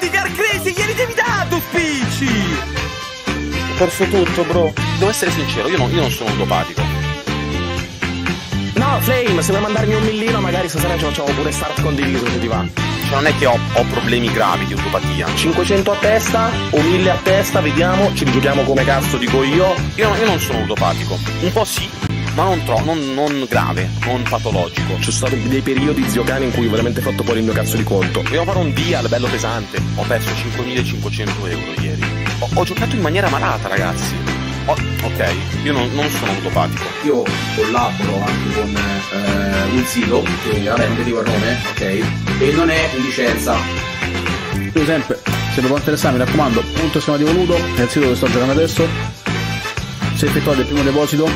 Vedi, Car Crazy, glieli devi dato, spicci! Ho perso tutto, bro. Devo essere sincero, io non, io non sono un dopatico. No, Flame, se vuoi mandarmi un millino, magari stasera ci facciamo pure start condiviso, se ti va. Cioè, non è che ho, ho problemi gravi di utopatia. 500 a testa o 1000 a testa, vediamo, ci rigiochiamo come cazzo dico io. Io, io non sono un dopatico. Un po' sì, ma non, tro- non, non grave, non patologico. C'è stato dei periodi zio cane in cui ho veramente fatto fuori il mio cazzo di conto. Devo fare un deal bello pesante. Ho perso 5500 euro ieri. Ho, ho giocato in maniera malata, ragazzi. Oh, ok, io non, non sono autopatico. Io collaboro anche con eh, un sito che rende di Guarnone, ok? E non è in licenza. Per esempio, se vi può interessare, mi raccomando, punto esclamativo nudo, è il sito dove sto giocando adesso. Se effettuate il primo deposito,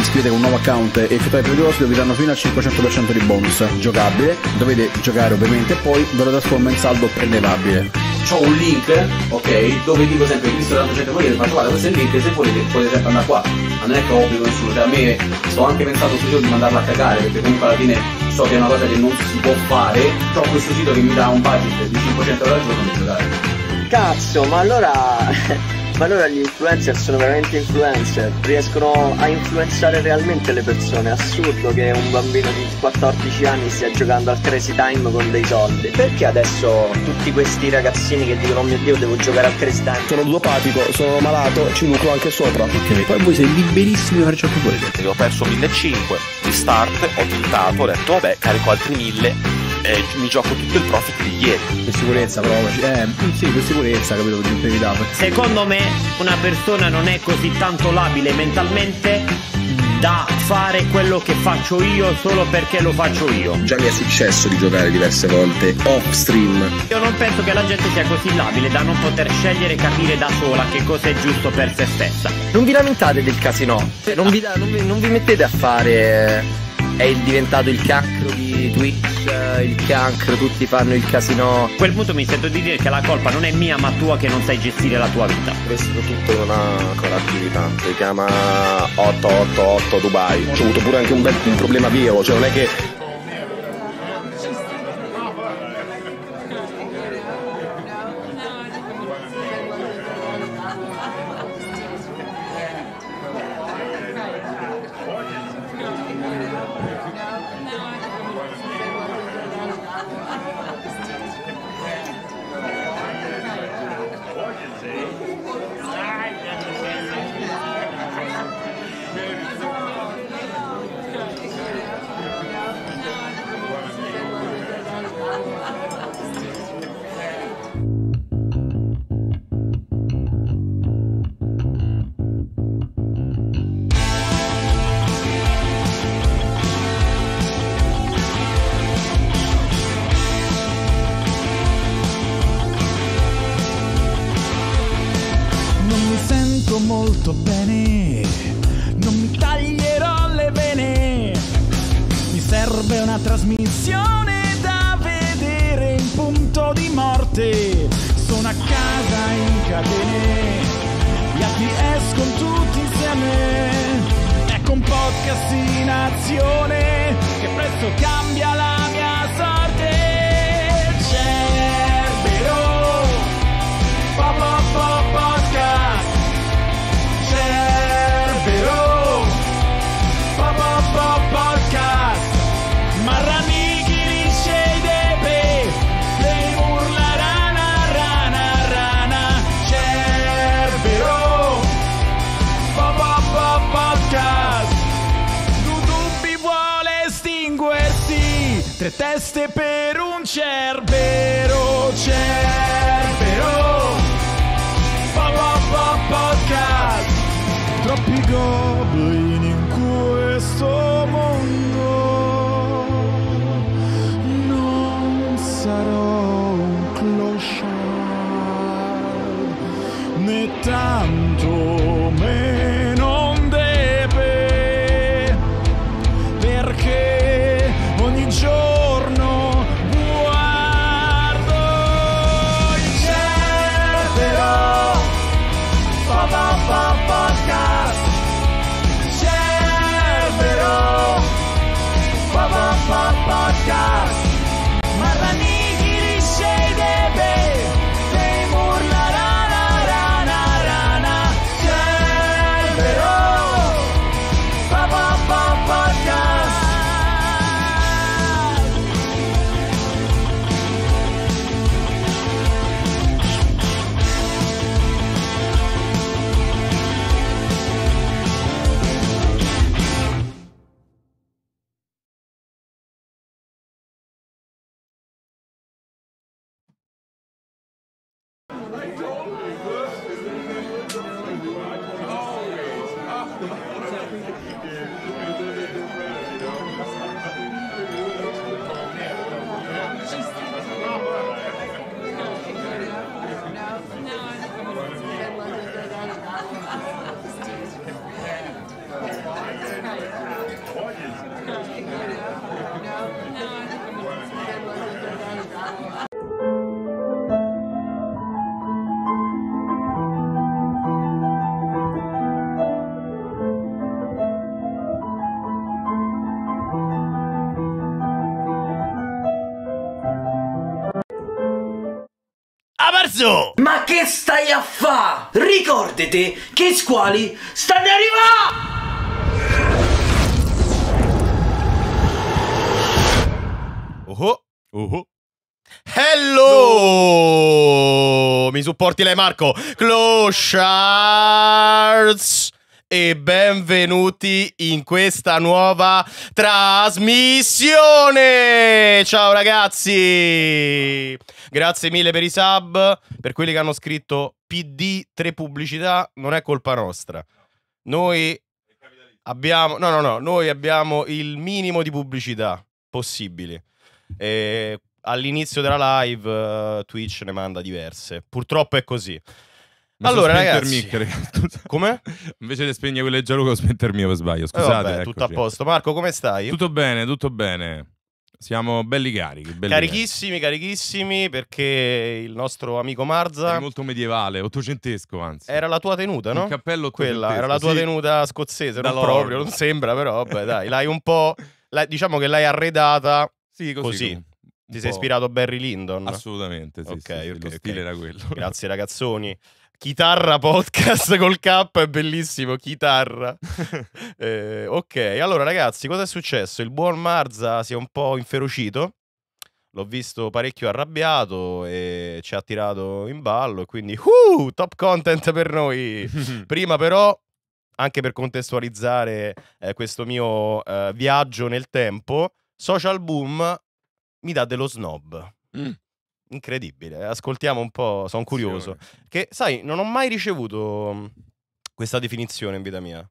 potrete con un nuovo account e effettuare i primi dove vi danno fino al 500% di bonus giocabile. Dovete giocare ovviamente e poi ve lo trasforma in saldo prelevabile. C'ho un link, ok, dove dico sempre visto tanto gente morire, ma trovate questo è il link se volete potete sempre andare qua. Ma non è che obbligo nessuno, cioè a me sto anche pensato su di mandarla a cagare, perché comunque alla fine so che è una cosa che non si può fare, ho questo sito che mi dà un budget di 500 euro al giorno per giocare. Cazzo, ma allora ma allora gli influencer sono veramente influencer, riescono a influenzare realmente le persone. È assurdo che un bambino di 14 anni stia giocando al Crazy Time con dei soldi. Perché adesso tutti questi ragazzini che dicono oh mio Dio devo giocare al Crazy Time? Sono ludopatico, sono malato, ci lucro anche sopra. Ok, poi voi siete liberissimi di fare ciò che volete. Perché Ho perso 1500 di start, ho tentato, ho detto vabbè carico altri 1000 eh, mi gioco tutto il profit di ieri. Per sicurezza provaci. Eh, sì, per sicurezza, capito, per integrità. Secondo me una persona non è così tanto labile mentalmente da fare quello che faccio io solo perché lo faccio io. Già mi è successo di giocare diverse volte off stream. Io non penso che la gente sia così labile da non poter scegliere e capire da sola che cosa è giusto per se stessa. Non vi lamentate del casino, non vi, da, non vi, non vi mettete a fare eh, è diventato il cacro di di Twitch, il cancro, tutti fanno il casino. A quel punto mi sento di dire che la colpa non è mia ma tua che non sai gestire la tua vita. Questo tutto è una corattività, si chiama 888 Dubai. Ho avuto pure anche un bel un problema vivo, cioè non è che podcast che presto cambia la Cerbero, Cerbero, pa, pa, pa podcast, troppi goblin in questo cazzo! Ma che stai a fa? Ricordate che squali stanno arrivando! Oh oh, oh Hello! No. Mi supporti lei Marco? Closhards! e benvenuti in questa nuova trasmissione. Ciao ragazzi! Grazie mille per i sub, per quelli che hanno scritto PD 3 pubblicità, non è colpa nostra. Noi abbiamo no no no, noi abbiamo il minimo di pubblicità possibile. E all'inizio della live eh, Twitch ne manda diverse. Purtroppo è così. Mi allora, ragazzi, come? Invece di spegnere quelle giallo, smettermi per sbaglio. Scusate, eh vabbè, tutto a posto. Marco, come stai? Tutto bene, tutto bene. Siamo belli carichi. Belli carichissimi, carichi. carichissimi, perché il nostro amico Marza. È molto medievale, ottocentesco anzi. Era la tua tenuta, no? Il cappello Quella, era la tua sì. tenuta scozzese, non proprio, non sembra, però vabbè, dai, l'hai un po'. diciamo che l'hai arredata sì, così. così. Ti sei ispirato a Barry Lyndon? Assolutamente, sì. Ok, sì, sì, okay. stile era quello. Grazie ragazzoni. Chitarra podcast col K è bellissimo, chitarra. eh, ok, allora ragazzi, cosa è successo? Il buon Marza si è un po' inferocito. L'ho visto parecchio arrabbiato e ci ha tirato in ballo e quindi uh, top content per noi. Prima però anche per contestualizzare eh, questo mio eh, viaggio nel tempo, social boom mi dà dello snob. Mm incredibile. Ascoltiamo un po', sono curioso. Che sai, non ho mai ricevuto questa definizione in vita mia.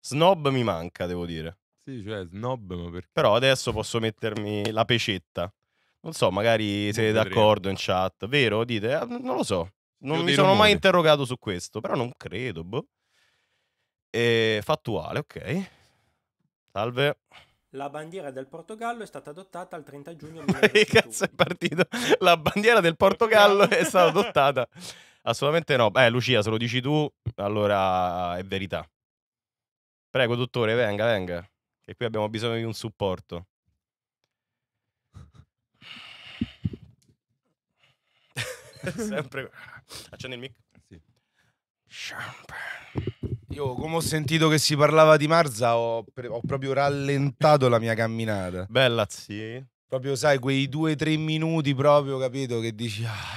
Snob mi manca, devo dire. Sì, cioè snob, ma perché? Però adesso posso mettermi la pecetta. Non so, magari non siete vedremo. d'accordo in chat, vero? Dite, ah, non lo so. Non Io mi sono mai interrogato su questo, però non credo, boh. E fattuale, ok. Salve. La bandiera del Portogallo è stata adottata il 30 giugno. che cazzo è partito? La bandiera del Portogallo è stata adottata. Assolutamente no. Beh, Lucia, se lo dici tu, allora è verità. Prego, dottore, venga, venga. Che qui abbiamo bisogno di un supporto. Sempre. Accendi il mic. Sì. Champagne. Io, come ho sentito che si parlava di Marza, ho, ho proprio rallentato la mia camminata. Bella, sì. Proprio, sai, quei due o tre minuti proprio, capito, che dici... Ah,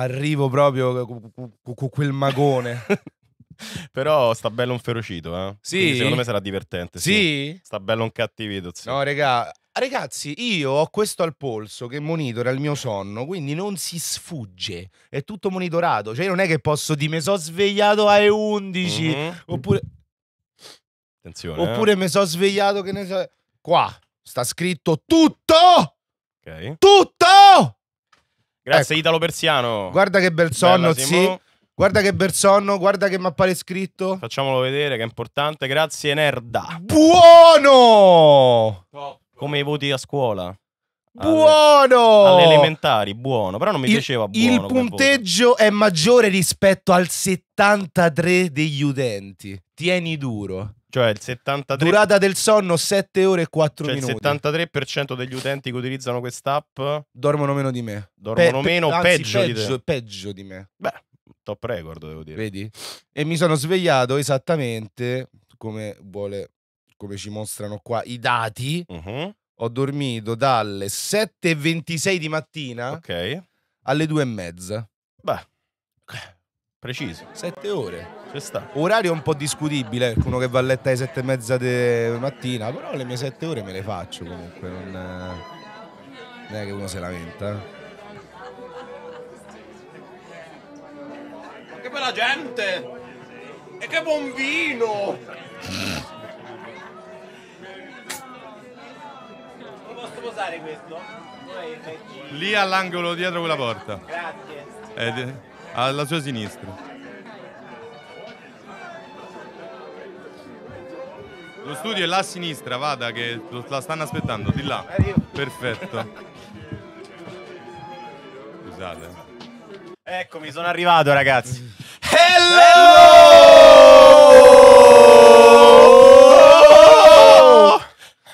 arrivo proprio con quel magone. Però sta bello un ferocito, eh? Sì. Quindi secondo me sarà divertente. Sì. sì? Sta bello un cattivito. Sì. No, regà, Ragazzi, io ho questo al polso che monitora il mio sonno, quindi non si sfugge, è tutto monitorato, cioè non è che posso dire mi sono svegliato alle 11 mm-hmm. oppure Attenzione, eh. oppure eh. mi sono svegliato che ne so qua sta scritto tutto! Okay. Tutto! Grazie ecco. Italo Persiano. Guarda che bel sonno, Bella, sì. Guarda che bel sonno, guarda che mi appare scritto. Facciamolo vedere che è importante. Grazie Nerda. Buono! Top. Come i voti a scuola. Buono! Alle, alle elementari, buono, però non mi il, piaceva buono. Il punteggio è maggiore rispetto al 73 degli utenti. Tieni duro. Cioè il 73... Durata del sonno 7 ore e 4 cioè minuti. il 73% degli utenti che utilizzano quest'app... Dormono meno di me. Dormono pe meno, pe peggio, anzi, peggio, di peggio di me. Beh, top record devo dire. Vedi? E mi sono svegliato esattamente come vuole come ci mostrano qua i dati, uh-huh. ho dormito dalle 7.26 di mattina okay. alle 2.30. Beh, eh, preciso. 7 ore. sta. Orario un po' discutibile, uno che va a letto alle 7.30 di mattina, però le mie 7 ore me le faccio comunque, non, non è che uno si lamenta. Eh. che bella gente! E che buon vino! posso posare questo? Lì all'angolo dietro quella porta. Grazie. È eh, alla sua sinistra. Lo studio è là a sinistra, vada che la stanno aspettando, di là. Perfetto. Scusate. Eccomi, sono arrivato ragazzi. Hello! Hello!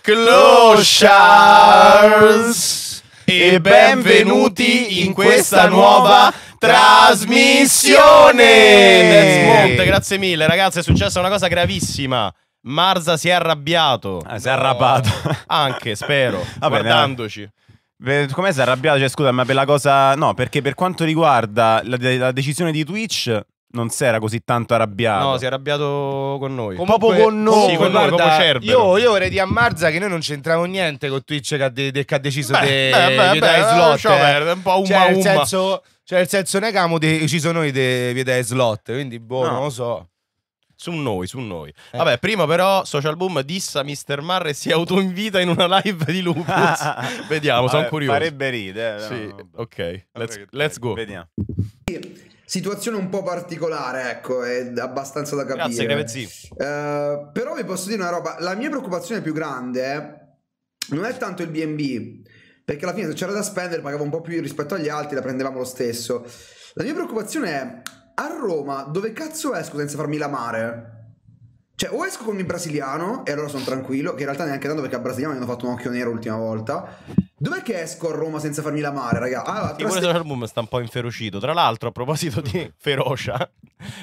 Clochars e benvenuti in questa nuova trasmissione. Desmond, grazie mille ragazzi, è successa una cosa gravissima. Marza si è arrabbiato. Ah, si è arrabbiato. Anche, spero, Vabbè, guardandoci. Come si è arrabbiato? Cioè, scusa, ma per la cosa. No, perché per quanto riguarda la, la decisione di Twitch, non si era così tanto arrabbiato. No, si è arrabbiato con noi. Comunque, proprio con noi. Sì, con guarda, noi io, io dire a ammazza che noi non c'entriamo niente con Twitch che ha, de, de, che ha deciso di de, slot. eh. perdere, un po' cioè, umma, cioè, umma. Senso, cioè, nel senso, noi abbiamo deciso noi di vietare slot, quindi boh, no. non lo so. Su noi, su noi. Eh. Vabbè, prima però Social Boom dissa Mr. Mar e si autoinvita in una live di Lupus. Vediamo, sono curioso. Farebbe ridere. Eh, sì, no, no, ok, let's, let's go. Vediamo situazione un po' particolare, ecco, è abbastanza da capire. Grazie, grazie. Uh, però vi posso dire una roba, la mia preoccupazione più grande eh, non è tanto il BNB, perché alla fine se c'era da spendere pagavo un po' più rispetto agli altri, la prendevamo lo stesso. La mia preoccupazione è a Roma dove cazzo esco senza farmi lamare? Cioè, o esco con il brasiliano, e allora sono tranquillo, che in realtà neanche tanto perché a brasiliano mi hanno fatto un occhio nero l'ultima volta. Dov'è che esco a Roma senza farmi la mare, raga? Ah, Nicola traste... Album sta un po' inferocito. Tra l'altro, a proposito di ferocia,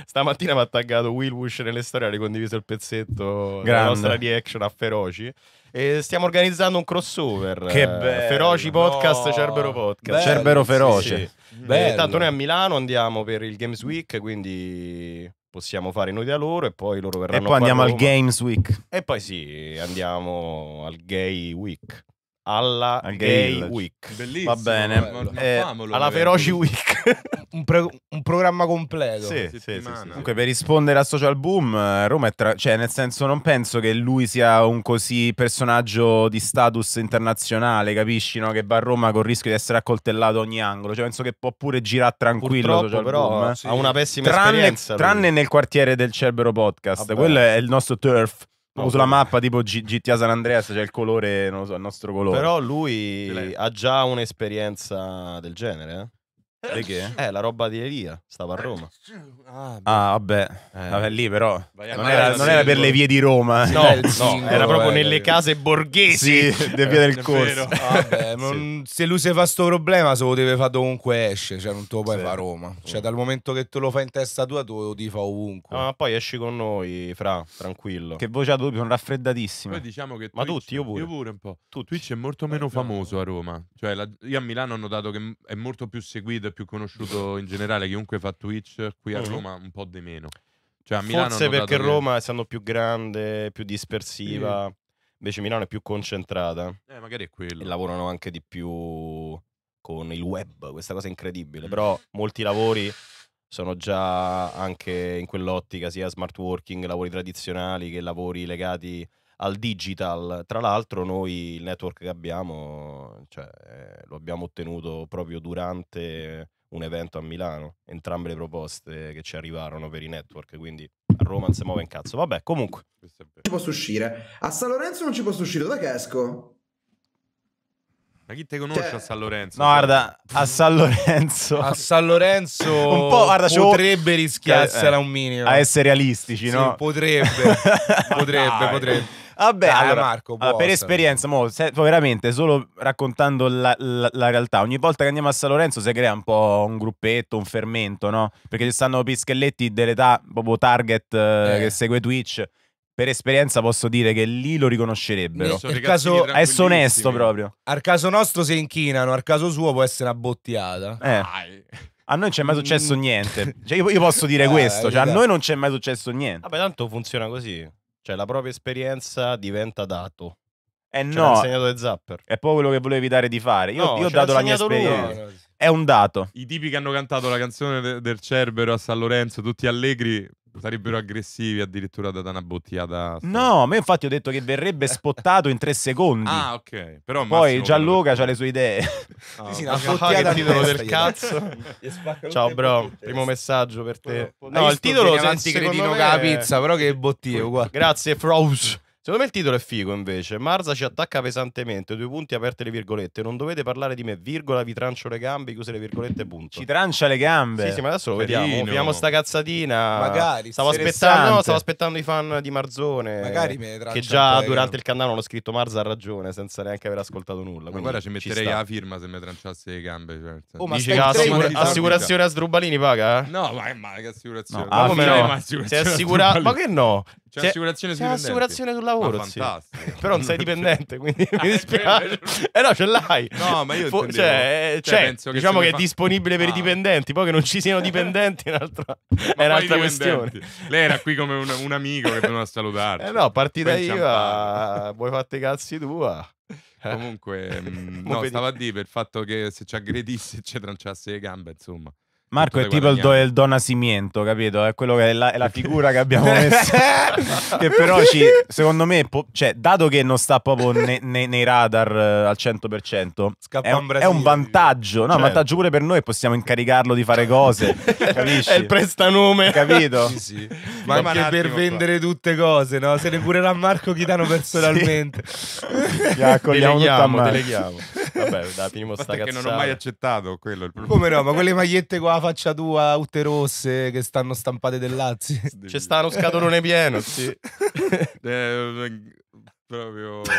stamattina mi ha taggato Will Wush nelle storie, ha ricondiviso il pezzetto Grande. della nostra reaction a Feroci. E stiamo organizzando un crossover. Che eh, bello! Feroci Podcast, no. Cerbero Podcast. Bello, Cerbero Feroce. Sì, sì. Eh, tanto noi a Milano andiamo per il Games Week, quindi possiamo fare noi da loro e poi loro verranno E poi andiamo al Games Week. E poi sì, andiamo al Gay Week alla Al Gay, Gay Week. Bellissimo, Va bene, eh, Famolo, alla Feroci Week. un, un, programma completo. Sì, sì, sì, Comunque, per rispondere a Social Boom, eh, Roma è tra... cioè, nel senso, non penso che lui sia un così personaggio di status internazionale, capisci? No? Che va a Roma con il rischio di essere accoltellato a ogni angolo. Cioè, penso che può pure girare tranquillo. Social però, Boom, eh. ha una pessima tranne, esperienza. Lui. Tranne nel quartiere del Cerbero Podcast. Vabbè. Quello è il nostro turf. No, sulla mappa tipo G- GTA San Andreas c'è cioè il colore, non lo so, il nostro colore. Però lui ha già un'esperienza del genere, eh? Perché? Eh, la roba di Elia stava a eh, Roma. Ah, ah vabbè, eh. vabbè lì però. non, era, non era, per le vie di Roma. Eh. No, no, era eh. proprio eh, nelle case borghesi. Sì, del via del corso. Vabbè, ah, non, sì. Se lui si fa sto problema, se lo deve fare dovunque esce. Cioè, non te lo puoi sì. fare a Roma. Cioè, mm. dal momento che te lo fa in testa tua, tu lo ti fa ovunque. No, ah, ma poi esci con noi, fra, tranquillo. Che voce ha tu, sono raffreddatissimo. Poi diciamo che ma tutti, io pure. Io pure un po'. Tutti. Twitch è molto meno famoso a Roma. Cioè, la, io a Milano ho notato che è molto più seguito è più conosciuto in generale, chiunque fa Twitch, qui a mm-hmm. Roma un po' di meno. Cioè, a Milano Forse perché che... Roma, essendo più grande, più dispersiva, sì. invece Milano è più concentrata. Eh, magari è quello. E lavorano anche di più con il web, questa cosa è incredibile. Mm. Però molti lavori sono già anche in quell'ottica, sia smart working, lavori tradizionali che lavori legati al digital. Tra l'altro noi il network che abbiamo cioè, eh, lo abbiamo ottenuto proprio durante un evento a Milano, entrambe le proposte che ci arrivarono per i network, quindi a Roma non si muove in cazzo. Vabbè, comunque. Ci posso uscire. A San Lorenzo non ci posso uscire, da che esco? Ma chi te conosce cioè... a San Lorenzo? No, guarda, a San Lorenzo. A San Lorenzo un po', guarda, potrebbe rischiarsela cioè, eh, un minimo. A essere realistici, sì, Potrebbe, potrebbe, potrebbe. Vabbè, Dai, allora, Marco, buono, per esperienza, mo, se, veramente solo raccontando la, la, la, realtà, ogni volta che andiamo a San Lorenzo si crea un po' un gruppetto, un fermento, no? Perché ci stanno pischelletti dell'età proprio target eh, eh. che segue Twitch. Per esperienza posso dire che lì lo riconoscerebbero. caso è onesto proprio. Al caso nostro si inchinano, al caso suo può essere una bottiata. Eh. A noi non c'è mai successo mm. niente. Cioè, io posso dire ah, questo. Cioè, a noi non c'è mai successo niente. Vabbè, tanto funziona così. Cioè la propria esperienza diventa dato. Eh Ce no, insegnato le zapper. è proprio quello che volevo evitare di fare. Io, No, io ho dato la mia insegnato lui. esperienza. È un dato. I tipi che hanno cantato la canzone de- del Cerbero a San Lorenzo, tutti allegri, Sarebbero aggressivi addirittura da una bottigliata. No, ma infatti ho detto che verrebbe spottato in tre secondi. Ah, ok. Però Poi Gianluca ha le sue idee. Oh, sì, una bottigliata titolo del cazzo. Ciao bro, primo messaggio per te. No, il titolo è credino che la pizza, però che bottiglia uguale. Grazie Frouse. Secondo me il titolo è figo invece. Marza ci attacca pesantemente. Due punti aperte le virgolette. Non dovete parlare di me, virgola, vi trancio le gambe, chiuse le virgolette, punto. Ci trancia le gambe. Sì, sì, ma adesso lo vediamo. Vediamo sta cazzatina. Magari. Stavo aspettando, no, stavo aspettando i fan di Marzone. Magari me ne Che già durante il canale hanno scritto Marza ha ragione, senza neanche aver ascoltato nulla. Ma guarda, ci metterei ci la firma se mi tranciasse le gambe. Cioè. Oh, ma Dice che assicur- assicurazione a Sdrubalini paga? Eh? No, ma, ma che assicurazione? No, ah, ma, no. assicurazione assicura- ma che no? C'è, c'è assicurazione sui c'è assicurazione sul lavoro. Ma ah, fantastico. Però non sei dipendente, quindi ah, mi dispiace. eh no, ce l'hai. No, ma io Fo- intendevo. cioè, cioè, cioè diciamo che, che fa... è disponibile per ah. i dipendenti, poi che non ci siano dipendenti è un'altra, è un'altra questione. Lei era qui come un, un amico che veniva a salutarci. Eh no, partita Penso IVA, vuoi fare i cazzi tua. Eh. Comunque, mh, mm, no, stava a dire per il fatto che se ci aggredisse e ci tranciasse le gambe, insomma. Marco è tipo il, do, il Don capito? È, che è, la, è la, figura che abbiamo messo. che però ci, secondo me, po, cioè, dato che non sta proprio ne, ne, nei radar uh, al 100%, è un, Brasile, è un, vantaggio. No, un certo. vantaggio pure per noi, possiamo incaricarlo di fare cose. capisci? È il prestanome. Capito? sì, sì. Ma anche attimo, per vendere tutte cose, no? Se ne curerà Marco Chitano personalmente. sì. accogliamo tutto a Marco. Vabbè, dai, finimo sta cazzata. che non ho mai accettato quello. Come no? Ma quelle magliette qua faccia tua, tutte rosse che stanno stampate del Lazio. C'è sta uno scatolone pieno, sì. eh, eh proprio...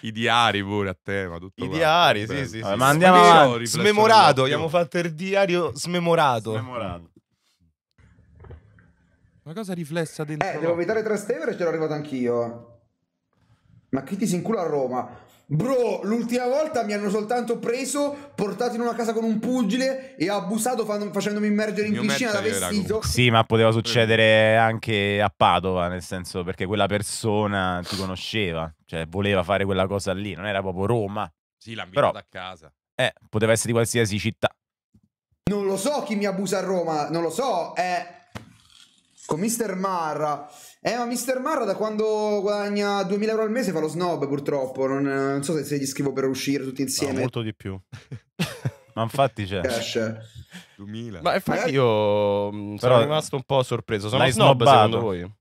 I diari pure a tema. Tutto I qua. diari, Bello. sì, sì, Vabbè, sì. Ma andiamo avanti. Smemorato, abbiamo fatto il diario smemorato. Smemorato. Una cosa riflessa eh, dentro. Eh, devo evitare Trastevere e ce l'ho arrivato anch'io. Ma chi ti si incula a Roma? Bro, l'ultima volta mi hanno soltanto preso, portato in una casa con un pugile e abusato fan- facendomi immergere in piscina da vestito. Sì, ma poteva succedere anche a Padova, nel senso perché quella persona ti conosceva, cioè voleva fare quella cosa lì, non era proprio Roma. Sì, l'ha invitata a casa. Eh, poteva essere di qualsiasi città. Non lo so chi mi abusa a Roma, non lo so, è... Con Mr. Marra eh, ma Mister Marra da quando guadagna 2000 euro al mese fa lo snob, purtroppo. Non, non so se, se, gli scrivo per uscire tutti insieme. No, molto di più. ma infatti c'è. Cioè. Cash. 2000. Ma infatti io mm, Però... sono rimasto un po' sorpreso. Sono snob snobbato. secondo voi?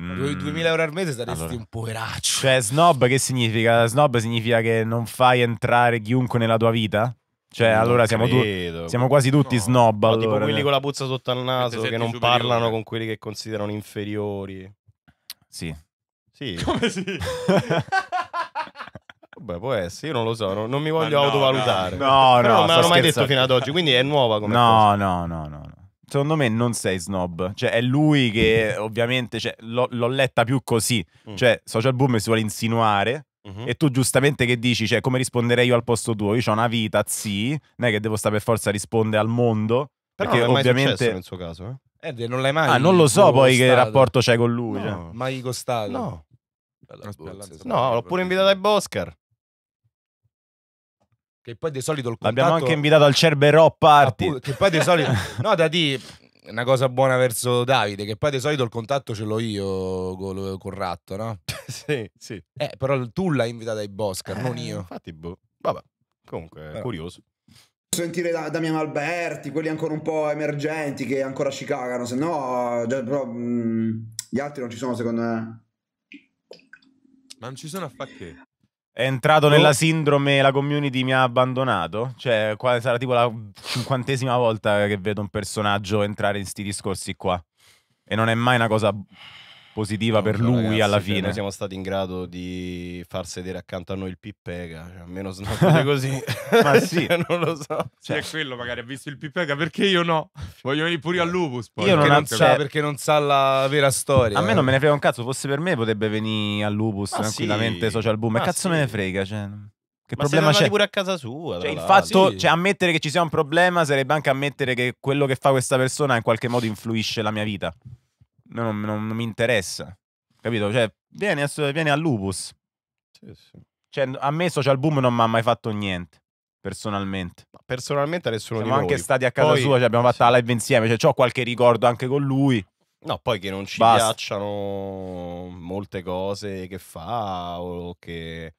Mm. 2000 euro al mese saresti allora. un poveraccio. Cioè, snob che significa? Snob significa che non fai entrare chiunque nella tua vita? Cioè, non mm, allora siamo, tu- siamo, quasi tutti no. snob. No, allora. Tipo quelli con la puzza sotto al naso che non superiore. parlano con quelli che considerano inferiori. Sì. Sì. Come sì? Beh, può essere, io non lo so, non, non mi voglio no, autovalutare. No, no, Però non me l'hanno mai detto fino ad oggi, quindi è nuova come no, No, no, no, Secondo me non sei snob, cioè è lui che ovviamente cioè, l'ho, l'ho, letta più così, mm. cioè Social Boom si vuole insinuare Uh-huh. E tu giustamente che dici, cioè come risponderei io al posto tuo? Io ho una vita, sì, non è che devo stare per forza a rispondere al mondo. Però perché non ovviamente... nel suo caso, eh? Eh, non l'hai mai. Ah, non lo so poi costato. che rapporto c'hai con lui. Cioè. No, cioè. Mai costato. No. Bella, no, l'ho pure invitato ai Boscar. Che poi di solito il contatto... L'abbiamo anche invitato al Cerbero Party. Appu- che poi di solito... no, da di una cosa buona verso Davide, che poi di solito il contatto ce l'ho io col, col ratto, no? sì, sì. Eh, però tu l'hai invitata ai Boscar, eh, non io. Infatti, boh. Vabbè, comunque, però. curioso. Sentire da, Damiano Alberti, quelli ancora un po' emergenti che ancora ci cagano, se no, già, però, mh, mm, gli altri non ci sono secondo me. Ma non ci sono a fa che? È entrato nella oh. sindrome, la community mi ha abbandonato. Cioè, qua sarà tipo la cinquantesima volta che vedo un personaggio entrare in sti discorsi qua. E non è mai una cosa positiva no, per lui ragazzi, alla cioè, fine. Noi siamo stati in grado di far sedere accanto a noi il Pippega, cioè, almeno snobbate così. Ma sì, cioè, non lo so. Cioè, cioè, quello magari ha visto il Pippega, perché io no? Voglio venire pure al Lupus poi. Io perché non, non sa, cioè, perché non sa la vera storia. A me non me ne eh. frega un cazzo, fosse per me potrebbe venire al Lupus ma tranquillamente sì. social boom, ma, ma cazzo sì. me ne frega, cioè... Che ma problema c'è? pure a casa sua. Cioè, il fatto, sì. cioè, ammettere che ci sia un problema sarebbe anche ammettere che quello che fa questa persona in qualche modo influisce la mia vita non, non, non mi interessa. Capito? Cioè, vieni, vieni a Lupus. Sì, sì. Cioè, a me Social Boom non mi ha mai fatto niente personalmente. Personalmente nessuno Siamo di anche voi. stati a casa poi, sua, cioè abbiamo fatto la live insieme, cioè ho qualche ricordo anche con lui. No, poi che non ci Basta. piacciono molte cose che fa o che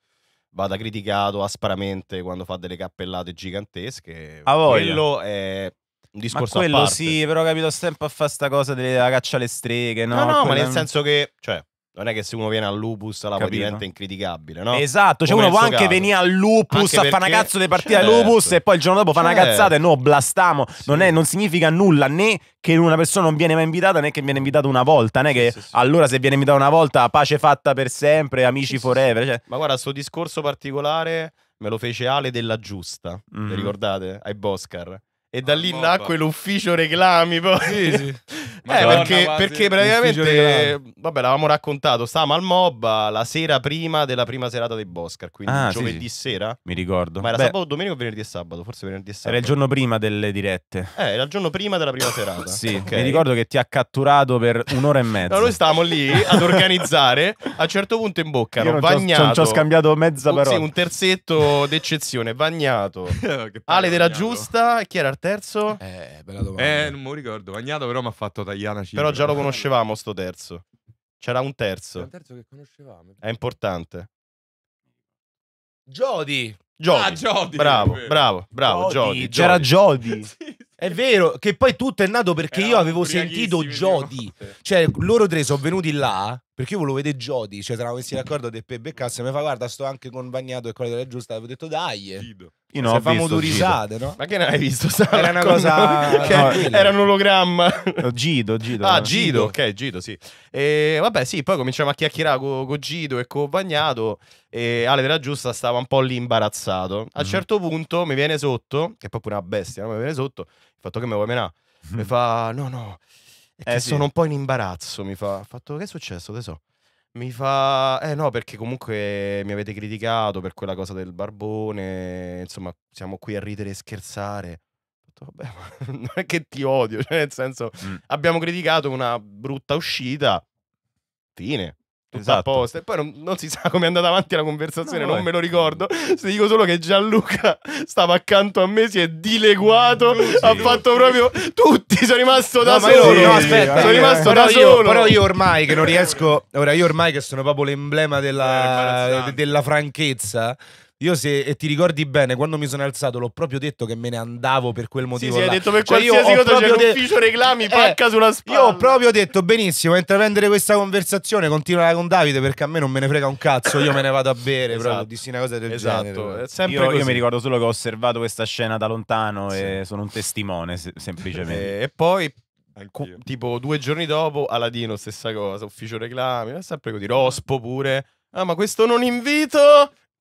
vada criticato aspramente quando fa delle cappellate gigantesche. A voi. Quello è un discorso ma quello a parte. sì, però capito sempre a fare sta cosa della caccia alle streghe, no? No, no, ma nel senso che, cioè, non è che se uno viene al lupus la poi diventa incriticabile, no? Esatto, cioè Come uno può anche caso. venire al lupus anche a fare una cazzo di partita certo. al lupus e poi il giorno dopo certo. fa una certo. cazzata e no, blastamo. Sì. Non, è, non, significa nulla né che una persona non viene mai invitata né che viene invitata una volta, né che sì, sì, allora se viene invitata una volta pace fatta per sempre, amici forever. Cioè. Ma guarda, sto discorso particolare me lo fece Ale della Giusta, mm. Mm-hmm. vi ricordate? Ai Boscar. E da ah, lì mobba. nacque l'ufficio reclami poi. Sì, sì. eh, perché, perché praticamente, vabbè, l'avevamo raccontato, stavamo al Mob la sera prima della prima serata dei Boscar, quindi ah, giovedì sì, sera. Mi ricordo. Ma era Beh, sabato, domenica o venerdì e sabato, forse venerdì e sabato. Era il giorno prima delle dirette. Eh, era il giorno prima della prima serata. sì, okay. mi ricordo che ti ha catturato per un'ora e mezza. no, noi stavamo lì ad organizzare, a un certo punto in bocca, Io non bagnato. ci ho scambiato mezza oh, parola. Sì, un terzetto d'eccezione, bagnato. Ale della Giusta, chi era artista? terzo? Eh, eh, bella domanda. Eh, non mi ricordo. Magnato però mi ha fatto Tagliana una Però già lo conoscevamo sto terzo. C'era un terzo. C'era un terzo che conoscevamo. È importante. Jody. Jody. Ah, Jody. Bravo, bravo, bravo, Jody. Jody. C'era Jody. sì, sì. È vero, che poi tutto è nato perché Era io avevo sentito Jody. Cioè, loro tre sono venuti là perché io volevo vedere Jody. Cioè, eravamo messi d'accordo del Peppe e Cazzo. mi fa, guarda, sto anche con Bagnato e con la della giusta. Avevo detto, dai. Gido. Io no, famo due risate, no? Ma che ne hai visto? Stava era una cosa. no, era un ologramma. Gido, Gido. Ah, Gido, Gido. ok, Gido, sì. E, vabbè, sì, poi cominciamo a chiacchierare con co Gido e con Bagnato. E Ale della Giusta stava un po' lì imbarazzato. A un mm. certo punto mi viene sotto, che è proprio una bestia, no? mi viene sotto fatto che me vuoi menare? Mm. Mi mhm. fa, no, no, è eh, sì. sono un po' in imbarazzo, mi fa, ha fatto, che è successo, te so? Mi fa, eh no, perché comunque mi avete criticato per quella cosa del barbone, insomma, siamo qui a ridere e scherzare. Ho detto, vabbè, ma non è che ti odio, cioè nel senso, mm. abbiamo criticato una brutta uscita, fine. Esatto. apposta. E poi non, non, si sa come è andata avanti la conversazione, no, non eh. me lo ricordo. Se dico solo che Gianluca stava accanto a me, si è dileguato, mm, sì, ha fatto sì. proprio tutti, sono rimasto da no, solo. Io, no, aspetta, sono eh. rimasto eh, da però solo. Io, però io ormai che non riesco, ora io ormai che sono proprio l'emblema della, eh, della franchezza io se e ti ricordi bene, quando mi sono alzato l'ho proprio detto che me ne andavo per quel motivo. Sì, sì hai detto per cioè, qualsiasi cosa c'è de- l'ufficio reclami, eh, pacca sulla spalla. Io ho proprio detto, benissimo, intraprendere questa conversazione, continuare con Davide perché a me non me ne frega un cazzo, io me ne vado a bere, esatto. proprio, dissi una cosa del esatto. genere. Esatto, io, io, mi ricordo solo che ho osservato questa scena da lontano sì. e sono un testimone, se- semplicemente. Eh, e poi Anch'io. tipo due giorni dopo Aladino stessa cosa, ufficio reclami, sempre così, Rospo pure. Ah, ma questo non invito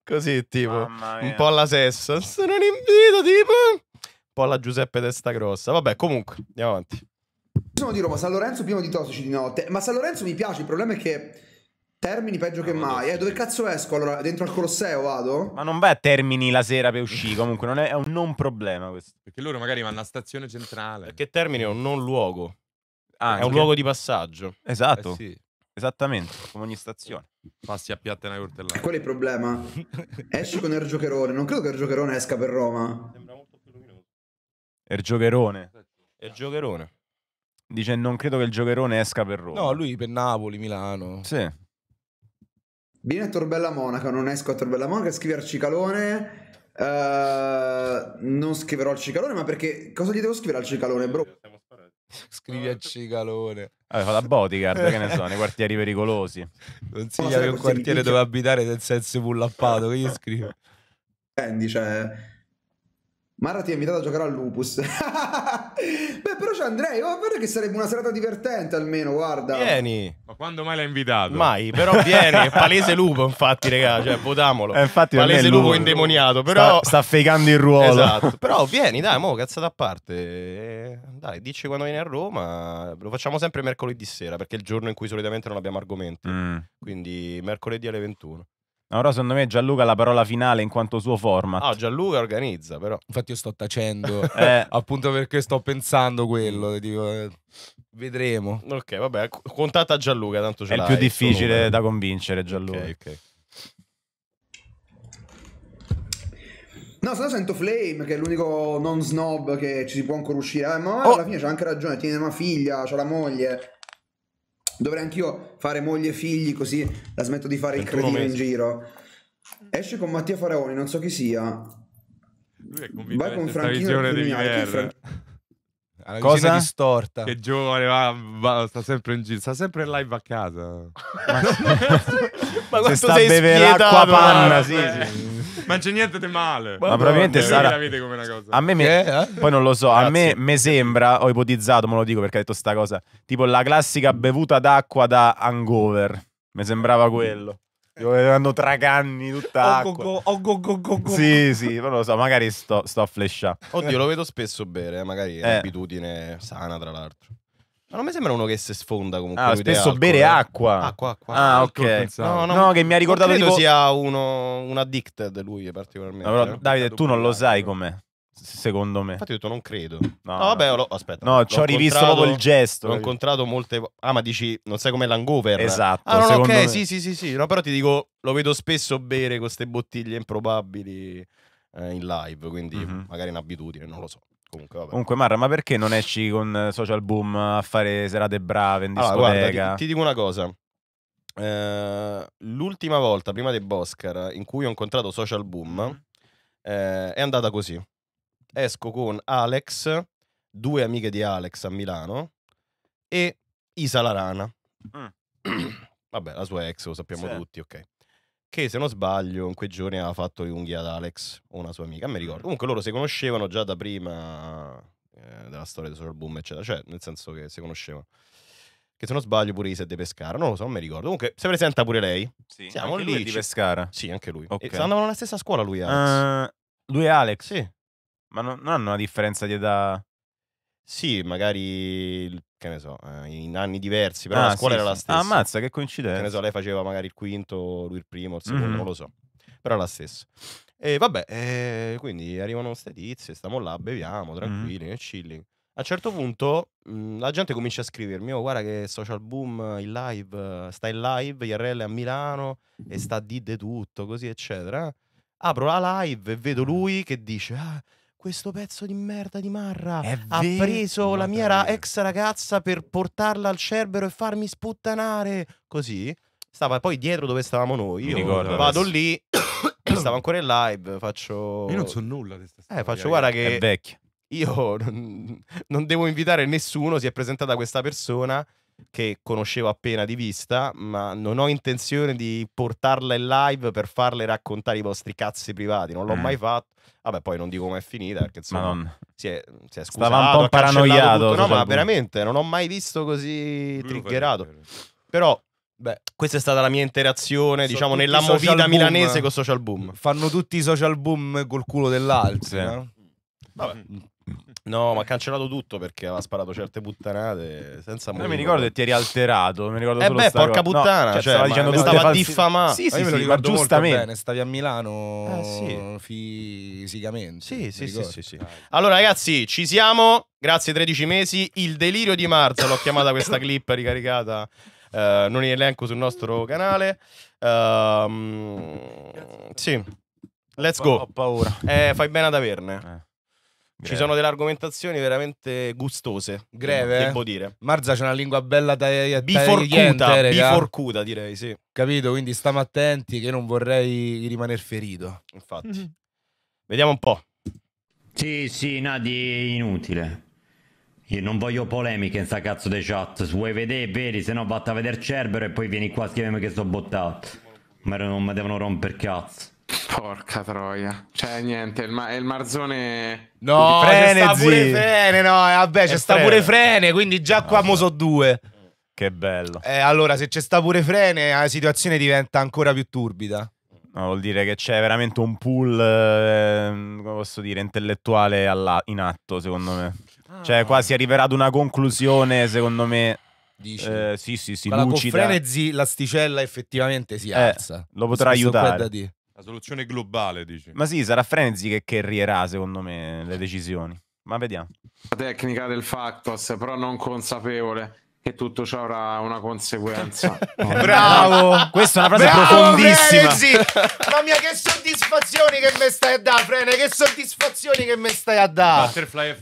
Così, tipo, un po' alla Sessa. Se non invito, tipo. Un po' alla Giuseppe Testagrossa. Vabbè, comunque, andiamo avanti. Sono di Roma, San Lorenzo pieno di tossici di notte. Ma San Lorenzo mi piace, il problema è che... Termini peggio che mai. Eh, dove cazzo esco? Allora, dentro al Colosseo vado? Ma non vai a Termini la sera per uscire, comunque non è, è un non problema questo. Perché loro magari vanno a stazione centrale. Perché Termini è un non luogo. Ah, è un luogo di passaggio. Esatto. Eh sì. Esattamente, come ogni stazione. Passi a piatta una cortellata. Qual è il problema? Esci con Ergio Ergiocherone. Non credo che Ergio Ergiocherone esca per Roma. Sembra molto più luminoso. Ergiocherone. Ergiocherone. Dice non credo che il giocherone esca per Roma. No, lui per Napoli, Milano. Sì. Vieni a Torbella Monaca, non esco a Torbella Monaca, scrivi Arcicalone. Uh, eh, non scriverò al Cicalone, ma perché cosa gli devo scrivere al Cicalone, bro? Scrivi a esatto. Cicalone. Vabbè, fa la bodyguard, che ne so, nei quartieri pericolosi. Consigliami un quartiere dove abitare senza essere pullappato, che gli scrivo? Senti, cioè Mara ti ha invitato a giocare al Lupus. Beh, però ci andrei. Oh, guarda che sarebbe una serata divertente almeno, guarda. Vieni. Ma quando mai l'hai invitato? Mai, però vieni. palese lupo, infatti, regà. Cioè, votamolo. Eh, infatti palese lupo, lupo indemoniato. Però... Sta, sta fegando il ruolo. Esatto. Però vieni, dai, mo, cazzata a parte. Eh, dai, dici quando vieni a Roma. Lo facciamo sempre mercoledì sera, perché è il giorno in cui solitamente non abbiamo argomenti. Mm. Quindi mercoledì alle 21. Allora, secondo me, Gianluca ha la parola finale in quanto suo format. Ah, Gianluca organizza, però. Infatti, io sto tacendo eh. appunto perché sto pensando quello. Dico, eh, vedremo. Ok, vabbè, Contatta Gianluca, tanto ce È il più difficile da convincere, Gianluca. Ok, ok. No, se no sento Flame, che è l'unico non snob che ci si può ancora uscire. Eh, ma oh. alla fine c'ha anche ragione, tiene una figlia, c'ha la moglie dovrei anch'io fare moglie e figli così la smetto di fare il credito in giro. Esce con Mattia Faraoni, non so chi sia. Lui è convinto Vai con Franchino Criminale. Franchino alla Cosa? distorta. Che giovane, va, va, sta sempre in giro, sta sempre in live a casa. Ma, ma quanto se sta sei beve l'acqua panna, sì, eh. sì. Ma c'è niente di male. Ma, ma probabilmente eh, sarà come una cosa. A me, me... Eh? poi non lo so, Grazie. a me mi sembra, ho ipotizzato, me lo dico perché ha detto sta cosa, tipo la classica bevuta d'acqua da hangover. Mi sembrava quello. Eh. Dovevano traganni tutta oh, acqua. Go, oh, go, go, go, go. Sì, sì, però lo so, magari sto, sto a flesciare. Oddio, lo vedo spesso bere, eh, magari è eh. un'abitudine sana, tra l'altro. Ma non mi sembra uno che si sfonda comunque. Ah, spesso alcol, bere eh. acqua. Acqua, acqua. Ah, ecco, ok. No, no, no, che mi ha ricordato tipo... sia uno, un addicted lui particolarmente. No, però, eh. Davide, tu non lo sai com'è. Secondo me. Infatti ho detto non credo. No, no vabbè, lo, aspetta. No, ci ho rivisto proprio il gesto. L'ho incontrato molte Ah, ma dici, non sai com'è l'hangover? Esatto. Ah, no, ok, me. sì, sì, sì, sì. No, però ti dico, lo vedo spesso bere queste bottiglie improbabili eh, in live, quindi mm -hmm. magari è un'abitudine, non lo so. Comunque, vabbè. Comunque, Marra, ma perché non esci con Social Boom a fare serate brave in discoteca? Allora, guarda, ti, ti dico una cosa. Eh, l'ultima volta, prima dei Boscar, in cui ho incontrato Social Boom, mm -hmm. eh, è andata così esco con Alex, due amiche di Alex a Milano e Isa Larana. Mm. Vabbè, la sua ex, lo sappiamo sì. tutti, ok. Che se non sbaglio, in quei giorni aveva fatto le unghie ad Alex, una sua amica, non mi mm. ricordo. Comunque loro si conoscevano già da prima eh, della storia del Social Boom, eccetera, cioè nel senso che si conoscevano. Che se non sbaglio pure Isa è di Pescara, non lo so, non mi ricordo. Comunque si presenta pure lei. Sì, Siamo anche lì. di Pescara. Sì, anche lui. Okay. E andavano alla stessa scuola lui e Alex. Uh, lui e Alex? Sì. Ma non, non hanno una differenza di età. Sì, magari che ne so, eh, in anni diversi, però ah, la scuola sì, era sì. la stessa. Ah, ammazza, che coincidenza. Che ne so, lei faceva magari il quinto, lui il primo, il secondo, mm non lo so. Però la stessa. E vabbè, eh, quindi arrivano queste tizie, stiamo là, beviamo, tranquilli, mm-hmm. chilling. A un certo punto mh, mhmm, la gente comincia a scrivermi, oh guarda che social boom, il live, sta in live, IRL a Milano e sta di de tutto, così eccetera. Apro la live e vedo lui che dice... Ah, questo pezzo di merda di Marra è ha vero, preso la mia ra- ex ragazza per portarla al cerbero e farmi sputtanare. Così stava poi dietro dove stavamo noi. Mi io ricordo, vado adesso. lì, stavo ancora in live. Faccio. Io non so nulla di questa eh, storia. Eh, faccio guarda che. È vecchia. Io non, non devo invitare nessuno. Si è presentata questa persona che conoscevo appena di vista, ma non ho intenzione di portarla in live per farle raccontare i vostri cazzi privati, non l'ho eh. mai fatto. Vabbè, poi non dico come è finita perché insomma Madonna. si è, si è scusato, Stava un po' paranoiato. Tutto. No, ma veramente non ho mai visto così triggerato. Però Beh, questa è stata la mia interazione, diciamo, nella movida milanese con Social Boom. Fanno tutti i social boom col culo dell'altro. Sì. No? Vabbè. Mm. No, ma ha cancellato tutto perché aveva sparato certe puttanate senza Non mi ricordo che ti eri alterato. Mi ricordo eh beh, porca puttana, no, cioè, cioè, stava, dicendo stava falsi... diffamando. Sì, sì, sì, sì ma giustamente. Bene, stavi a Milano eh, sì. fisicamente. Sì, sì, sì, sì, sì. Allora, ragazzi, ci siamo. Grazie, 13 mesi. Il delirio di marzo, l'ho chiamata questa clip ricaricata. Eh, non in elenco sul nostro canale. Uh, sì, let's go. Ho paura. Eh, fai bene ad averne. Eh. Greve. Ci eh. sono delle argomentazioni veramente gustose. Greve. Devo eh. dire. Marza c'è una lingua bella da biforcuta, eh, biforcuta direi, sì. Capito? Quindi stiamo attenti che non vorrei rimanere ferito. Infatti. Mm -hmm. Vediamo un po'. Sì, sì, Nadi è inutile. Io non voglio polemiche in sta cazzo dei chat. Se vuoi vedere, vedi, se no vatta a vedere Cerbero e poi vieni qua a scrivermi che sto bottato. Ma non mi devono rompere cazzo. Porca troia. Cioè, niente, il ma- il marzone... No, frene, c'è sta pure frene, no, eh, vabbè, c'è sta pure frene, quindi già qua no, mo so due. Che bello. Eh, allora, se c'è sta pure frene, la situazione diventa ancora più turbida. No, vuol dire che c'è veramente un pool, eh, come posso dire, intellettuale in atto, secondo me. Cioè, ah. Cioè, si arriverà ad una conclusione, secondo me, Dici. Eh, sì, sì, sì, Guarda, lucida. Con Frenesi l'asticella effettivamente si eh, alza. Lo potrà aiutare soluzione globale, dici. Ma sì, sarà Frenzy che carrierà, secondo me, le decisioni. Ma vediamo. La tecnica del Factos, però non consapevole che tutto ciò avrà una conseguenza. Oh, Bravo! Questa è una frase Bravo, profondissima. Mamma mia, che soddisfazioni che mi stai a dare, Frene! Che soddisfazioni che mi stai a dare!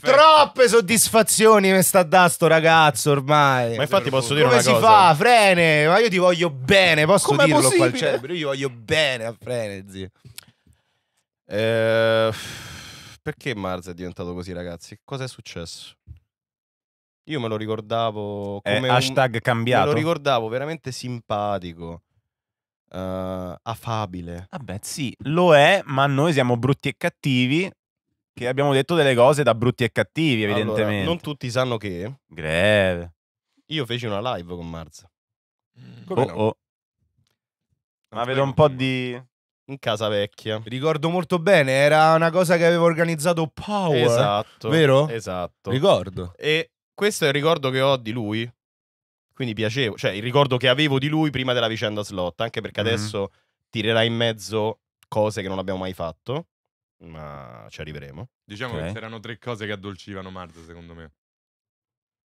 Troppe soddisfazioni mi sta a dare sto ragazzo ormai. Ma infatti posso dire una cosa. Come si fa, Frene? Ma io ti voglio bene, posso Com'è dirlo possibile? qua al cerebro? Io ti voglio bene a Frene, zio. Eh, perché Mars è diventato così, ragazzi? Cosa è successo? Io me lo ricordavo come eh, hashtag un, cambiato. Me lo ricordavo veramente simpatico. Uh, affabile. Vabbè, sì, lo è, ma noi siamo brutti e cattivi. Che abbiamo detto delle cose da brutti e cattivi, evidentemente. Allora, non tutti sanno che. Greve. Io feci una live con Marz. Mm. Come oh, no? oh. Ma vedo un po' di in casa vecchia. Ricordo molto bene, era una cosa che avevo organizzato Power. Esatto. Vero? Esatto. Ricordo. E questo è il ricordo che ho di lui. Quindi piacevo, cioè il ricordo che avevo di lui prima della vicenda slot, anche perché mm-hmm. adesso tirerà in mezzo cose che non abbiamo mai fatto, ma ci arriveremo. Diciamo okay. che c'erano tre cose che addolcivano marzo, secondo me.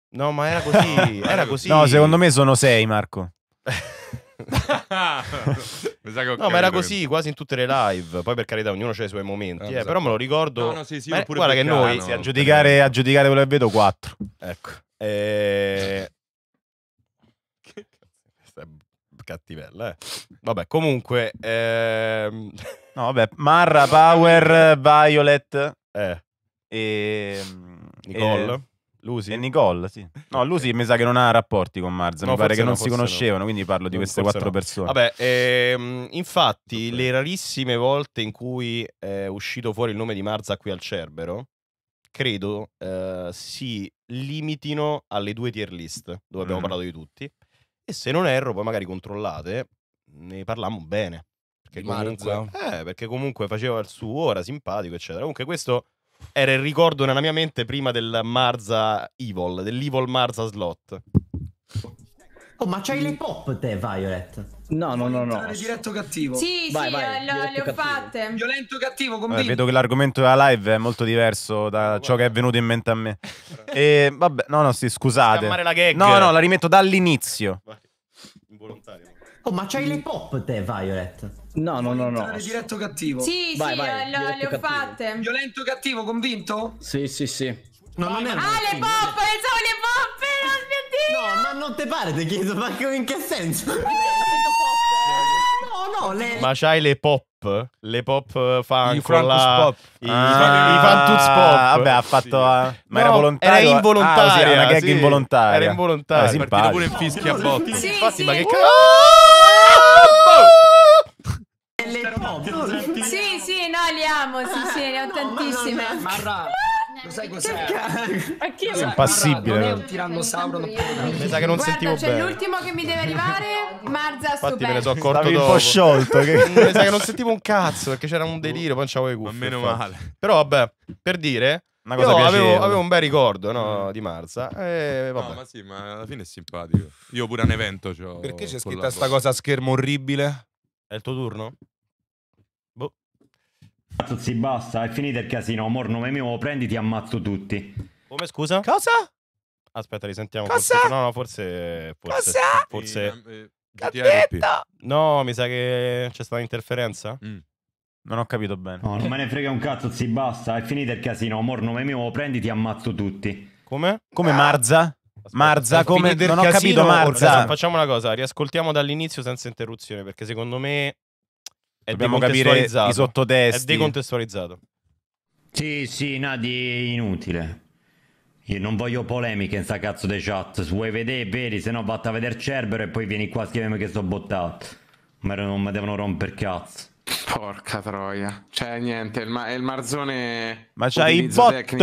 No, ma era così, era così. No, secondo me sono sei, Marco. no, ma era così quasi in tutte le live. Poi, per carità, ognuno ha i suoi momenti. Eh, eh, Però me lo ricordo. No, no, sì, sì, ma, guarda che cano, noi, sì, a, giudicare, a giudicare quello che vedo, 4. Ecco. E... Eh, che cazzo è cattivella, eh. Vabbè, comunque... Ehm... No, vabbè, Marra, Power, Violet... Eh. E... Ehm, Nicole. E... Lucy? E Nicole, sì. No, Lucy mi sa che non ha rapporti con Marza, no, mi pare che non, non si conoscevano, no. quindi parlo di non queste quattro no. persone. Vabbè, ehm, infatti, okay. le rarissime volte in cui eh, è uscito fuori il nome di Marza qui al Cerbero, credo eh, si limitino alle due tier list, dove abbiamo mm. parlato di tutti. E se non erro, poi magari controllate, ne parlammo bene. Perché comunque, eh, perché comunque faceva il suo, ora simpatico, eccetera. Comunque questo era il ricordo nella mia mente prima del Marza Evil, dell'Evil Marza Slot. Oh, ma c'hai le pop te, Violet? No, no, no, no. Diretto cattivo. Sì, vai, sì, vai, eh, lo, le ho cattivo. fatte. Violento cattivo, convinto. Eh, vedo che l'argomento della live è molto diverso da oh, ciò che è venuto in mente a me. e vabbè, no, no, sì, scusate. Scammare la gag. No, no, la rimetto dall'inizio. Involontario. Oh, ma c'hai le mm. pop te, Violet? No, no, no, no. Diretto cattivo. Sì, vai, sì, vai, eh, lo, le ho cattivo. fatte. Violento cattivo, convinto? Sì, sì, sì. No, non è ah, le pop, pensavo eh, le pop, oh mio Dio! No, ma non te pare, ti chiedo, ma in che senso? no, Ma c'hai le pop? Le pop fan I con la... pop. I, ah, Fantuz pop. Ah, vabbè, ha fatto... Sì. A... Eh, ma no, era volontaria. Eh. Era involontaria. Ah, sì, era una gag sì. involontaria. Era involontario. Si partito pure in fischia a botte. Sì, Infatti, ma che cazzo... Le... Sì, sì, no, li amo, sì, sì, ne ho tantissime. Ma, ma, lo sai cos'è? Ma chi è impassibile? Non è un tirannosauro. mi sa che non Guarda, sentivo c'è bene. l'ultimo che mi deve arrivare. Marza, Infatti me ne sono accorto Stavi dopo. un po' sciolto. Che... mi sa che non sentivo un cazzo perché c'era un delirio. Poi non c'avevo i cuffie. Ma meno male. Però vabbè, per dire... Una cosa Io avevo, avevo, un bel ricordo no, mm. di Marza. E vabbè. No, ma sì, ma alla fine è simpatico. Io pure a un evento. Perché c'è scritta sta cosa a schermo orribile? È il tuo turno? Cazzo, Mazzuzi, basta, è finito il casino. Mor nome mio, prenditi e ammazzo tutti. Come scusa? Cosa? Aspetta, risentiamo. Cosa? Forse, no, no, forse. Forse. Cosa? Forse. Eh, eh, no, mi sa che c'è stata interferenza. Mm. Non ho capito bene. No, non me ne frega un cazzo, zi, basta. È finito il casino. Mor nome mio, prenditi e ammazzo tutti. Come? Come ah. Marza? Marza, come non casino, capito Marza. facciamo una cosa, riascoltiamo dall'inizio senza interruzione, perché secondo me è dobbiamo capire i sottotesti. È decontestualizzato. Sì, sì, Nadi, inutile. Io non voglio polemiche in sta cazzo dei chat. Se vuoi vedere, vedi, se no vatta a vedere Cerbero e poi vieni qua a scrivermi che sto bottato. Ma non mi devono rompere cazzo. Porca troia. Cioè, niente, il ma- il marzone. Ma c'hai i bot?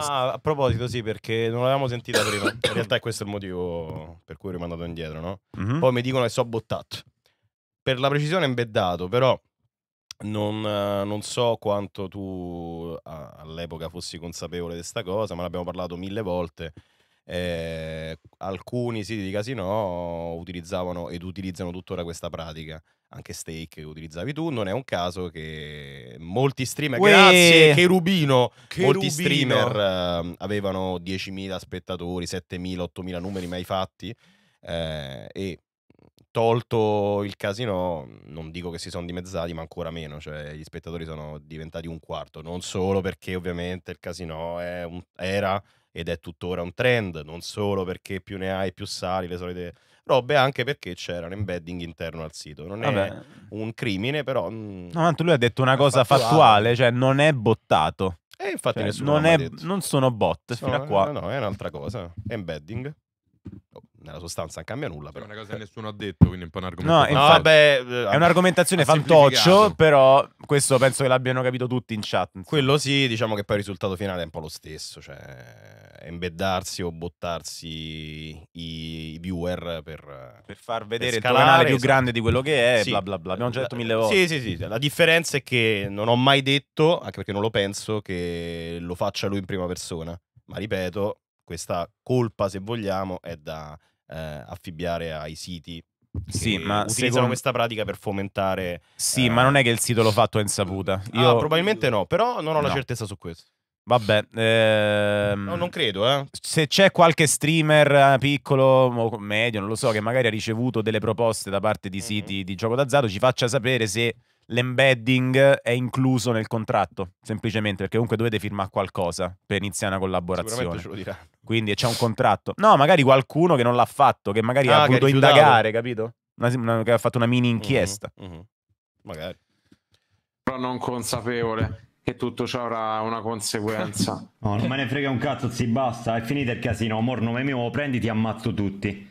Ah, a proposito, sì, perché non l'avevamo sentita prima. In realtà, questo è il motivo per cui ho rimandato indietro, no? Mm-hmm. Poi mi dicono che so bottato per la precisione embeddato, però non, non so quanto tu all'epoca fossi consapevole di questa cosa, ma l'abbiamo parlato mille volte. Eh, alcuni siti di casino utilizzavano ed utilizzano tuttora questa pratica. Anche stake che utilizzavi tu, non è un caso che molti streamer, Uè, grazie Cherubino, Cherubino. molti streamer eh, avevano 10.000 spettatori, 7.000, 8.000 numeri mai fatti eh, e tolto il casino, non dico che si sono dimezzati, ma ancora meno, cioè gli spettatori sono diventati un quarto, non solo perché ovviamente il casino un, era ed è tuttora un trend, non solo perché più ne hai più sali, le solite robe, anche perché c'era un embedding interno al sito. Non Vabbè. è un crimine, però... Mm, no, tanto lui ha detto una cosa fattuale, fattuale cioè non è bottato. E eh, infatti cioè, nessuno non, è, non sono bot, no, fino a qua. No, no, è un'altra cosa, embedding nella sostanza non cambia nulla. Però. È una cosa che nessuno ha detto, quindi è un po' un argomento. No, infatti, vabbè, eh, è un'argomentazione fantoccio, però questo penso che l'abbiano capito tutti in chat. Insomma. Quello sì, diciamo che poi il risultato finale è un po' lo stesso, cioè embeddarsi o bottarsi i, viewer per, per far vedere per scalare, il canale più esatto. grande di quello che è, sì. bla bla bla. Abbiamo già detto mille volte. Sì, sì, sì. La differenza è che non ho mai detto, anche perché non lo penso, che lo faccia lui in prima persona. Ma ripeto, questa colpa, se vogliamo, è da eh, affibbiare ai siti sì, ma utilizzano secondo... questa pratica per fomentare. Sì, eh... ma non eh, è che il sito l'ho fatto a insaputa. Ah, Io... Ah, probabilmente no, però non ho no. la certezza su questo. Vabbè, ehm... no, non credo. Eh. Se c'è qualche streamer eh, piccolo o medio, non lo so, che magari ha ricevuto delle proposte da parte di siti mm-hmm. di gioco d'azzardo, ci faccia sapere se l'embedding è incluso nel contratto, semplicemente perché comunque dovete firmare qualcosa per iniziare una collaborazione. Quindi c'è un contratto. No, magari qualcuno che non l'ha fatto, che magari ah, ha voluto indagare, capito? Una, una, che ha fatto una mini mhm, inchiesta. Mm-hmm. Magari. Però non consapevole che tutto ciò avrà una conseguenza. no, non me ne frega un cazzo, si basta, è finito il casino, amor nome mio, prendi, ti ammazzo tutti.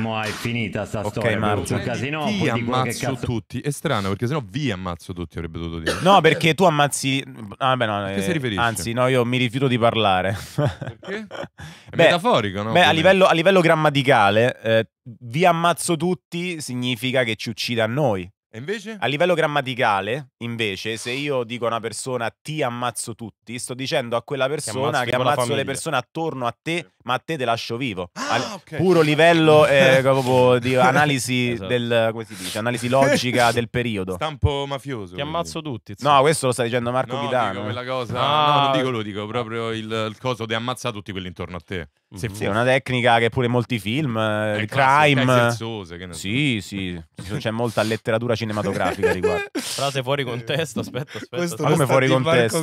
Mo è finita sta okay, storia. Marzo, casino, ti ammazzo cazzo... tutti. È strano perché sennò vi ammazzo tutti, avrebbe dovuto dire. No, perché tu ammazzi. Ah, beh, no, eh, anzi, no, io mi rifiuto di parlare. Perché? È beh, metaforico, no? Beh, a livello, a livello, grammaticale, eh, vi ammazzo tutti significa che ci uccida a noi. E invece? A livello grammaticale, invece, se io dico a una persona ti ammazzo tutti, sto dicendo a quella persona che ammazzo, ammazzo le persone attorno a te, ma a te te lascio vivo. Ah, Al, okay. Puro livello eh, proprio di analisi esatto. del come si dice, analisi logica del periodo. Stampo mafioso. Ti quindi. ammazzo tutti. Zio. No, questo lo sta dicendo Marco no, Pitano. Dico quella cosa. Ah. No, non ah. dico lo dico, proprio il, il coso ti ammazza tutti quelli intorno a te. Se mhm. sì, è una tecnica che pure molti film, eh, eh il crime. Sensose, che sì, sì, c'è molta letteratura cinematografica riguardo. Frase fuori contesto, aspetta, aspetta. ma come fuori contesto?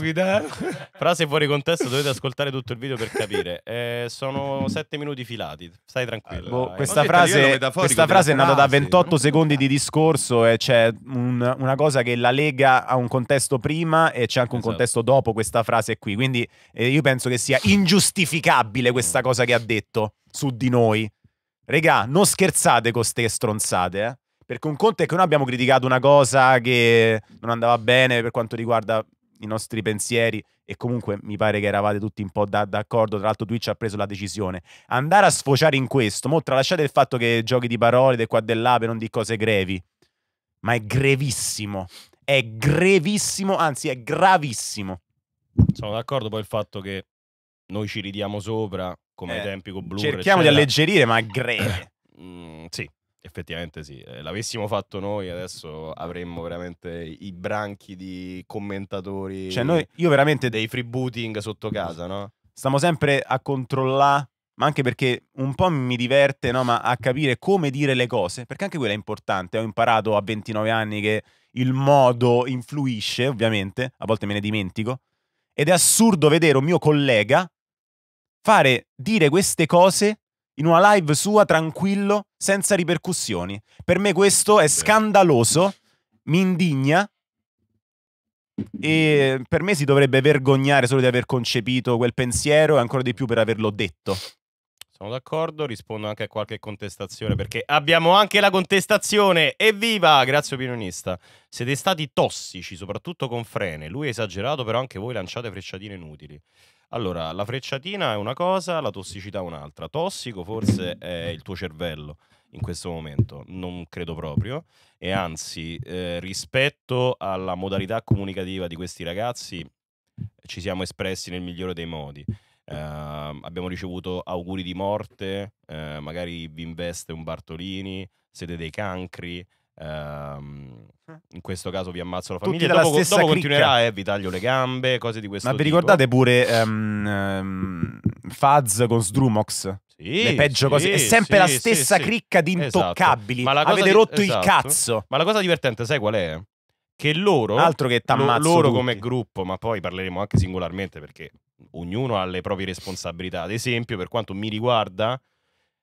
Frase fuori contesto, dovete ascoltare tutto il video per capire. Eh, sono sette minuti filati, stai tranquillo. Boh, questa, frase, questa frase, è nata da 28 secondi di discorso e c'è un, una cosa che la lega a un contesto prima e c'è anche un esatto. contesto dopo questa frase qui. Quindi eh, io penso che sia ingiustificabile questa cosa cosa che ha detto su di noi. Regà, non scherzate con queste stronzate, eh? Perché un conto è che noi abbiamo criticato una cosa che non andava bene per quanto riguarda i nostri pensieri e comunque mi pare che eravate tutti un po' d'accordo, tra l'altro Twitch ha preso la decisione. Andare a sfociare in questo, mo tralasciate il fatto che giochi di parole, del qua e là, per non di cose grevi, ma è grevissimo, è grevissimo, anzi è gravissimo. Sono d'accordo poi il fatto che noi ci ridiamo sopra, come eh, ai tempi con Blue. Cerchiamo di alleggerire, ma greve. mm, sì, effettivamente sì. Eh, l'avessimo fatto noi adesso avremmo veramente i branchi di commentatori. Cioè noi, io veramente... Dei freebooting sotto casa, no? Stiamo sempre a controllare ma anche perché un po' mi diverte no? ma a capire come dire le cose, perché anche quella è importante. Ho imparato a 29 anni che il modo influisce, ovviamente, a volte me ne dimentico, ed è assurdo vedere un mio collega fare dire queste cose in una live sua tranquillo, senza ripercussioni. Per me questo è scandaloso, mi indigna e per me si dovrebbe vergognare solo di aver concepito quel pensiero e ancora di più per averlo detto. Sono d'accordo, rispondo anche a qualche contestazione perché abbiamo anche la contestazione. Evviva! Grazie opinionista. Siete stati tossici, soprattutto con Frene. Lui è esagerato, però anche voi lanciate frecciatine inutili. Allora, la frecciatina è una cosa, la tossicità è un'altra. Tossico forse è il tuo cervello in questo momento, non credo proprio. E anzi, eh, rispetto alla modalità comunicativa di questi ragazzi, ci siamo espressi nel migliore dei modi. Eh, abbiamo ricevuto auguri di morte, eh, magari vi investe un Bartolini, siete dei cancri. Um, in questo caso vi ammazzo la famiglia. Tutti dopo, dopo continuerà, eh, vi taglio le gambe, cose di questo Ma vi ricordate pure um, ehm, um, ehm, Faz con Sdrumox? Sì, le peggio sì, cose. È sempre sì, la stessa cricca di esatto. intoccabili. Esatto. Avete di... rotto esatto. il cazzo. Ma la cosa divertente, sai qual è? Che loro, altro che t'ammazzo loro tutti. come gruppo, ma poi parleremo anche singolarmente perché ognuno ha le proprie responsabilità. Ad esempio, per quanto mi riguarda,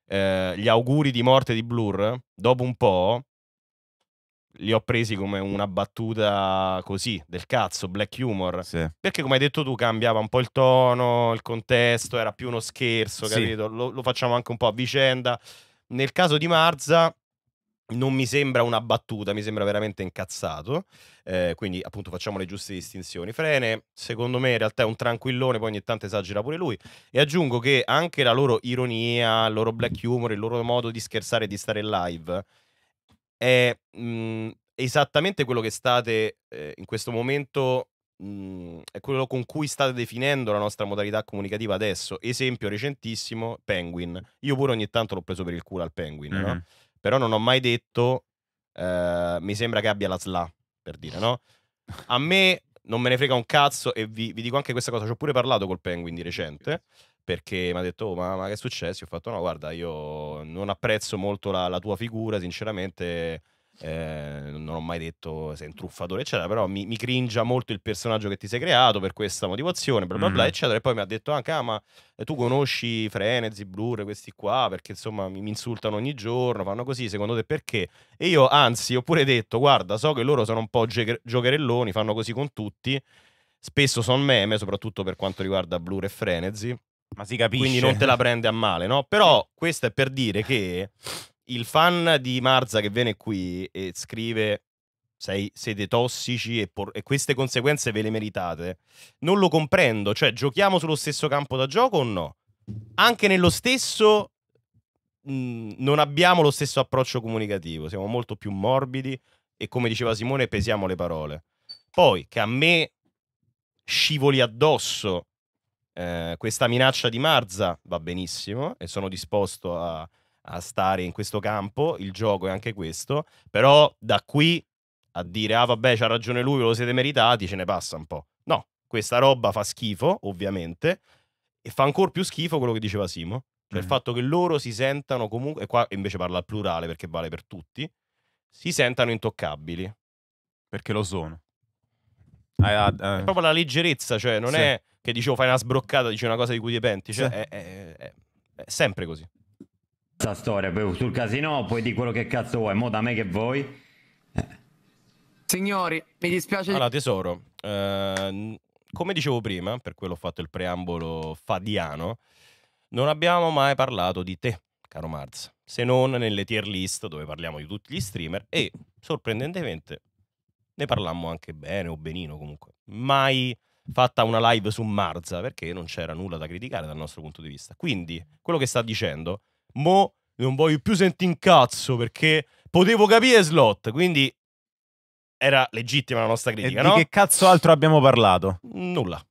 eh, gli auguri di morte di Blur, dopo un po' li ho presi come una battuta così, del cazzo, black humor. Sì. Perché come hai detto tu cambiava un po' il tono, il contesto, era più uno scherzo, sì. Lo, lo, facciamo anche un po' a vicenda. Nel caso di Marza non mi sembra una battuta, mi sembra veramente incazzato. Eh, quindi appunto facciamo le giuste distinzioni. Frene, secondo me in realtà è un tranquillone, poi ogni tanto esagera pure lui. E aggiungo che anche la loro ironia, il loro black humor, il loro modo di scherzare e di stare live è mh, mhmm, esattamente quello che state eh, in questo momento mh, mhmm, è quello con cui state definendo la nostra modalità comunicativa adesso. Esempio recentissimo, Penguin. Io pure ogni tanto l'ho preso per il culo al Penguin, mm-hmm. no? Però non ho mai detto eh, mi sembra che abbia la SLA, per dire, no? A me non me ne frega un cazzo e vi, vi dico anche questa cosa, ci ho pure parlato col Penguin di recente. Sì perché mi ha detto, oh, ma, ma, che è successo? Io ho fatto, no, guarda, io non apprezzo molto la, la tua figura, sinceramente. Eh, non ho mai detto sei un truffatore, eccetera, però mi, mi cringia molto il personaggio che ti sei creato per questa motivazione, bla bla bla, eccetera. E poi mi ha detto anche, ah, ma eh, tu conosci Frenzy, Blur, questi qua, perché insomma mi, mi, insultano ogni giorno, fanno così, secondo te perché? E io, anzi, ho pure detto, guarda, so che loro sono un po' ge- giocherelloni, fanno così con tutti, spesso sono meme, soprattutto per quanto riguarda Blur e Frenzy ma si capisce. Quindi non te la prende a male, no? Però questo è per dire che il fan di Marza che viene qui e scrive sei, siete tossici e, por- e, queste conseguenze ve le meritate. Non lo comprendo, cioè giochiamo sullo stesso campo da gioco o no? Anche nello stesso mhmm, non abbiamo lo stesso approccio comunicativo, siamo molto più morbidi e come diceva Simone pesiamo le parole. Poi che a me scivoli addosso eh, questa minaccia di Marza va benissimo e sono disposto a, a stare in questo campo, il gioco è anche questo, però da qui a dire ah vabbè c'ha ragione lui, ve lo siete meritati, ce ne passa un po'. No, questa roba fa schifo, ovviamente, e fa ancora più schifo quello che diceva Simo, cioè mm. il fatto che loro si sentano comunque, e qua invece parla al plurale perché vale per tutti, si sentano intoccabili. Perché lo sono. È eh. proprio la leggerezza, cioè non sì. è che dicevo fai una sbroccata, dici una cosa di cui ti penti, cioè, sì. è, è, è, è sempre così. Sta storia, sul casino poi di quello che cazzo vuoi, mo da me che vuoi. Signori, mi dispiace. Allora, tesoro, ehm, come dicevo prima, per quello ho fatto il preambolo fadiano, non abbiamo mai parlato di te, caro Marz, se non nelle tier list dove parliamo di tutti gli streamer e sorprendentemente ne parlammo anche bene o benino comunque. Mai fatta una live su Marza perché non c'era nulla da criticare dal nostro punto di vista. Quindi, quello che sta dicendo, mo non voglio più sentire in cazzo perché potevo capire slot, quindi era legittima la nostra critica, e no? Di che cazzo altro abbiamo parlato? Nulla.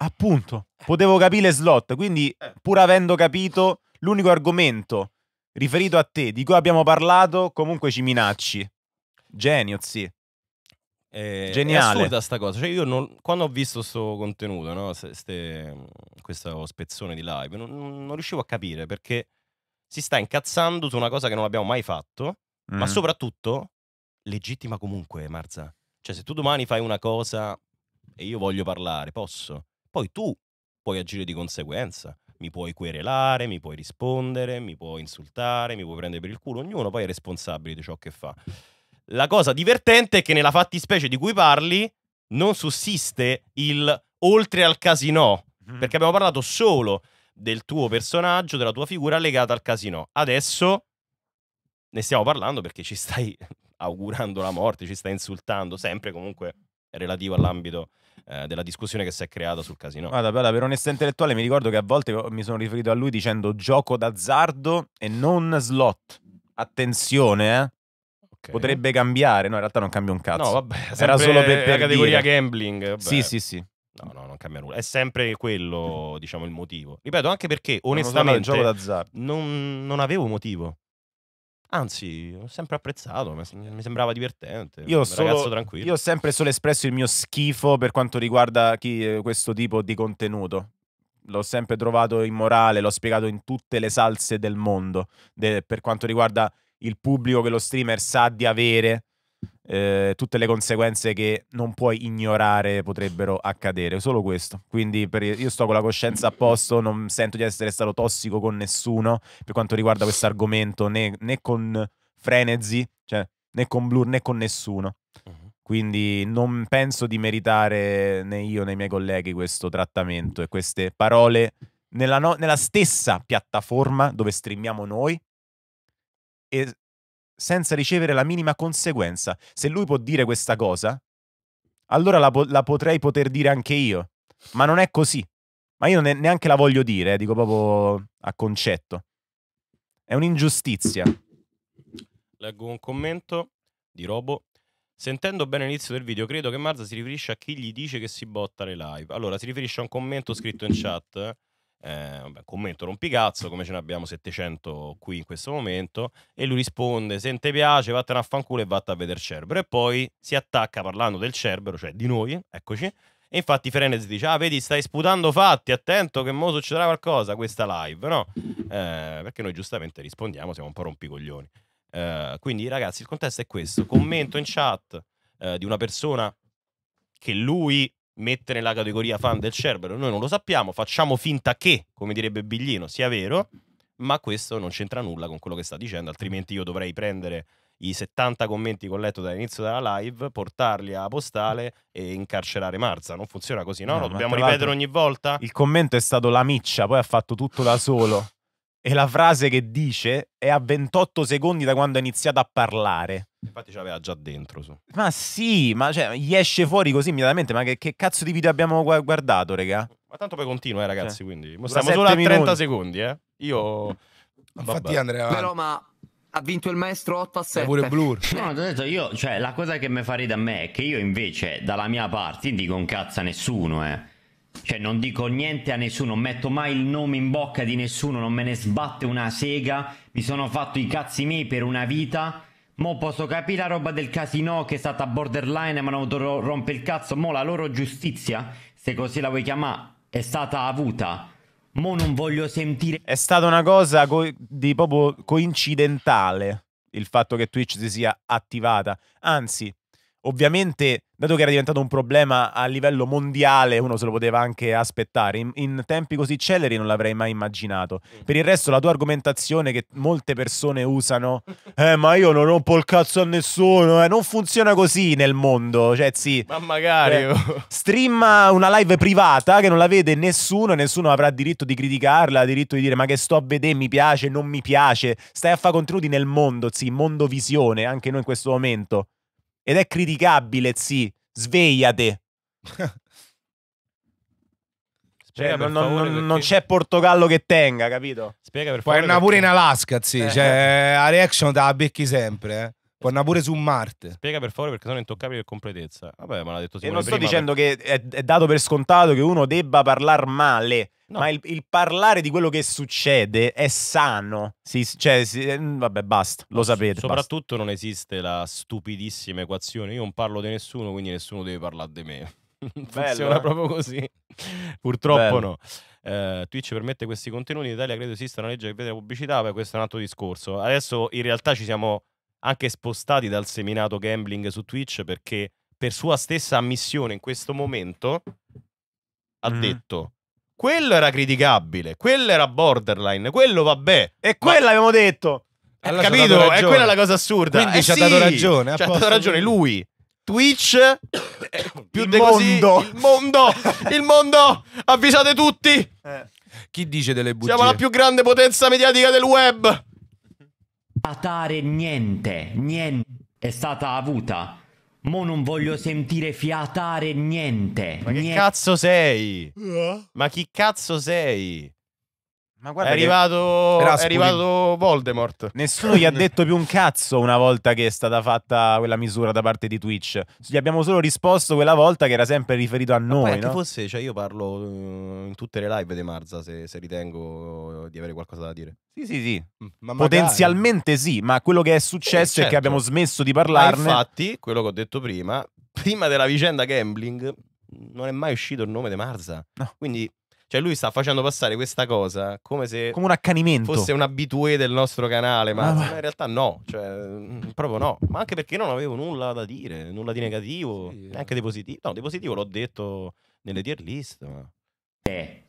Appunto, potevo capire slot, quindi pur avendo capito l'unico argomento riferito a te di cui abbiamo parlato, comunque ci minacci. Genio, sì. È, Geniale. È assurda sta cosa. Cioè, io non, quando ho visto questo contenuto, no? Ste, questo spezzone di live, non, non, riuscivo a capire perché si sta incazzando su una cosa che non abbiamo mai fatto, mm. ma soprattutto legittima comunque, Marza. Cioè, se tu domani fai una cosa e io voglio parlare, posso. Poi tu puoi agire di conseguenza. Mi puoi querelare, mi puoi rispondere, mi puoi insultare, mi puoi prendere per il culo. Ognuno poi è responsabile di ciò che fa. La cosa divertente è che nella fattispecie di cui parli non sussiste il oltre al casino, mm. perché abbiamo parlato solo del tuo personaggio, della tua figura legata al casino. Adesso ne stiamo parlando perché ci stai augurando la morte, ci stai insultando, sempre comunque relativo all'ambito eh, della discussione che si è creata sul casino. Guarda, Paola, per onestà intellettuale mi ricordo che a volte mi sono riferito a lui dicendo gioco d'azzardo e non slot. Attenzione, eh. Okay. Potrebbe cambiare, no, in realtà non cambia un cazzo. No, vabbè, era solo per, per la categoria dire. gambling. Vabbè. Sì, sì, sì. No, no, non cambia nulla. È sempre quello, diciamo, il motivo. Ripeto, anche perché onestamente non, non, non avevo motivo. Anzi, ho sempre apprezzato, mi sembrava divertente. Io, solo, io ho sempre solo espresso il mio schifo per quanto riguarda chi, eh, questo tipo di contenuto. L'ho sempre trovato immorale, l'ho spiegato in tutte le salse del mondo de, per quanto riguarda il pubblico che lo streamer sa di avere, eh, tutte le conseguenze che non puoi ignorare potrebbero accadere. Solo questo. Quindi per, io sto con la coscienza a posto, non sento di essere stato tossico con nessuno per quanto riguarda questo argomento, né, né, con Frenzy, cioè, né con Blur, né con nessuno. Mm-hmm. Quindi non penso di meritare né io né i miei colleghi questo trattamento e queste parole nella, no nella stessa piattaforma dove streamiamo noi e senza ricevere la minima conseguenza. Se lui può dire questa cosa, allora la, po la potrei poter dire anche io. Ma non è così. Ma io ne neanche la voglio dire, eh, dico proprio a concetto. È un'ingiustizia. Leggo un commento di Robo. Sentendo bene l'inizio del video, credo che Marza si riferisce a chi gli dice che si botta le live. Allora, si riferisce a un commento scritto in chat eh, eh, vabbè, commento rompicazzo, come ce ne abbiamo 700 qui in questo momento, e lui risponde, se non ti piace vattene a fanculo e vattene a vedere Cerbero, e poi si attacca parlando del Cerbero, cioè di noi, eccoci, e infatti Frenes dice, ah vedi stai sputando fatti, attento che mo succederà qualcosa questa live, no? Eh, perché noi giustamente rispondiamo, siamo un po' rompicoglioni. Eh, quindi ragazzi il contesto è questo, commento in chat eh, di una persona che lui mettere la categoria fan del Cerbero, noi non lo sappiamo, facciamo finta che, come direbbe Biglino, sia vero, ma questo non c'entra nulla con quello che sta dicendo, altrimenti io dovrei prendere i 70 commenti che ho letto dall'inizio della live, portarli a postale e incarcerare Marza. Non funziona così, no? no lo dobbiamo ripetere ogni volta? Il commento è stato la miccia, poi ha fatto tutto da solo. e la frase che dice è a 28 secondi da quando ha iniziato a parlare. Infatti ce l'aveva già dentro. Su. Ma sì, ma cioè, gli esce fuori così immediatamente. Ma che, che cazzo di video abbiamo guardato, regà? Ma tanto poi continua, eh, ragazzi. Cioè, quindi stiamo solo a 30 minuti. secondi, eh. Io. Infatti, Vabbè. Andrea. Però, ma ha vinto il maestro 8 a 7. Pure Blur. No, ti ho detto io, cioè, la cosa che mi fa ridere a me è che io invece, dalla mia parte, dico un cazzo a nessuno, eh. Cioè, non dico niente a nessuno, non metto mai il nome in bocca di nessuno, non me ne sbatte una sega. Mi sono fatto i cazzi miei per una vita Mo posso capire la roba del casino che è stata borderline ma non rompe il cazzo. Mo la loro giustizia, se così la vuoi chiamare, è stata avuta. Mo non voglio sentire... È stata una cosa di proprio coincidentale il fatto che Twitch si sia attivata. Anzi, ovviamente dato che era diventato un problema a livello mondiale, uno se lo poteva anche aspettare. In, in tempi così celeri non l'avrei mai immaginato. Mm. Per il resto, la tua argomentazione che molte persone usano, eh, ma io non rompo il cazzo a nessuno, eh, non funziona così nel mondo. Cioè, sì. Ma magari. Eh, oh. streama una live privata che non la vede nessuno e nessuno avrà diritto di criticarla, diritto di dire ma che sto a vedere, mi piace, non mi piace. Stai a fare contenuti nel mondo, sì, mondo visione, anche noi in questo momento ed è criticabile, sì. Svegliate. Cioè, non, favore, non perché... c'è Portogallo che tenga, capito? Spiega per favore. Poi è una pure in Alaska, sì. Cioè, eh. Cioè, la reaction te la becchi sempre. Eh. Può andare pure su Marte. Spiega per favore perché sono intoccabile per completezza. Vabbè, ma l'ha detto Simone E non sto prima, dicendo per... che è, è, dato per scontato che uno debba parlare male, no. ma il, il, parlare di quello che succede è sano. Si, cioè, si, eh, mm, vabbè, basta, lo sapete. Soprattutto basta. non esiste la stupidissima equazione. Io non parlo di nessuno, quindi nessuno deve parlare di me. Funziona eh? proprio così. Purtroppo Bello. no. Uh, Twitch permette questi contenuti. In Italia credo esista una legge che vede la pubblicità, beh, questo è un altro discorso. Adesso in realtà ci siamo anche spostati dal seminato gambling su Twitch perché per sua stessa ammissione in questo momento ha mm. detto quello era criticabile, quello era borderline, quello vabbè. E quello ma... abbiamo detto. Allora eh, capito? È quella la cosa assurda. Quindi eh ci ha sì, dato ragione. Ci ha dato ragione lui. Twitch, più il mondo. Così, il mondo, il mondo, avvisate tutti. Eh. Chi dice delle bugie? Siamo la più grande potenza mediatica del web patare niente, niente è stata avuta. Mo non voglio sentire fiatare niente. Ma che niente. cazzo sei? Eh? Ma chi cazzo sei? Ma guarda è arrivato, è arrivato Voldemort. Nessuno gli ha detto più un cazzo una volta che è stata fatta quella misura da parte di Twitch. Gli abbiamo solo risposto quella volta che era sempre riferito a noi. Ma poi, no? fosse, cioè io parlo eh, in tutte le live di Marza se, se ritengo eh, di avere qualcosa da dire. Sì, sì, sì. Mm, ma Potenzialmente magari... sì, ma quello che è successo eh, certo. è che abbiamo certo. smesso di parlarne. Ma infatti, quello che ho detto prima, prima della vicenda gambling, non è mai uscito il nome di Marza. No. Quindi cioè, lui sta facendo passare questa cosa come se come un accanimento. fosse un abitué del nostro canale, ma, ah, ma... in realtà no, cioè, mm, proprio no. Ma anche perché io non avevo nulla da dire, nulla di eh, negativo, sì, eh. neanche eh. di positivo. No, di positivo l'ho detto nelle tier list. Ma... Eh.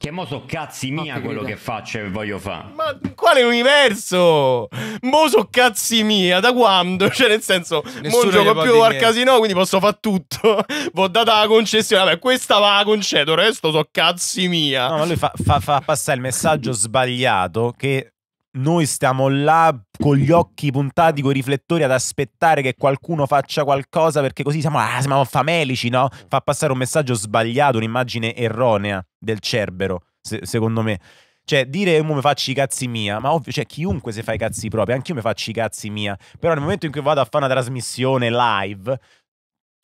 Che mo so cazzi mia okay, quello che faccio e voglio fare. Ma quale universo? Mo so cazzi mia, da quando? Cioè, nel senso, Nessuno mo gioco più al casino, quindi posso fare tutto. V'ho data la concessione. Vabbè, questa va la concedo, il resto so cazzi mia. No, ma lui fa, fa, fa passare il messaggio sbagliato che noi stiamo là con gli occhi puntati, con i riflettori ad aspettare che qualcuno faccia qualcosa perché così siamo, ah, siamo famelici, no? Fa passare un messaggio sbagliato, un'immagine erronea del Cerbero, se- secondo me. Cioè, dire io mi faccio i cazzi mia, ma ovvio, cioè, chiunque se fa i cazzi propri, anch'io mi faccio i cazzi mia. Però nel momento in cui vado a fare una trasmissione live,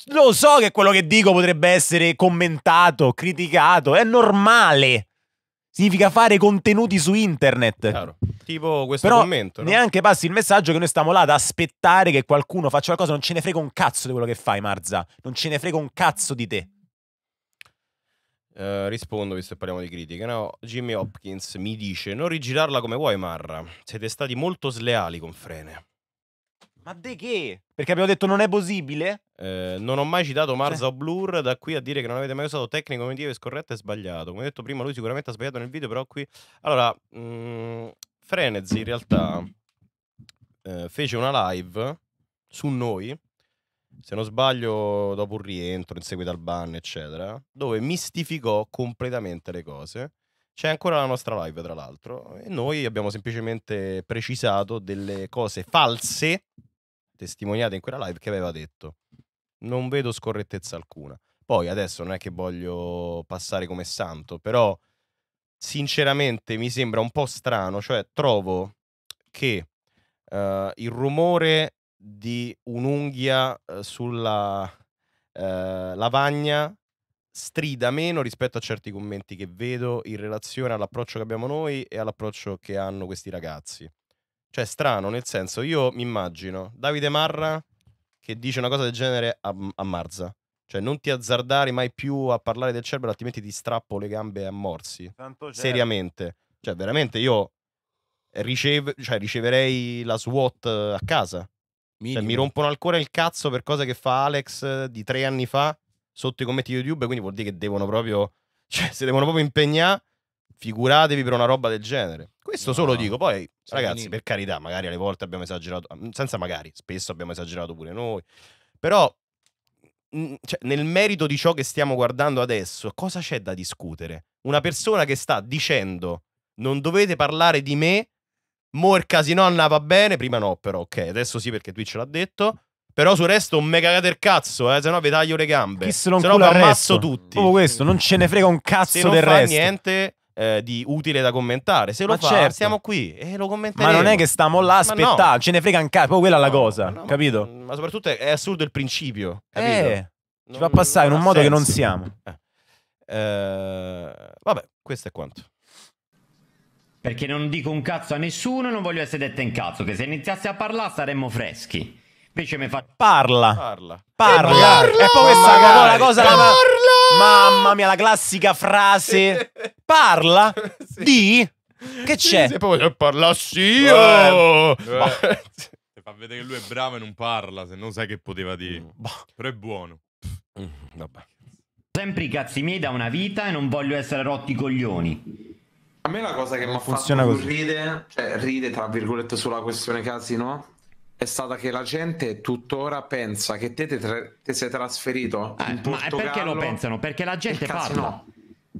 lo so che quello che dico potrebbe essere commentato, criticato, è normale. Significa fare contenuti su internet. Chiaro. Tipo questo Però commento. No? Neanche passi il messaggio che noi stiamo là ad aspettare che qualcuno faccia qualcosa. Non ce ne frega un cazzo di quello che fai, Marza. Non ce ne frega un cazzo di te. Uh, rispondo visto che parliamo di critiche. No? Jimmy Hopkins mi dice: Non rigirarla come vuoi, Marra. Siete stati molto sleali con Frene. Ma di che? Perché abbiamo detto non è possibile? Eh, non ho mai citato eh. Marza o Blur, da qui a dire che non avete mai usato tecniche cognitive scorrette è sbagliato. Come ho detto prima, lui sicuramente ha sbagliato nel video, però qui... Allora, mh, mm, Frenzy in realtà eh, fece una live su noi, se non sbaglio dopo un rientro, in seguito al ban, eccetera, dove mistificò completamente le cose. C'è ancora la nostra live, tra l'altro, e noi abbiamo semplicemente precisato delle cose false testimoniata in quella live che aveva detto non vedo scorrettezza alcuna. Poi adesso non è che voglio passare come santo, però sinceramente mi sembra un po' strano, cioè trovo che uh, il rumore di un'unghia uh, sulla uh, lavagna strida meno rispetto a certi commenti che vedo in relazione all'approccio che abbiamo noi e all'approccio che hanno questi ragazzi. Cioè, strano, nel senso, io mi immagino Davide Marra che dice una cosa del genere a, a Marza. Cioè, non ti azzardare mai più a parlare del cervello, altrimenti ti strappo le gambe a morsi. Tanto certo. Seriamente. Cioè, veramente, io riceve, cioè, riceverei la SWAT eh, a casa. Cioè, mi rompono ancora il cazzo per cose che fa Alex eh, di tre anni fa sotto i commenti di YouTube, quindi vuol dire che devono proprio... Cioè, si devono proprio impegnare Figuratevi per una roba del genere. Questo no, solo dico. Poi, ragazzi, finito. per carità, magari alle volte abbiamo esagerato. Mm, senza magari, spesso abbiamo esagerato pure noi. Però, mm, cioè, nel merito di ciò che stiamo guardando adesso, cosa c'è da discutere? Una persona che sta dicendo non dovete parlare di me, mo il casinonna va bene, prima no però, ok, adesso sì perché Twitch l'ha detto, però sul resto un mega cagate il cazzo, eh, se no vi taglio le gambe, se no vi ammazzo tutti. Proprio questo, non ce ne frega un cazzo del resto. Se non fa resto. niente eh, di utile da commentare. Se lo ma fa, certo. siamo qui e lo commenteremo. Ma non è che stiamo là a aspettare, no. ce ne frega un cazzo, poi quella è la cosa, no, capito? Ma, ma, soprattutto è, è assurdo il principio, eh, capito? Eh, non, ci fa passare in un modo senso. che non siamo. Eh. eh. vabbè, questo è quanto. Perché non dico un cazzo a nessuno e non voglio essere detta in cazzo, che se iniziassi a parlare saremmo freschi. Invece mi fa... Parla. Parla. Parla. Magari. E poi questa la cosa... Parla. La... Mamma mia, la classica frase. Parla sì. di... Che c'è? Sì, se poi parlassi io... Eh. Oh! eh. fa vedere che lui è bravo e non parla, se non sai che poteva dire. Mm. Boh. Però è buono. Mm, vabbè. Sempre i cazzi miei da una vita e non voglio essere rotti coglioni. A me la cosa che mi ha fatto così. ride, cioè ride tra virgolette sulla questione casino, è stata che la gente tuttora pensa che te, te, tra- te sei trasferito. Eh, ma perché lo pensano? Perché la gente parla. No.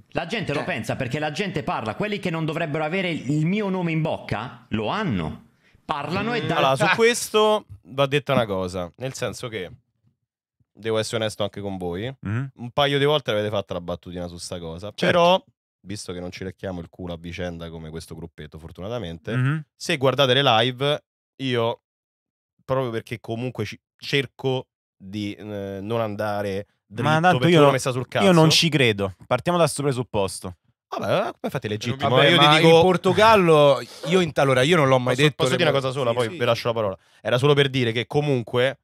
La gente eh. lo cioè pensa perché la gente parla. Quelli che non dovrebbero avere il mio nome in bocca lo hanno. Parlano mm, e danno. Allora, su questo va detta una cosa: nel senso che devo essere onesto anche con voi. Mm. Un paio di volte avete fatto la battutina su sta cosa. Certo. Però visto che non ci lecchiamo il culo a vicenda come questo gruppetto, fortunatamente, mm-hmm. se guardate le live, io proprio perché comunque ci, cerco di eh, non andare dritto Ma tanto io, messa sul cazzo. Io non ci credo. Partiamo da questo presupposto. Vabbè, ah, come fate legittimo? Vabbè, io ti dico... in Portogallo, io in... allora, io non l'ho mai posso, detto... Posso dire una cosa sola, sì, poi sì. vi lascio la parola. Era solo per dire che comunque,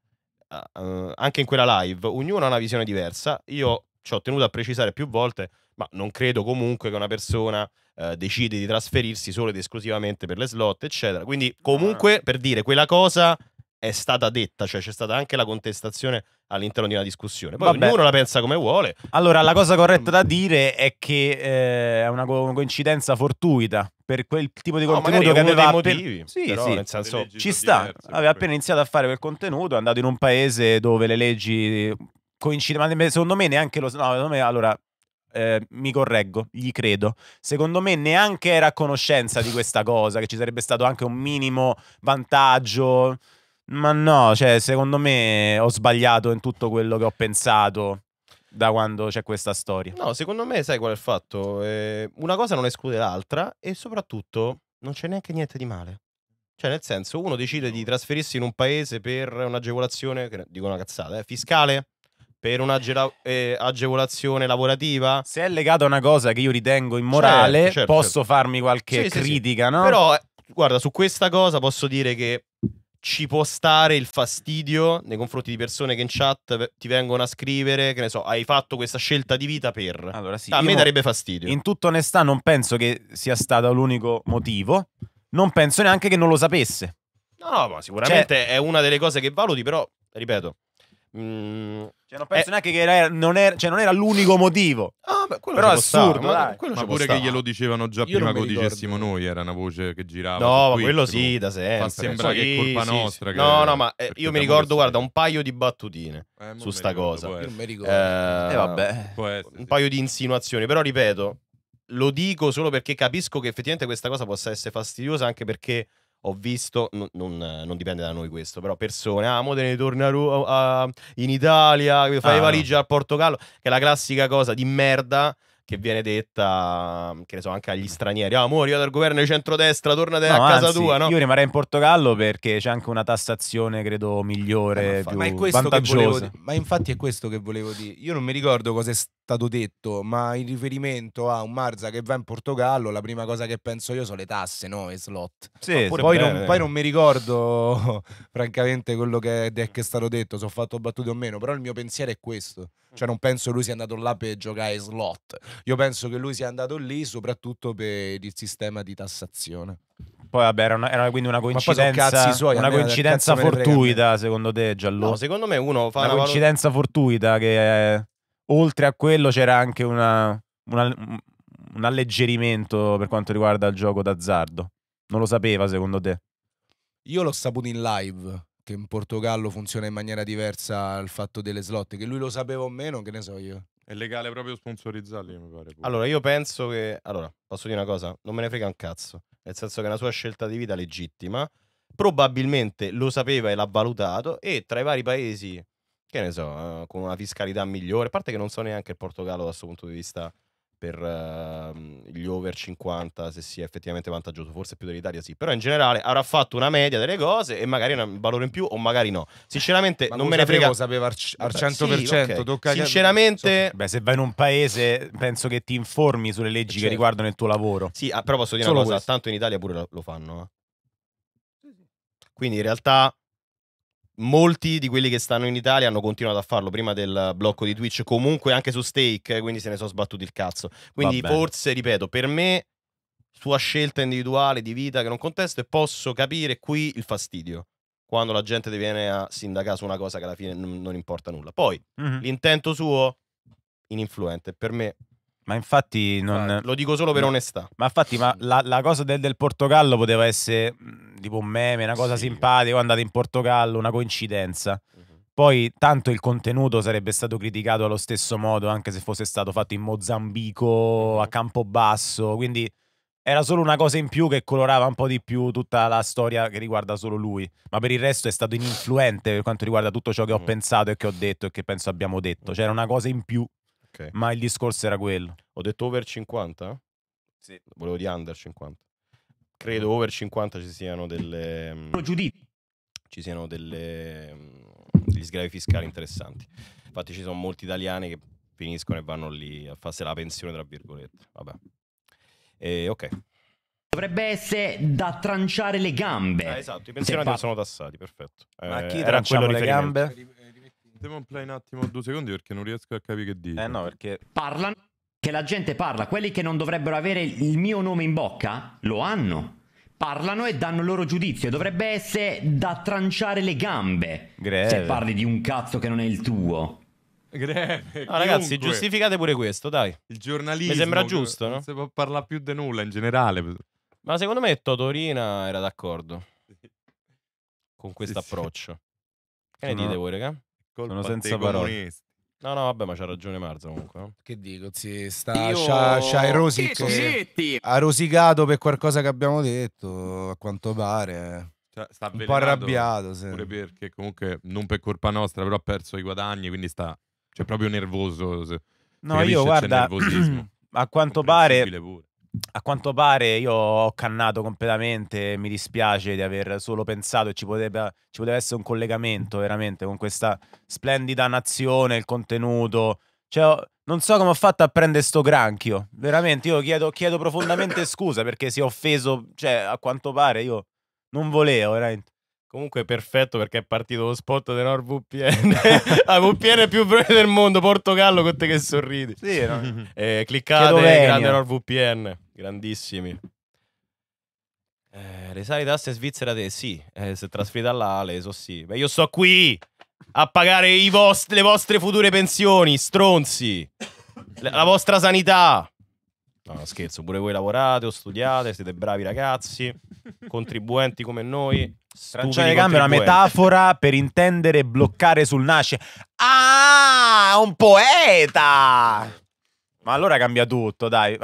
uh, anche in quella live, ognuno ha una visione diversa. Io ci ho tenuto a precisare più volte, ma non credo comunque che una persona uh, decide di trasferirsi solo ed esclusivamente per le slot, eccetera. Quindi ah. comunque, per dire, quella cosa è stata detta, cioè c'è stata anche la contestazione all'interno di una discussione. Poi Vabbè. ognuno la pensa come vuole. Allora, la cosa corretta da dire è che eh, è una, co- una, coincidenza fortuita per quel tipo di contenuto no, che aveva dei motivi, per... sì, però, sì, nel senso ci sta. Diverse, aveva appena iniziato a fare quel contenuto, è andato in un paese dove le leggi coincidono, ma secondo me neanche lo no, secondo me allora eh, mi correggo, gli credo. Secondo me neanche era a conoscenza di questa cosa, che ci sarebbe stato anche un minimo vantaggio. Ma no, cioè, secondo me ho sbagliato in tutto quello che ho pensato da quando c'è questa storia. No, secondo me sai qual è il fatto? Eh, una cosa non esclude l'altra e soprattutto non c'è neanche niente di male. Cioè, nel senso, uno decide di trasferirsi in un paese per un'agevolazione, dico una cazzata, eh, fiscale, per un'agevolazione eh, lavorativa. Se è legato a una cosa che io ritengo immorale, certo, certo, certo. posso certo. farmi qualche sì, critica, sì, sì. no? Però, eh, guarda, su questa cosa posso dire che ci può stare il fastidio nei confronti di persone che in chat ti vengono a scrivere, che ne so, hai fatto questa scelta di vita per... Allora, sì, a me darebbe fastidio. In tutta onestà non penso che sia stato l'unico motivo, non penso neanche che non lo sapesse. No, no, ma sicuramente cioè... è una delle cose che valuti, però, ripeto, Mm, cioè, non penso eh, neanche che era, non, era, cioè, non era l'unico motivo. Ah, beh, Però è assurdo. Stare, ma, ma pure che glielo dicevano già Io prima che lo dicessimo noi, era una voce che girava. No, ma quello sì, da sempre. Fa sembra sì, che è colpa sì, nostra. Sì. No, no, ma eh, io mi ricordo, guarda, un paio di battutine eh, su sta ricordo, cosa. Io non mi ricordo. Eh, eh vabbè, essere, un paio di insinuazioni. Però ripeto, lo dico solo perché capisco che effettivamente questa cosa possa essere fastidiosa anche perché ho visto, non, non, non, dipende da noi questo, però persone, ah, mo te ne torna a, in Italia, fai ah. valigia al Portogallo, che è la classica cosa di merda che viene detta, che ne so, anche agli stranieri. Ah, muori dal governo di centrodestra, torna no, a casa tua, no? Io rimarrei in Portogallo perché c'è anche una tassazione, credo, migliore, eh, ma più ma è questo Che volevo, ma infatti è questo che volevo dire. Io non mi ricordo cose stato detto, ma in riferimento a un Marza che va in Portogallo, la prima cosa che penso io sono le tasse, no? E slot. Sì, poi, non, poi, eh. non, mi ricordo, francamente, quello che è, che è stato detto, se ho fatto battute o meno, però il mio pensiero è questo. Mm. Cioè, non penso lui sia andato là per giocare slot. Io penso che lui sia andato lì soprattutto per il sistema di tassazione. Poi vabbè, era, una, era quindi una coincidenza, suoi, una coincidenza fortuita, secondo te, Giallo? No, secondo me uno fa una, una coincidenza valutazione... fortuita che è oltre a quello c'era anche una, una, un alleggerimento per quanto riguarda il gioco d'azzardo. Non lo sapeva secondo te? Io l'ho saputo in live che in Portogallo funziona in maniera diversa il fatto delle slot, che lui lo sapeva o meno, che ne so io. È legale proprio sponsorizzarli, mi pare. Pure. Allora, io penso che... Allora, posso dire una cosa, non me ne frega un cazzo. Nel senso che è una sua scelta di vita legittima, probabilmente lo sapeva e l'ha valutato, e tra i vari paesi che ne so, eh, con una fiscalità migliore, a parte che non so neanche il Portogallo da questo punto di vista per uh, gli over 50 se sia effettivamente vantaggioso, forse più dell'Italia sì, però in generale avrà fatto una media delle cose e magari un valore in più o magari no. Sinceramente Ma non me ne frega. Lo sapevo al, 100%, sì, okay. tocca Sinceramente so, beh, se vai in un paese penso che ti informi sulle leggi certo. che riguardano il tuo lavoro. Sì, ah, però posso dire Solo una cosa, questo. tanto in Italia pure lo, lo fanno. Eh. Quindi in realtà molti di quelli che stanno in Italia hanno continuato a farlo prima del blocco di Twitch, comunque anche su stake, quindi se ne sono sbattuti il cazzo. Quindi forse, ripeto, per me, sua scelta individuale di vita che non contesto e posso capire qui il fastidio. Quando la gente viene a sindacare su una cosa che alla fine non, non importa nulla. Poi, mm-hmm. l'intento suo, ininfluente. Per me, ma infatti non... ah, lo dico solo per onestà. Ma infatti ma mm. la, la, cosa del, del, Portogallo poteva essere mm, tipo un meme, una cosa sì. simpatica, andate in Portogallo, una coincidenza. Uh mm-hmm. -huh. Poi tanto il contenuto sarebbe stato criticato allo stesso modo, anche se fosse stato fatto in Mozambico, uh mm-hmm. -huh. a Campobasso, quindi era solo una cosa in più che colorava un po' di più tutta la storia che riguarda solo lui. Ma per il resto è stato ininfluente per quanto riguarda tutto ciò che ho mm. pensato e che ho detto e che penso abbiamo detto. C'era una cosa in più Okay. Ma il discorso era quello. Ho detto over 50? Sì. Volevo di under 50. Credo over 50 ci siano delle... Mm, giudizi. Ci siano delle, mm, degli sgravi fiscali interessanti. Infatti ci sono molti italiani che finiscono e vanno lì a farsi la pensione, tra virgolette. Vabbè. E, ok. Dovrebbe essere da tranciare le gambe. Ah, esatto, i pensionati fa... sono tassati, perfetto. Ma eh, chi tranciamo le gambe? Mettiamo un play un attimo, due secondi perché non riesco a capire che dici. Eh no, perché... Parlano, che la gente parla, quelli che non dovrebbero avere il mio nome in bocca lo hanno. Parlano e danno il loro giudizio. Dovrebbe essere da tranciare le gambe. Greve. Se parli di un cazzo che non è il tuo. Greve. Ah, ragazzi, giustificate pure questo, dai. Il giornalismo. Mi sembra giusto, no? Non si può parlare più di nulla in generale. Ma secondo me Totorina era d'accordo con questo sì, approccio. Sì. Che ne dite voi, ragazzi? Colpa Sono senza parole. No, no, vabbè, ma c'ha ragione Marzo comunque. Che dico, si sta Io... c'ha, c'ha ha rosicato per qualcosa che abbiamo detto, a quanto pare. Cioè, sta un po' arrabbiato, sì. Pure perché comunque non per colpa nostra, però ha perso i guadagni, quindi sta cioè proprio nervoso. Se, no, io guarda, a quanto pare pure a quanto pare io ho cannato completamente, mi dispiace di aver solo pensato e ci poteva, ci poteva essere un collegamento veramente con questa splendida nazione, il contenuto. Cioè, non so come ho fatto a prendere sto granchio. Veramente, io chiedo, chiedo profondamente scusa perché si è offeso, cioè, a quanto pare io non volevo, veramente. Comunque perfetto perché è partito lo spot di NordVPN, la ah, VPN più breve del mondo, Portogallo con te che sorridi. Sì, no? eh, cliccate, grande NordVPN, grandissimi. Eh, le sali tasse svizzera te? Sì, eh, se trasferite all'Ale, so sì. Ma io sto qui a pagare vost- le vostre future pensioni, stronzi, la vostra sanità. No, scherzo, pure voi lavorate o studiate, siete bravi ragazzi, contribuenti come noi. Tranciare le gambe è una metafora per intendere bloccare sul nascere. Ah, un poeta! Ma allora cambia tutto, dai.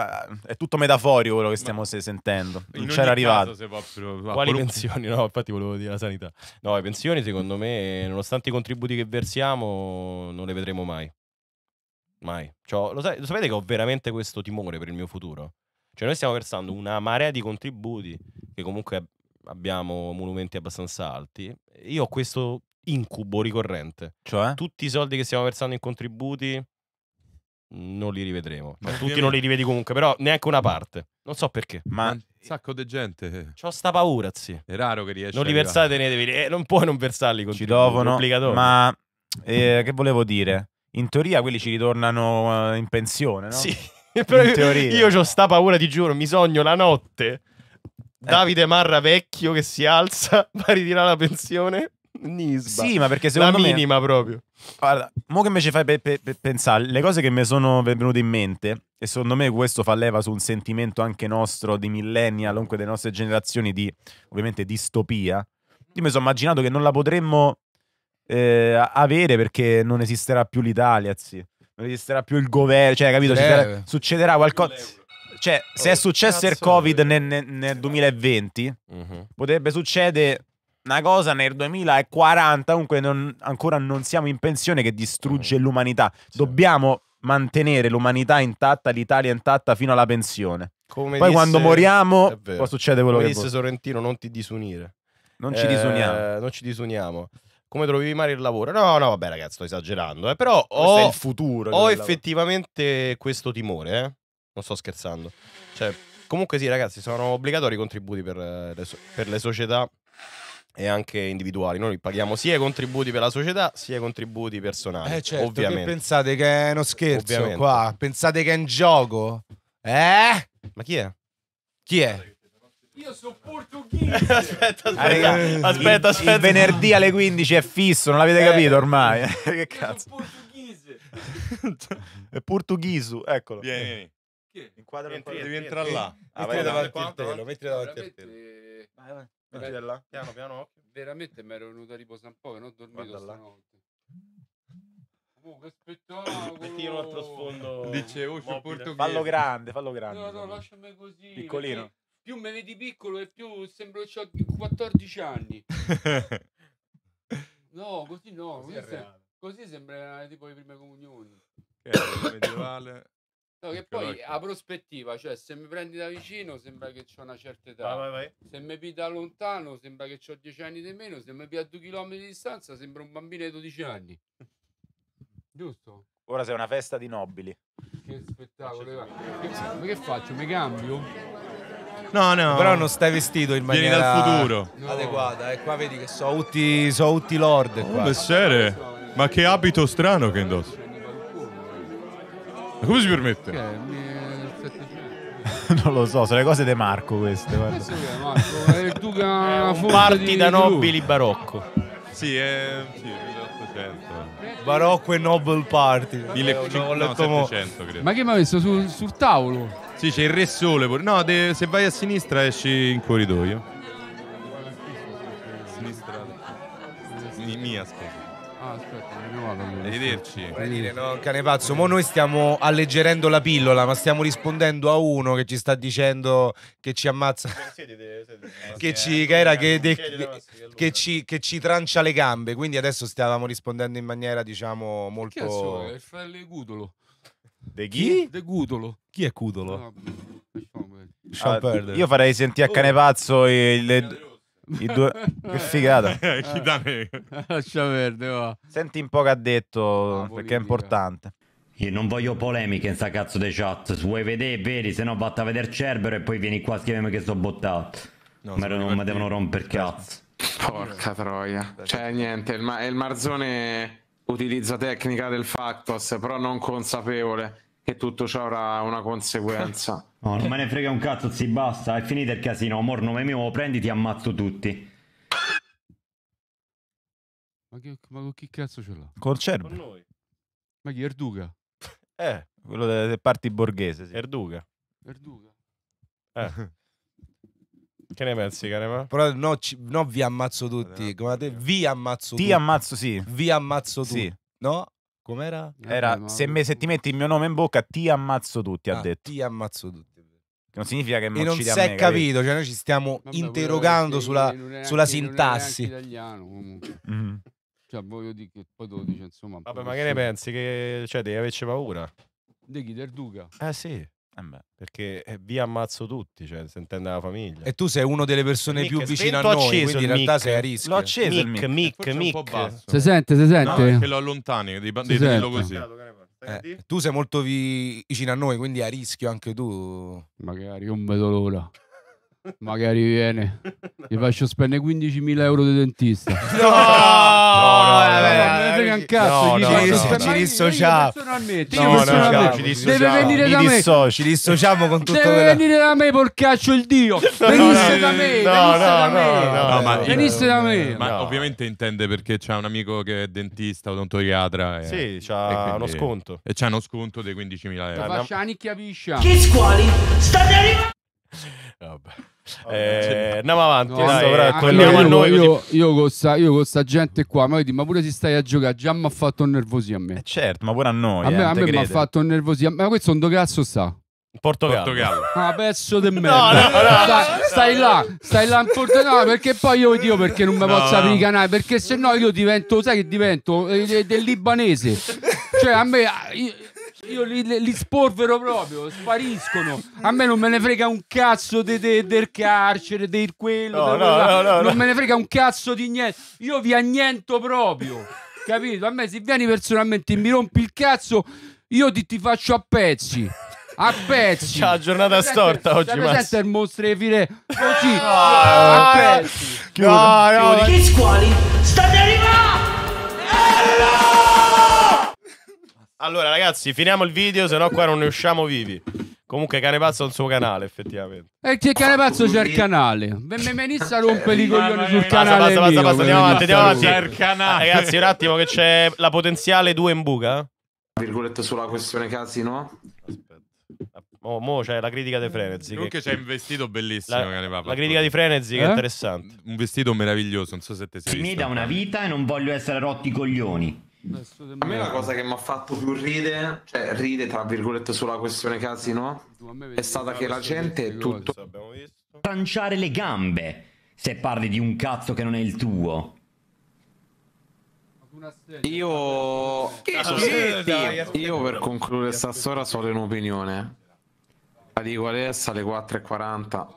È tutto metaforico quello che stiamo se sentendo. Non c'era arrivato. Se proprio... Quali Qualun... pensioni? No, infatti volevo dire la sanità. No, le pensioni, secondo me, nonostante i contributi che versiamo, non le vedremo mai. Mai. Cioè, lo, lo, sapete che ho veramente questo timore per il mio futuro? Cioè, noi stiamo versando una marea di contributi che comunque abbiamo monumenti abbastanza alti. Io ho questo incubo ricorrente. Cioè? Tutti i soldi che stiamo versando in contributi non li rivedremo. Cioè, tutti non li rivedi comunque, però neanche una parte. Non so perché. Ma un sacco di gente. C'ho sta paura, sì. È raro che riesci. Non li versate, tenetevi. Eh, non puoi non versarli. Ci dovono. Ma eh, che volevo dire? in teoria quelli ci ritornano eh, in pensione, no? Sì, però io ho sta paura, ti giuro, mi sogno la notte. Eh. Davide Marra vecchio che si alza, va a ritirare la pensione. Nisba. Sì, ma perché secondo la me... La minima proprio. Guarda, mo che invece fai pe- pe- pensare, le cose che mi sono venute in mente, e secondo me questo fa leva su un sentimento anche nostro di millennial, comunque delle nostre generazioni di, ovviamente, distopia. Io mi sono immaginato che non la potremmo eh, avere perché non esisterà più l'Italia, sì. Non esisterà più il governo, cioè, capito? Sarà, succederà qualcosa. Cioè, oh, se è oh, successo il Covid eh. nel, nel, nel 2020, uh -huh. potrebbe succedere una cosa nel 2040, comunque non, ancora non siamo in pensione, che distrugge uh mhm. -huh. l'umanità. Sì. Dobbiamo mantenere l'umanità intatta, l'Italia intatta fino alla pensione. Come poi disse, quando moriamo, può succedere quello come che disse vuole. Sorrentino, non ti disunire. Non ci eh, disuniamo. Non ci disuniamo come trovi male il lavoro. No, no, vabbè, ragazzi, sto esagerando. Eh. Però ho, futuro, ho effettivamente questo timore. Eh. Non sto scherzando. Cioè, comunque, sì, ragazzi, sono obbligatori i contributi per eh, le, so per le società e anche individuali. Noi paghiamo sia i contributi per la società sia i contributi personali. Eh certo, ovviamente. Che pensate che è uno scherzo ovviamente. qua? Pensate che è un gioco? Eh? Ma chi è? Chi è? Io sono portoghese. aspetta, aspetta. Ah, aspetta, aspetta. Il venerdì alle 15 è fisso, non l'avete eh, capito ormai. Eh. che cazzo. Sono portoghese. è portoghese, eccolo. Vieni, vieni. Che? Inquadra, entri, devi entrare là. Ah, vai, davanti al telo, metti davanti al telo. Vai, vai. Metti là, piano, piano, occhio. Veramente mi ero venuto a riposare un po' che non ho dormito stanotte. Oh, che Metti un altro sfondo. Dice, oh, c'è portoghese. Fallo grande, fallo grande. No, no, lasciami così. Piccolino. Perché più me vedi piccolo e più sembro che ho 14 anni. no, così no. Così, così, se- così sembra tipo le prime comunioni. Che è medievale. No, che poi ecco. a prospettiva, cioè se mi prendi da vicino sembra che ho una certa età, vai, vai, vai. se mi pigli da lontano sembra che ho 10 anni di meno, se mi pigli a 2 km di distanza sembra un bambino di 12 anni. Giusto? Ora sei una festa di nobili. Che spettacolo, che, che faccio? Mi cambio? No, no. Però non stai vestito in maniera Vieni dal futuro. adeguata. E eh. qua vedi che so tutti, so utti lord. Oh, qua. Messere, ma che abito strano che indossa. Ma come si permette? Che non lo so, sono le cose di Marco queste. Guarda. Questo eh eh, Marco, è il duca Parti da nobili barocco. Sì, è sì, 1800. Esatto, certo. Barocco e Nobel Party. 1500, no, credo. Ma che mi ha messo sul, sul tavolo? Sì, c'è il Re Sole. Pure. No, de- se vai a sinistra esci in corridoio. Sinistra. Mi- mia, aspetta. Ah, aspetta, mi vado allora. Arrivederci. Vuoi dire, no, cane pazzo, mo noi stiamo alleggerendo la pillola, ma stiamo rispondendo a uno che ci sta dicendo che ci ammazza. che ci, eh, che era, che, de- che ci, che ci trancia le gambe. Quindi adesso stavamo rispondendo in maniera, diciamo, molto. Cazzo, è il fratello di Cutolo. De chi? De Cutolo. Chi è Cutolo? No, Lasciamo ah, perdere. Io farei sentire a oh. cane pazzo il... I due... che figata. Chi da me? Lascia perdere, va. Senti un po' che ha detto, perché è importante. Io non voglio polemiche in sta cazzo dei chat. Se vuoi vedere, vedi, se no vatta a vedere Cerbero e poi vieni qua a scrivermi che sto bottato. No, Ma non mi devono rompere cazzo. Porca troia. Cioè, niente, il, ma- il marzone utilizza tecnica del Factos, però non consapevole che tutto ciò avrà una conseguenza. no, non me ne frega un cazzo, si basta, è finito il casino, amor nome mio, prendi ti ammazzo tutti. Ma, che, ma con chi cazzo ce l'ha? Col Cerbe. Con noi. Ma chi? Erduga? Eh, eh quello delle, parti borghese. Sì. Erduga. Erduca. Eh. Che ne pensi, Carema? Però no, ci, no vi ammazzo tutti. Come te, vi ammazzo Ti tutti. ammazzo, sì. Vi ammazzo tutti. Sì. No? Com'era? Eh, Era se, me, se ti metti il mio nome in bocca, ti ammazzo tutti, ah, ha detto. Ti ammazzo tutti. Che non significa che mi non si è me, capito, cioè noi ci stiamo Vabbè, interrogando sulla, neanche, sulla sintassi. italiano comunque. Mm. Cioè, voglio dire che poi te lo insomma. Vabbè, ma che ne pensi? Che cioè, devi averci paura. Di chi? Del Duca? Eh sì. Eh perché eh, vi ammazzo tutti, cioè, sentendo la famiglia. E tu sei una delle persone Mick, più vicine a noi, quindi in realtà mic. sei a rischio. L'ho acceso Mick, il mic, mic. Si sente, si sente. No, che lo allontani, devi dirlo così. Eh, tu sei molto vicino a noi, quindi a rischio anche tu. Magari, un vedo l'ora. Magari viene. Gli faccio spendere 15.000 euro di dentista. No, no, no, no, no, no, cazzo, no, no, no, ci dissociamo. No, no, ci dissociamo. Deve venire me. Ci dissociamo con tutto Deve venire da me, porcaccio il dio. Venisse da me, no, no, no, venisse da me. Ma ovviamente intende perché c'è un amico che è dentista, odontoiatra. Sì, c'ha uno sconto. E c'è uno sconto dei 15.000 euro. nicchia chiaviscia. Che scuoli? State arrivando. Vabbè. Eh, andiamo avanti, no, dai, allora, eh, torniamo io, a noi. Io, io, con sta, io, con sta, gente qua, ma, vedi, ma pure se stai a giocare, già mi ha fatto nervosi a me. Eh certo, ma pure a noi. A eh, me mi ha fatto nervosi, ma questo un cazzo sta? Portogallo. Portogallo. Ah, pezzo di merda. No, no, no, stai, stai, là, stai là in Portogallo perché poi io dico perché non mi posso aprire i canali, perché se no io divento, sai che divento eh, del libanese. Cioè a me io, io li, li, sporvero proprio, spariscono. A me non me ne frega un cazzo de, de, del carcere, del quello. No, no, no, non me ne frega un cazzo di niente. Io vi anniento proprio. Capito? A me se vieni personalmente e mi rompi il cazzo, io ti, ti faccio a pezzi a pezzi. Ciao, giornata presente, storta oggi. Ma questo è il mostro di fine così no, ah, a ah, ah, pezzi. No, no, no. Che squali state arrivando? Eh, no! Allora, ragazzi, finiamo il video, se no qua non ne usciamo vivi. Comunque Cane Pazzo ha un suo canale, effettivamente. E che Cane Pazzo c'è il canale. Memenissa rompe i coglioni sul canale Basta, basta, basta, andiamo avanti, andiamo avanti. C'è il canale. Eh, ragazzi, un attimo che c'è la potenziale 2 in buca. Virgolette sulla questione casino. Aspetta. Oh, mo c'è la critica di Frenzy. Comunque c'è un vestito bellissimo, la, Cane Papa. La critica di Frenzy eh? che è eh? interessante. Un vestito meraviglioso, non so se te sei visto. Mi da una vita e non voglio essere rotti i coglioni. A me la cosa che mi ha fatto più ride, cioè ride tra virgolette sulla questione casino, è stata che la gente è tutto... Tranciare le gambe se parli di un cazzo che non è il tuo. Io... Io per concludere sta storia solo un'opinione. La dico adesso alle 4.40,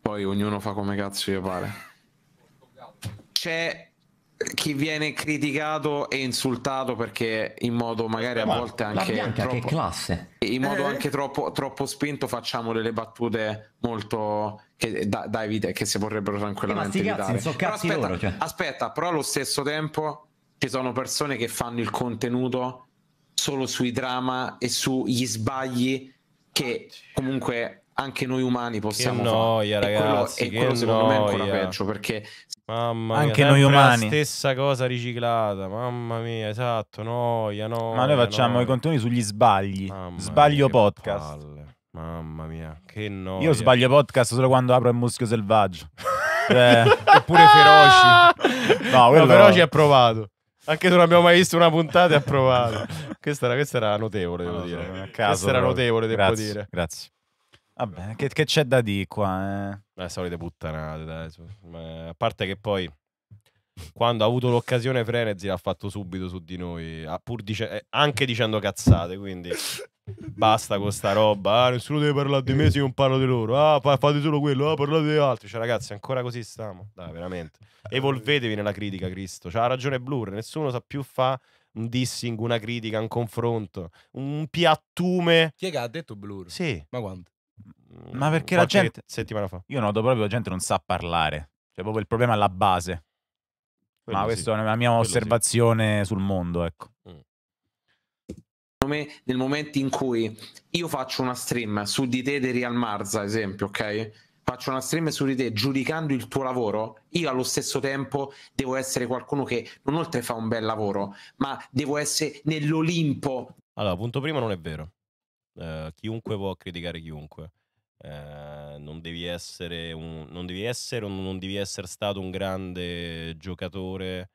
poi ognuno fa come cazzo gli pare. C'è chi viene criticato e insultato perché in modo magari a volte anche bianca, troppo, in modo eh. anche troppo, troppo, spinto facciamo delle battute molto che, da, da evite, che si vorrebbero eh, tranquillamente eh, evitare cazzi, però aspetta, loro, cioè. aspetta però allo stesso tempo ci sono persone che fanno il contenuto solo sui drama e sugli sbagli che comunque anche noi umani possiamo che noia, fare. Ragazzi, e quello, che e quello noia. secondo me è ancora peggio perché mamma mia, anche noi umani. stessa cosa riciclata, mamma mia, esatto, noia, noia. Ma noi facciamo noia. i contoni sugli sbagli. Mamma Sbaglio mia, podcast. Palle. Mamma mia, che noia. Io sbaglio podcast solo quando apro il muschio selvaggio. eh. Oppure feroci. No, quello... no, feroci è provato. Anche se non abbiamo mai visto una puntata è provato. questa, era, questa era notevole, devo no, dire. So, caso, questa era notevole, devo grazie, dire. Grazie. Vabbè, che, che c'è da dire qua? Eh? Le eh, solite puttanate, dai. Eh, a parte che poi quando ha avuto l'occasione Frenesi l'ha fatto subito su di noi, dice eh, anche dicendo cazzate, quindi basta con sta roba, ah, nessuno deve parlare di me se non parlo di loro, ah, fate solo quello, ah, parlate di altri, cioè ragazzi ancora così stiamo, dai veramente, evolvetevi nella critica Cristo, C'ha ragione Blur, nessuno sa più fa un dissing, una critica, un confronto, un piattume. Chi è che ha detto Blur? Sì. Ma quanto? Mm, ma perché la gente... Settimana fa. Io noto proprio che la gente non sa parlare. Cioè, proprio il problema è la base. Quello Ma questa è la mia Quello osservazione sì. sul mondo, ecco. Mm. Me, nel momento in cui io faccio una stream su di te di Real Marza, esempio, ok? Faccio una stream su di te giudicando il tuo lavoro, io allo stesso tempo devo essere qualcuno che non oltre fa un bel lavoro, ma devo essere nell'Olimpo. Allora, punto primo non è vero. Eh, chiunque può criticare chiunque. Eh, non, devi un, non devi essere, non devi essere stato un grande giocatore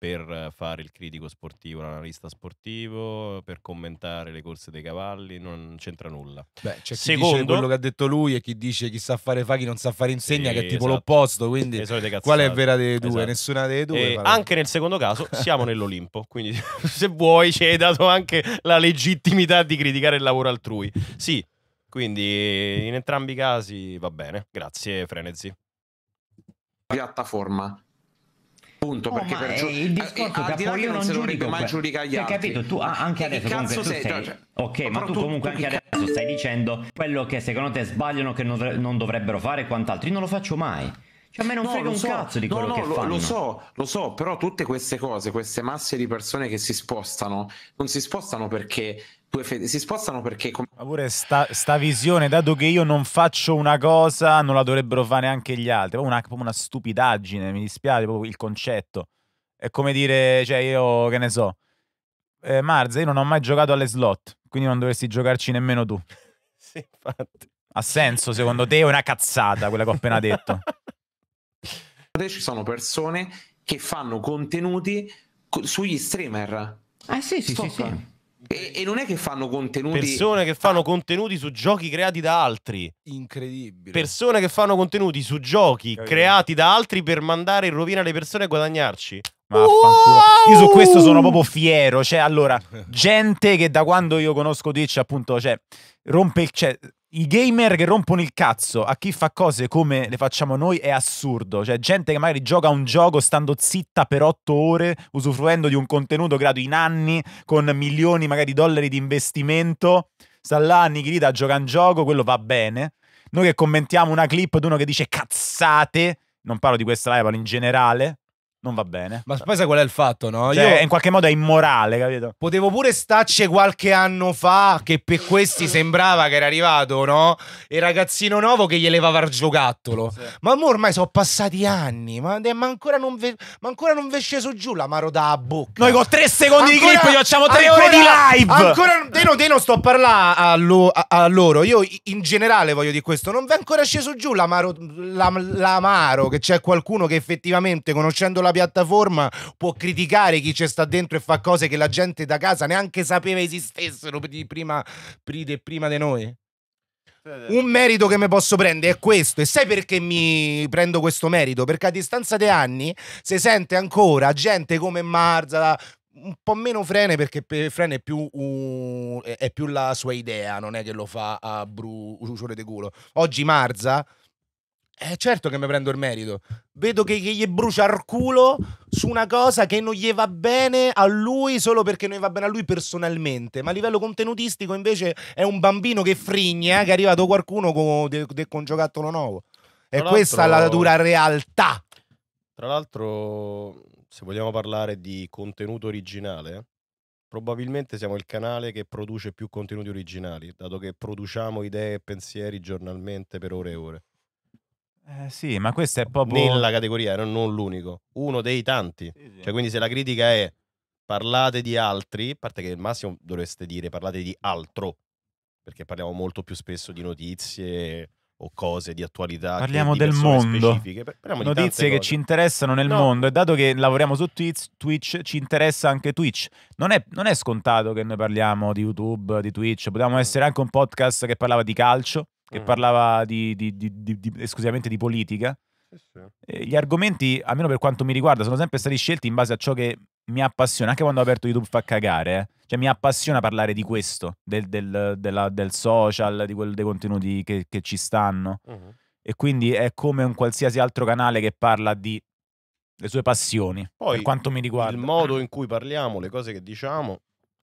per eh, fare il critico sportivo, l'analista sportivo, per commentare le corse dei cavalli, non c'entra nulla. Beh, c'è chi Secondo... dice quello che ha detto lui e chi dice chi sa fare fa, chi non sa fare insegna, sì, che è tipo esatto. l'opposto, quindi qual è vera delle due? Esatto. Nessuna delle due. E anche nel secondo caso siamo nell'Olimpo, quindi se vuoi ci hai dato anche la legittimità di criticare il lavoro altrui. Sì, quindi in entrambi i casi va bene. Grazie Frenesi. Piattaforma Punto, oh, perché per giu- il eh, discorso a, che io non, non giudico mai giudicare gli cioè, altri. capito, tu anche adesso comunque tu sei, sei... Ok, ma tu, tu comunque tu anche adesso stai dicendo quello che secondo te sbagliano che non, non dovrebbero fare e quant'altro. Io non lo faccio mai. Cioè, a me non no, frega un so, cazzo di quello no, no, che lo, fanno. Lo so, lo so, però tutte queste cose, queste masse di persone che si spostano, non si spostano perché due fede si spostano perché com- pure sta, sta, visione dato che io non faccio una cosa non la dovrebbero fare neanche gli altri è una, proprio una stupidaggine mi dispiace proprio il concetto è come dire cioè io che ne so eh, Marza io non ho mai giocato alle slot quindi non dovresti giocarci nemmeno tu sì infatti ha senso secondo te è una cazzata quella che ho appena detto ci sono persone che fanno contenuti sugli streamer eh sì sì, sì, sì. E, e, non è che fanno contenuti. Persone che fanno ah. contenuti su giochi creati da altri. Incredibile. Persone che fanno contenuti su giochi Capito. creati da altri per mandare in rovina le persone a guadagnarci. wow! Io su questo sono proprio fiero. Cioè, allora, gente che da quando io conosco Twitch, appunto, cioè, rompe il. Cioè, i gamer che rompono il cazzo a chi fa cose come le facciamo noi è assurdo. Cioè, gente che magari gioca un gioco stando zitta per otto ore, usufruendo di un contenuto creato in anni, con milioni magari di dollari di investimento. Sta là, annichilita, giocare un gioco, quello va bene. Noi che commentiamo una clip di uno che dice cazzate, non parlo di questa live, parlo in generale, non va bene. Ma poi sai qual è il fatto, no? Cioè, Io in qualche modo è immorale, capito? Potevo pure starci qualche anno fa, che per questi sembrava che era arrivato, no? Il ragazzino nuovo che gli levava il giocattolo. Sì. Ma ormai sono passati anni, ma, ma ancora non ve, ma ancora non ve sceso giù la l'amaro da bocca. Noi con tre secondi ancora, di clip gli facciamo tre ancora, ah, ore di live! Ancora, te no, te no sto a parlare a, a, a, loro. Io in generale voglio di questo, non vi è ancora sceso giù la l'amaro che c'è qualcuno che effettivamente conoscendo la sulla piattaforma può criticare chi c'è sta dentro e fa cose che la gente da casa neanche sapeva esistessero prima, prima di noi. Un merito che mi posso prendere è questo. E sai perché mi prendo questo merito? Perché a distanza di anni si sente ancora gente come Marza, un po' meno Frene perché Frene è più, uh, è più, la sua idea, non è che lo fa a bruciore di culo. Oggi Marza eh, certo che mi prendo il merito. Vedo che, che gli brucia il culo su una cosa che non gli va bene a lui solo perché non gli va bene a lui personalmente. Ma a livello contenutistico, invece, è un bambino che frigna eh, che è arrivato qualcuno con, de, de, con giocattolo nuovo. E questa è la dura realtà. Tra l'altro, se vogliamo parlare di contenuto originale, probabilmente siamo il canale che produce più contenuti originali, dato che produciamo idee e pensieri giornalmente per ore e ore. Eh, sì, ma questo è proprio... Nella categoria, non l'unico, uno dei tanti. Sì, sì. Cioè, quindi se la critica è parlate di altri, a parte che al massimo dovreste dire parlate di altro, perché parliamo molto più spesso di notizie o cose di attualità. Parliamo di del mondo. Specifiche. Parliamo notizie che ci interessano nel no. mondo e dato che lavoriamo su Twitch, Twitch ci interessa anche Twitch. Non è, non è scontato che noi parliamo di YouTube, di Twitch, Potremmo mm. essere anche un podcast che parlava di calcio che mm. parlava di, di, di, esclusivamente di politica. Sì, sì. gli argomenti, almeno per quanto mi riguarda, sono sempre stati scelti in base a ciò che mi appassiona. Anche quando ho aperto YouTube fa cagare, eh. cioè mi appassiona parlare di questo, del, del, della, del social, di quel, dei contenuti che, che ci stanno. Mm. E quindi è come un qualsiasi altro canale che parla di le sue passioni, Poi, per quanto mi riguarda. Il modo in cui parliamo, le cose che diciamo,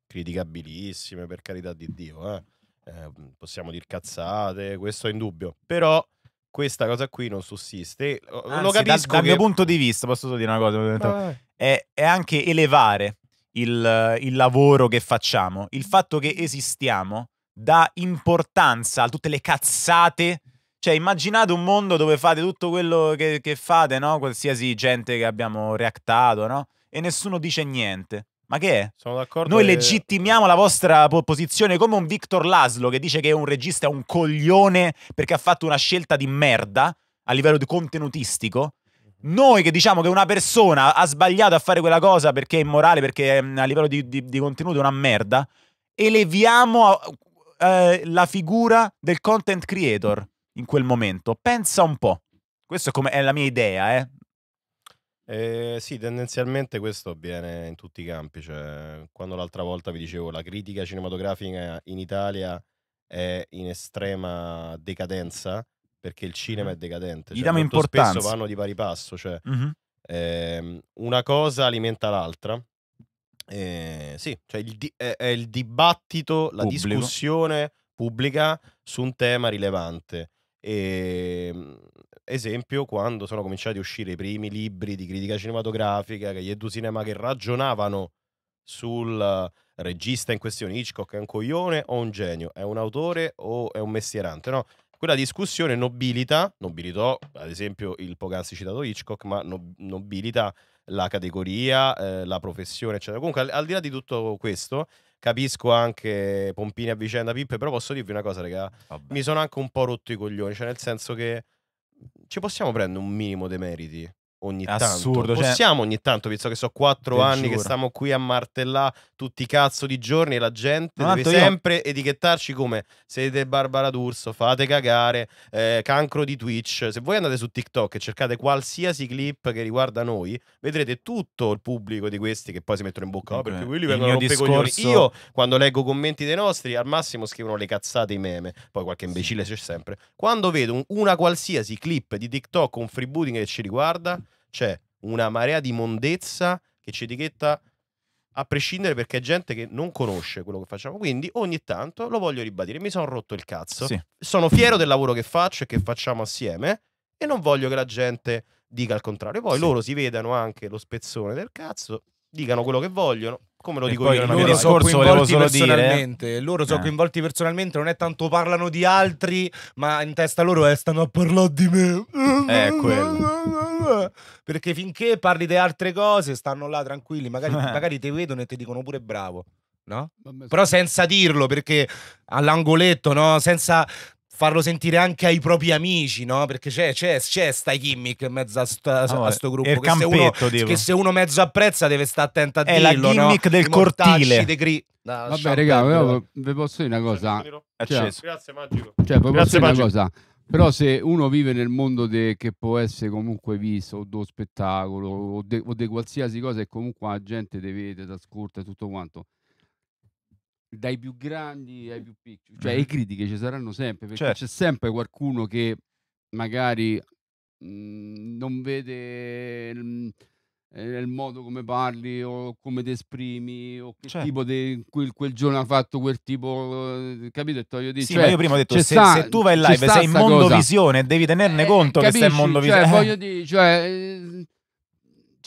criticabilissime, per carità di Dio, eh. Ehm, possiamo dire cazzate, questo è in dubbio, però questa cosa qui non sussiste. Lo Anzi, capisco. Da, che... mio punto di vista, posso solo dire una cosa, eh. è, è anche elevare il, il lavoro che facciamo, il fatto che esistiamo dà importanza a tutte le cazzate. Cioè, immaginate un mondo dove fate tutto quello che, che fate, no? Qualsiasi gente che abbiamo reactato, no? E nessuno dice niente. Ma che è? Sono d'accordo. Noi e... legittimiamo la vostra posizione come un Victor Laszlo che dice che un regista è un coglione perché ha fatto una scelta di merda a livello di contenutistico. Mhm. Noi che diciamo che una persona ha sbagliato a fare quella cosa perché è immorale, perché mm, a livello di, di, di contenuto è una merda, eleviamo eh, la figura del content creator in quel momento. Pensa un po'. Questa è, è la mia idea, eh. Eh, sì, tendenzialmente questo avviene in tutti i campi. Cioè, quando l'altra volta vi dicevo la critica cinematografica in Italia è in estrema decadenza perché il cinema è decadente. Gli cioè, diamo importanza. Spesso vanno di pari passo. Cioè, mm-hmm. ehm, una cosa alimenta l'altra. Eh, sì, cioè il di- è, il dibattito, la Pubblico. discussione pubblica su un tema rilevante. E ehm, Esempio, quando sono cominciati a uscire i primi libri di critica cinematografica, che gli Edu Cinema che ragionavano sul eh, regista in questione Hitchcock è un coglione o un genio, è un autore o è un mestierante, no? Quella discussione nobilita, nobilitò ad esempio il poc'anzi citato Hitchcock, ma nobilita la categoria, eh, la professione, eccetera. Comunque al, al, di là di tutto questo, capisco anche Pompini a vicenda Pippe, però posso dirvi una cosa, raga, mi sono anche un po' rotto i coglioni, cioè nel senso che ci possiamo prendere un minimo dei meriti? ogni è tanto. Assurdo, cioè, Possiamo cioè... ogni tanto, visto che so quattro anni giuro. che stiamo qui a martellare tutti i cazzo di giorni e la gente Ma deve sempre io... etichettarci come siete Barbara D'Urso, fate cagare, eh, cancro di Twitch. Se voi andate su TikTok e cercate qualsiasi clip che riguarda noi, vedrete tutto il pubblico di questi che poi si mettono in bocca okay. Ah, perché quelli vengono rompe discorso... coglioni. Io quando leggo commenti dei nostri, al massimo scrivono le cazzate i meme, poi qualche imbecille sì. c'è sempre. Quando vedo una qualsiasi clip di TikTok con freebooting che ci riguarda, c'è una marea di mondezza che ci etichetta a prescindere perché è gente che non conosce quello che facciamo. Quindi ogni tanto lo voglio ribadire, mi sono rotto il cazzo. Sì. Sono fiero del lavoro che faccio e che facciamo assieme e non voglio che la gente dica il contrario. Poi sì. loro si vedano anche lo spezzone del cazzo, dicano quello che vogliono come lo e dico poi, io nella mia loro sono coinvolti eh. personalmente dire. loro sono eh. coinvolti personalmente non è tanto parlano di altri ma in testa loro è eh, stanno a parlare di me eh, è quello perché finché parli di altre cose stanno là tranquilli magari, magari ti vedono e ti dicono pure bravo No? Però senza dirlo perché all'angoletto, no? senza farlo sentire anche ai propri amici, no? Perché c'è, c'è, c'è sta gimmick in mezzo a, questo ah, a gruppo. Che, campetto, se uno, che, se uno, mezzo apprezza deve stare attento a è dirlo, È la gimmick no? del I cortile. Gri- no, Vabbè, raga, però vi posso dire una cosa. Cioè, Grazie, magico. Cioè, vi posso dire una cosa. Però se uno vive nel mondo de, che può essere comunque visto, o dello spettacolo, o di de qualsiasi cosa, e comunque la gente ti vede, ti ascolta e tutto quanto, dai più grandi ai più piccoli, cioè le critiche ci saranno sempre perché certo. c'è sempre qualcuno che magari mh, mhmm, non vede mh, mhmm, il modo come parli o come ti esprimi o che certo. tipo di quel, quel, giorno ha fatto quel tipo eh, capito e toglio di sì, cioè, ma io prima ho detto se, sta, se, tu vai in live sei in mondovisione devi tenerne eh, conto capisci? che sei in cioè mondovisione eh. cioè, eh. voglio dire cioè,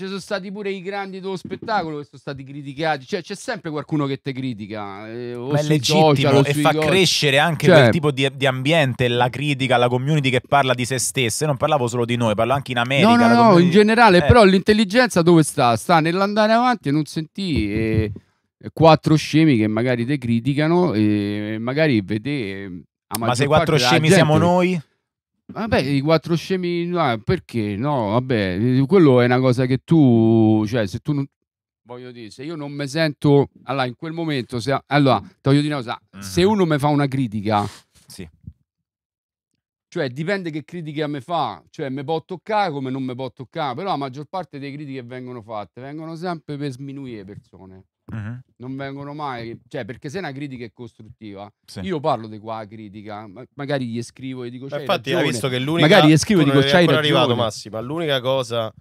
ci sono stati pure i grandi dello spettacolo che sono stati criticati. Cioè, c'è sempre qualcuno che te critica. Eh, Ma è legittimo social, e fa social. crescere anche cioè, quel tipo di, di, ambiente, la critica, la community che parla di se stessa. non parlavo solo di noi, parlo anche in America. No, no, no in generale, eh. però l'intelligenza dove sta? Sta nell'andare avanti e non sentire. Eh, quattro scemi che magari te criticano e eh, magari vede eh, ma se quattro scemi siamo noi Vabbè, i quattro scemi, no, ah, perché no? Vabbè, quello è una cosa che tu, cioè, se tu non, voglio dire, se io non mi sento, allora in quel momento, se, allora, voglio dire una cosa, mm. se mhm. uno mi fa una critica, sì. cioè dipende che critica mi fa, cioè mi può toccare come non mi può toccare, però la maggior parte delle critiche che vengono fatte vengono sempre per sminuire persone. -hmm. non vengono mai, cioè perché se una critica è costruttiva, sì. io parlo di qua critica, ma magari gli scrivo e dico c'hai Infatti ragione. hai visto che l'unica... Magari gli scrivo e dico c'hai ragione. arrivato Massimo. l'unica cosa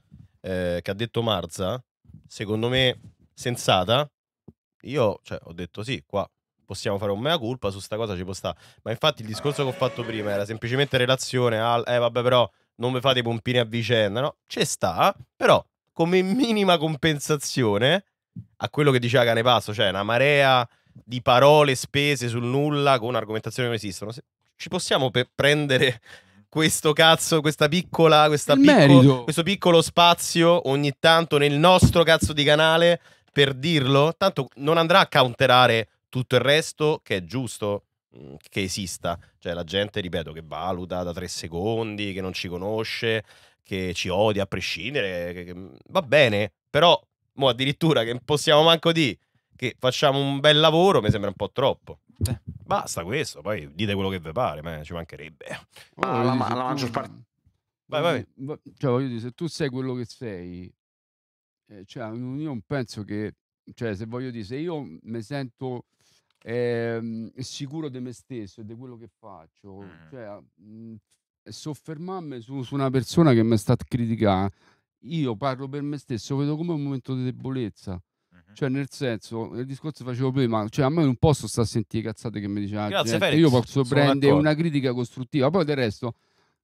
eh, che ha detto Marza, secondo me sensata, io cioè, ho detto sì, qua possiamo fare un mea culpa su sta cosa ci può stare. Ma infatti il discorso che ho fatto prima era semplicemente relazione al eh vabbè però non vi fate i pompini a vicenda, no? Ci sta, però come minima compensazione a quello che diceva Canepasso, cioè una marea di parole spese sul nulla con argomentazioni che non esistono. Se ci possiamo prendere questo cazzo, questa piccola, questa piccolo, questo piccolo spazio ogni tanto nel nostro cazzo di canale per dirlo, tanto non andrà a counterare tutto il resto che è giusto mm, che esista, cioè la gente, ripeto, che valuta da tre secondi, che non ci conosce, che ci odia a prescindere, che, che... Mm, va bene, però mo addirittura che possiamo manco di che facciamo un bel lavoro, mi sembra un po' troppo. Eh, basta questo, poi dite quello che vi pare, ma ci mancherebbe. Ma la, ma, la maggior parte... Vai, vai. Mm, cioè, voglio dire, se tu sei quello che sei, eh, cioè, io penso che, cioè, se voglio dire, se io mi sento eh, sicuro di me stesso e di quello che faccio, mm. cioè, mh, mm, soffermarmi su, su, una persona che mi sta criticando io parlo per me stesso, vedo come un momento di debolezza. Cioè, nel senso, il discorso facevo prima, cioè a me non posso stare a sentire cazzate che mi dice ah, Grazie, gente, io posso prendere una critica costruttiva, poi del resto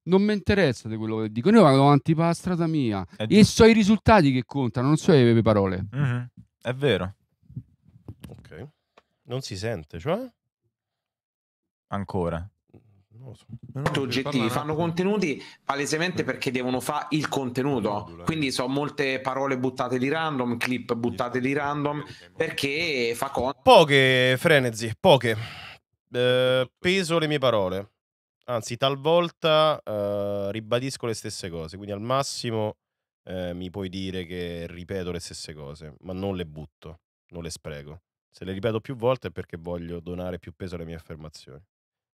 non mi interessa di quello che dico, io vado avanti per la strada mia È e so i risultati che contano, non so le parole. Uh-huh. È vero. Ok. Non si sente, cioè? Ancora so. oggettivi, fanno contenuti palesemente perché devono fare il contenuto. Quindi so molte parole buttate di random, clip buttate di random, perché fa conto. Poche frenesi, poche. Eh, peso le mie parole. Anzi, talvolta eh, ribadisco le stesse cose. Quindi al massimo eh, mi puoi dire che ripeto le stesse cose, ma non le butto, non le spreco. Se le ripeto più volte è perché voglio donare più peso alle mie affermazioni.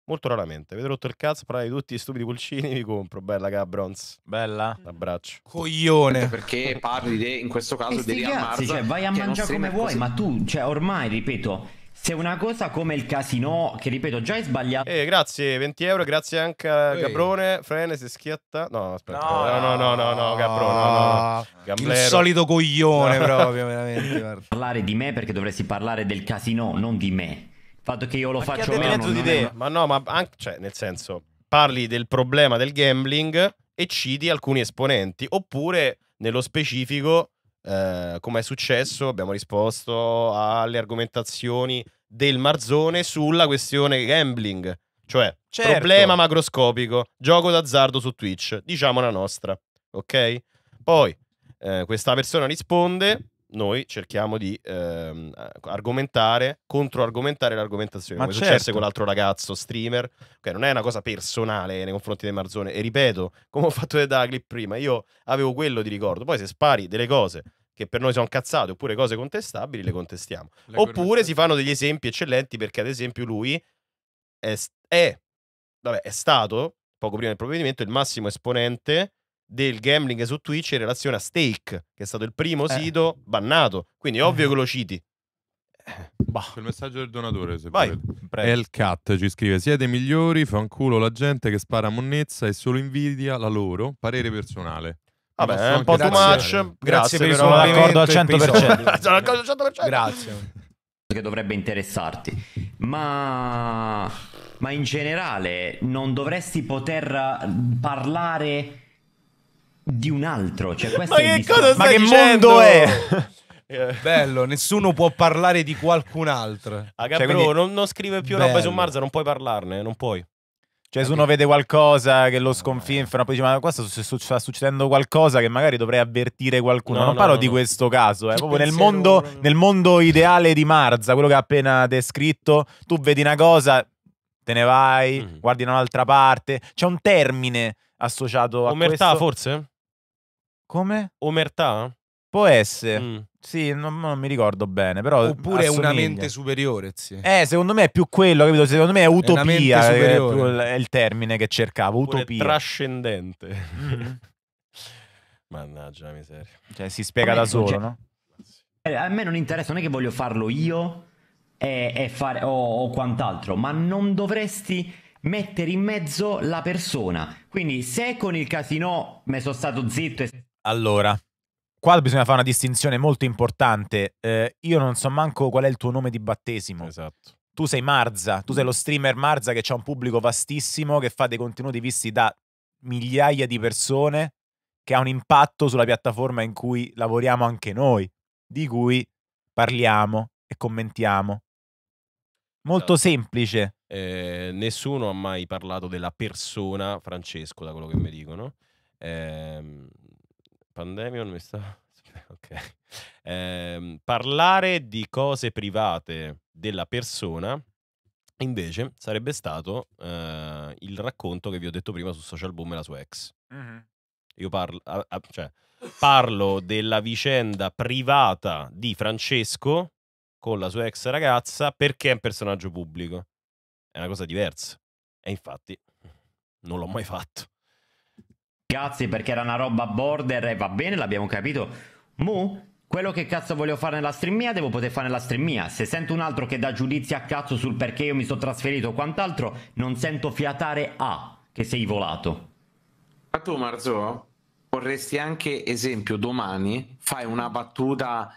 Molto raramente. Avete rotto il cazzo, parlate di tutti gli stupidi pulcini, vi compro. Bella Gabrons. Bella. Un Coglione. Perché parli de, in questo caso di Real Marza, cioè, vai a mangiare come vuoi, così. ma tu, cioè, ormai, ripeto... Se una cosa come il casino, che ripeto, già è sbagliato. Eh, grazie, 20 euro, grazie anche a Gabrone. Frene si schiatta. No, aspetta. No, no, no, no, no, Gabrone. No, no. Il solito coglione, proprio, veramente. Parlare di me perché dovresti parlare del casino, non di me fatto che io lo ma faccio meno. Non è... Ma no, ma anche, cioè, nel senso, parli del problema del gambling e citi alcuni esponenti, oppure nello specifico, eh, come è successo, abbiamo risposto alle argomentazioni del Marzone sulla questione gambling, cioè certo. problema macroscopico, gioco d'azzardo su Twitch, diciamo la nostra, ok? Poi eh, questa persona risponde noi cerchiamo di ehm, argomentare, controargomentare l'argomentazione. Ma Come certo. successe con l'altro ragazzo streamer, che okay, non è una cosa personale nei confronti di Marzone. E ripeto, come ho fatto vedere clip prima, io avevo quello di ricordo. Poi se spari delle cose che per noi sono cazzate oppure cose contestabili, le contestiamo. Le oppure si fanno degli esempi eccellenti perché ad esempio lui è, è, vabbè, è stato, poco prima del provvedimento, il massimo esponente del gambling su Twitch in relazione a Stake, che è stato il primo eh. sito eh. bannato. Quindi è ovvio eh. che lo citi. Eh, bah. Il messaggio del donatore, se Vai, Elcat ci scrive: Siete migliori, fanculo la gente che spara monnezza e solo invidia la loro. Parere personale. Vabbè, è un po' too much. Grazie, grazie per il sono ecco, d'accordo al 100%. Cioè, al 100%. Grazie. Che dovrebbe interessarti, ma... ma in generale non dovresti poter parlare di un altro. Cioè, ma che, cosa ma che mondo è? Eh, bello, nessuno può parlare di qualcun altro. Ah, cioè, quindi... non, non, scrive più roba su Marza, non puoi parlarne, non puoi. Cioè, se cioè, uno vede qualcosa che lo sconfinfera, poi dice: Ma qua sta, sta, succedendo qualcosa che magari dovrei avvertire qualcuno. No, non no, parlo no, di questo caso, eh. proprio nel mondo, nel mondo ideale di Marza, quello che ha appena descritto, tu vedi una cosa, te ne vai, mm -hmm. guardi da un'altra parte. C'è un termine associato a Omertà, questo. forse? Come? Omertà? Può essere. Mm. Sì, non, non, mi ricordo bene, però Oppure assomiglia. una mente superiore, sì. Eh, secondo me è più quello, capito? Secondo me è utopia, è, è, il termine che cercavo, Oppure utopia. trascendente. Mm-hmm. Mannaggia la miseria. Cioè, si spiega da solo, no? Eh, a me non interessa, non è che voglio farlo io e, e fare, o, o quant'altro, ma non dovresti mettere in mezzo la persona. Quindi se con il casino mi sono stato zitto e allora, qua bisogna fare una distinzione molto importante. Eh, io non so manco qual è il tuo nome di battesimo. Esatto. Tu sei Marza, tu sei mm. lo streamer Marza che ha un pubblico vastissimo, che fa dei contenuti visti da migliaia di persone, che ha un impatto sulla piattaforma in cui lavoriamo anche noi, di cui parliamo e commentiamo. Molto esatto. semplice. Eh, nessuno ha mai parlato della persona Francesco, da quello che mi dicono. Eh, Pandemion mi sta... Ok. Eh, parlare di cose private della persona invece sarebbe stato eh, il racconto che vi ho detto prima su Social Boom e la sua ex. Mm-hmm. Io parlo, a, a, cioè, parlo della vicenda privata di Francesco con la sua ex ragazza perché è un personaggio pubblico. È una cosa diversa. E infatti non l'ho mai fatto cazzi perché era una roba border e va bene, l'abbiamo capito. Mu, quello che cazzo voglio fare nella stream mia devo poter fare nella stream mia. Se sento un altro che dà giudizi a cazzo sul perché io mi sono trasferito o quant'altro, non sento fiatare a che sei volato. Ma tu Marzo, vorresti anche, esempio, domani fai una battuta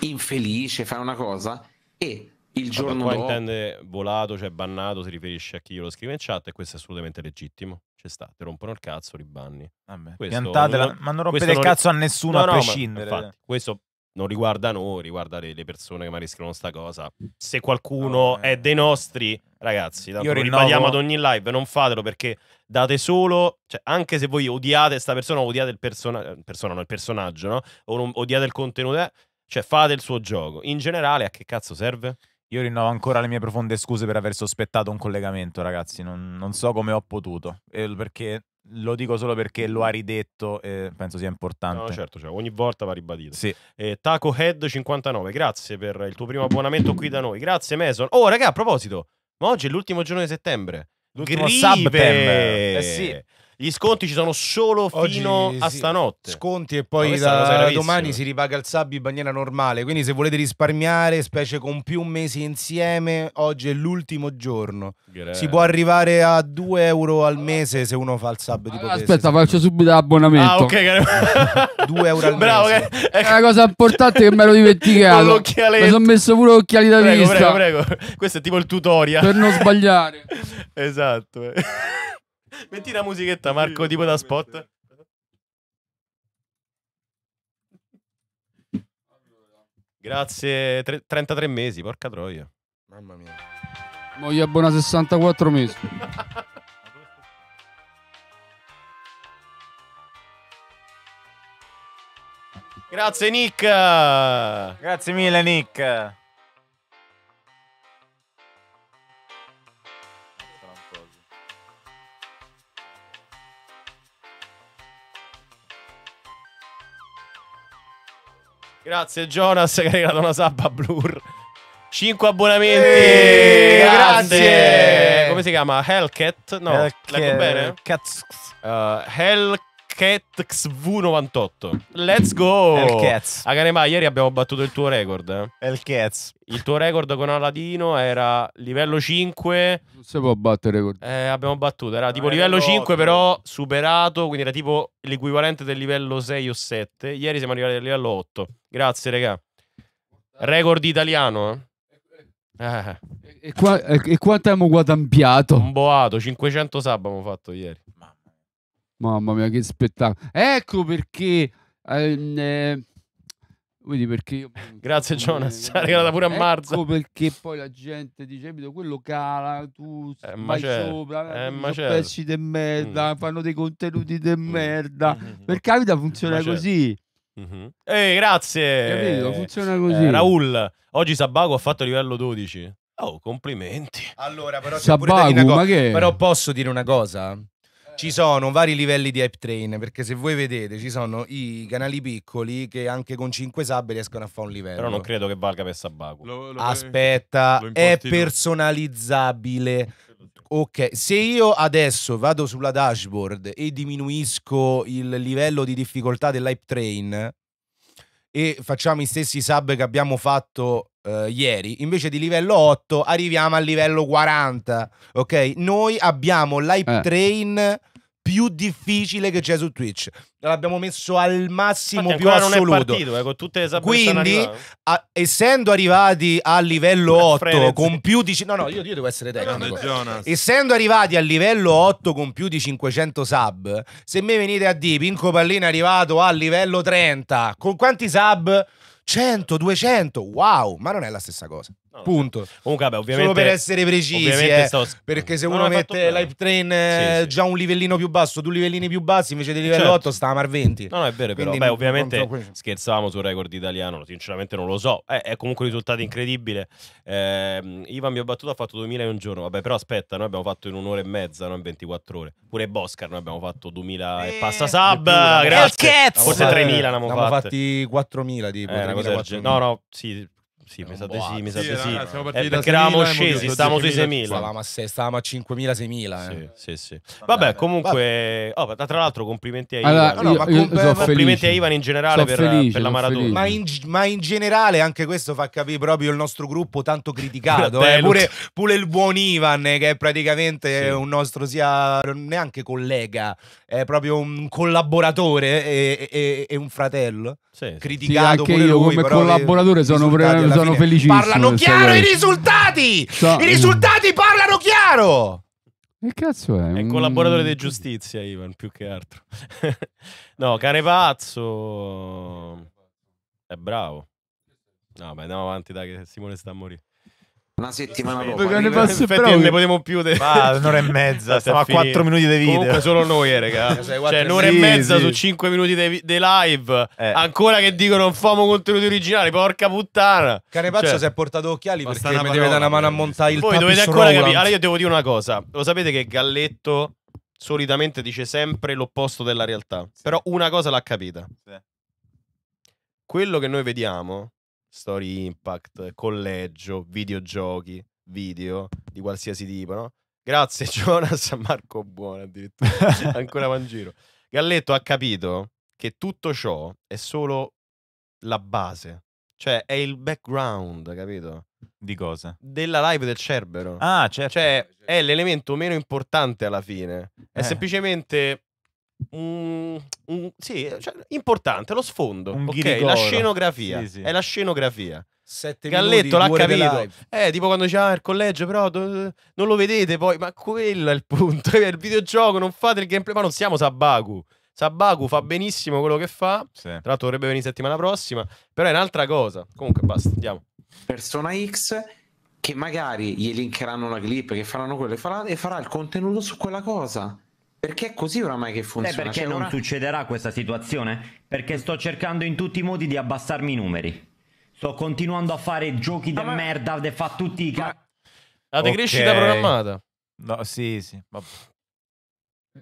infelice, fai una cosa e il giorno dopo intende volato, cioè bannato, si riferisce a chi glielo scrive in chat e questo è assolutamente legittimo. C'è sta, ti rompono il cazzo, ribanni. Piantatela, ma non rompete il cazzo a nessuno no, a no, prescindere. Ma, infatti, questo non riguarda noi, riguarda le, persone che magari scrivono sta cosa. Se qualcuno no, eh. è dei nostri, ragazzi, tanto Io rinnovo... ribadiamo ad ogni live, non fatelo perché date solo, cioè, anche se voi odiate questa persona, odiate il, persona... persona, no, il personaggio, no? O non, odiate il contenuto, eh? cioè fate il suo gioco. In generale, a che cazzo serve? Io rinnovo ancora le mie profonde scuse per aver sospettato un collegamento, ragazzi. Non, non so come ho potuto. Eh, perché lo dico solo perché lo ha ridetto e penso sia importante. No, certo, cioè, ogni volta va ribadito. Sì. Eh, Taco Head 59, grazie per il tuo primo abbonamento qui da noi. Grazie Mason. Oh, raga, a proposito, ma oggi è l'ultimo giorno di settembre. L'ultimo Grive! Eh sì. Gli sconti ci sono solo fino Oggi, a sì. stanotte. Sconti e poi da domani si ripaga il sabbio in maniera normale. Quindi se volete risparmiare, specie con più mesi insieme, oggi è l'ultimo giorno. Grazie. Si può arrivare a 2 euro al mese se uno fa il sub di Potese. Aspetta, faccio subito l'abbonamento. Ah, ok. 2 euro al Bravo, mese. Bravo, che... Ecco. È una cosa importante che me l'ho dimenticato. Mi sono messo pure occhiali da prego, vista. Prego, prego. Questo è tipo il tutorial. Per non sbagliare. esatto. Metti la musichetta, Marco, tipo da spot. Grazie, tre, 33 mesi, porca troia. Mamma mia. Moglie abbona 64 mesi. Grazie Nick! Grazie mille Nick! Grazie Jonas che ha regalato una sabba blur. 5 abbonamenti. Eeeh, grazie. Come si chiama? Hellcat? No, Hellcat. leggo bene? Cats. Uh, Hellcat. LKETXV98. Let's go! Elkets. Aganema, ieri abbiamo battuto il tuo record. Eh? Elkets. Il tuo record con Aladino era livello 5. Non si può battere record. Eh, abbiamo battuto, era tipo ah, livello 5 però superato, quindi era tipo l'equivalente del livello 6 o 7. Ieri siamo arrivati al livello 8. Grazie, regà. Record italiano, eh? Eh. E, qua, e, e quanto abbiamo guadagnato? Un boato, 500 sub abbiamo fatto ieri. Mamma mia, che spettacolo! Ecco perché. Ehm, eh, Vedi perché io, Grazie eh, Jonas, ci ha regalato pure a ecco marzo. perché poi la gente dice, eh, quello cala, tu eh, vai c'è, certo, sopra, eh, eh certo. pezzi di merda, mm. fanno dei contenuti di mm. merda. Mm. mm, mm. Per capita funziona macello. così. Mm-hmm. Ehi, grazie. Capito? Funziona così. Eh, Raul, oggi Sabago ha fatto livello 12. Oh, complimenti. Allora, però, Sabago, co- però posso dire una cosa? ci sono vari livelli di hype train, perché se voi vedete ci sono i canali piccoli che anche con 5 sub riescono a fare un livello. Però non credo che valga per Sabaku. Aspetta, è personalizzabile. Ok, se io adesso vado sulla dashboard e diminuisco il livello di difficoltà dell'hype train e facciamo i stessi sub che abbiamo fatto Uh, ieri, invece di livello 8 arriviamo al livello 40, ok? Noi abbiamo l'hype eh. train più difficile che c'è su Twitch. L'abbiamo messo al massimo Infatti, più assoluto. Partito, eh, con tutte le Quindi, a, essendo arrivati a livello 8 con più di No, no, io, io devo essere tecnico. Essendo arrivati al livello 8 con più di 500 sub, se me venite a dire Pinco Pallina è arrivato a livello 30, con quanti sub 100, 200, wow, ma non è la stessa cosa. No, Punto. Comunque, vabbè, ovviamente. Solo per essere precisi, eh, sto... perché se uno mette l'hype Train sì, eh, sì. già un livellino più basso, due livellini più bassi, invece di livello certo. 8 sta a Mar 20. No, no, è vero, Quindi però. Beh, ovviamente non scherzavamo sul record italiano, sinceramente non lo so. Eh, è comunque un risultato incredibile. Eh, Ivan mi ha battuto, ha fatto 2000 in un giorno. Vabbè, però aspetta, noi abbiamo fatto in un'ora e mezza, non in 24 ore. Pure Boscar, noi abbiamo fatto 2000 e eh, passa sub. Più, grazie. Forse 3000 ne abbiamo fatti. 4000 tipo. 3, eh, 4, no, no, sì, sì, mi sa di sì, mi sa di sì. Ragazzi, siamo eh, partiti eh, perché eravamo scesi, stavamo sui 6.000. Stavamo a, 6, stavamo a 5.000, 6.000. Eh. Sì, sì, sì. Vabbè, comunque, oh, tra l'altro complimenti a Ivan. Allora, no, io, no, io, io complimenti a Ivan in generale per, felice, per, la maratona. Ma in, ma in, generale anche questo fa capire proprio il nostro gruppo tanto criticato. eh, pure, pure, il buon Ivan, eh, che è praticamente sì. un nostro sia neanche collega, è proprio un collaboratore e, e, e, e un fratello. Sì, criticato sì, anche io lui, come collaboratore sono, pre- sono felicissimo parlano chiaro i risultati so, i eh. risultati parlano chiaro che cazzo è? È un collaboratore di giustizia, Ivan, più che altro. no, cane pazzo. È bravo. No, beh, andiamo avanti, dai, che Simone sta a morire. Una settimana dopo. Non ne però ne potevo più. De... Ma un'ora e mezza, stiamo a 4 minuti di video. Comunque solo noi, eh, raga. cioè, cioè un'ora sì, e mezza sì. su 5 minuti di, di live. Eh. Ancora che dicono non famo contenuti originali, porca puttana. Carepaccio cioè, si è portato occhiali perché mi deve dare una mano a montare il poi dovete ancora Roland. capire. Allora io devo dire una cosa. Lo sapete che Galletto solitamente dice sempre l'opposto della realtà. Sì. Però una cosa l'ha capita. Quello che noi vediamo Story Impact, collegio, videogiochi, video di qualsiasi tipo, no? Grazie Jonas a Marco Buono addirittura, ancora va in giro. Galletto ha capito che tutto ciò è solo la base, cioè è il background, capito? Di cosa? Della live del Cerbero. Ah, certo. Cioè è l'elemento meno importante alla fine. È eh. semplicemente Mm, mm, sì, cioè, importante lo sfondo, un La scenografia sì, sì. è la scenografia. Sette Galletto l'ha capito, eh, tipo quando diceva ah, il collegio, però non lo vedete poi. Ma quello è il punto. È il videogioco, non fate il gameplay. Ma non siamo Sabaku. Sabaku fa benissimo quello che fa. Sì. Tra l'altro, dovrebbe venire settimana prossima. Però è un'altra cosa. Comunque, basta. Andiamo. Persona X che magari gli linkeranno una clip che faranno quello e farà, e farà il contenuto su quella cosa. Perché è così oramai che funziona? Eh perché cioè, non ora... succederà questa situazione? Perché sto cercando in tutti i modi di abbassarmi i numeri. Sto continuando a fare giochi ah, ma... merda, de fa tutti i ca... La decrescita okay. programmata. No, sì, sì. Vabbè.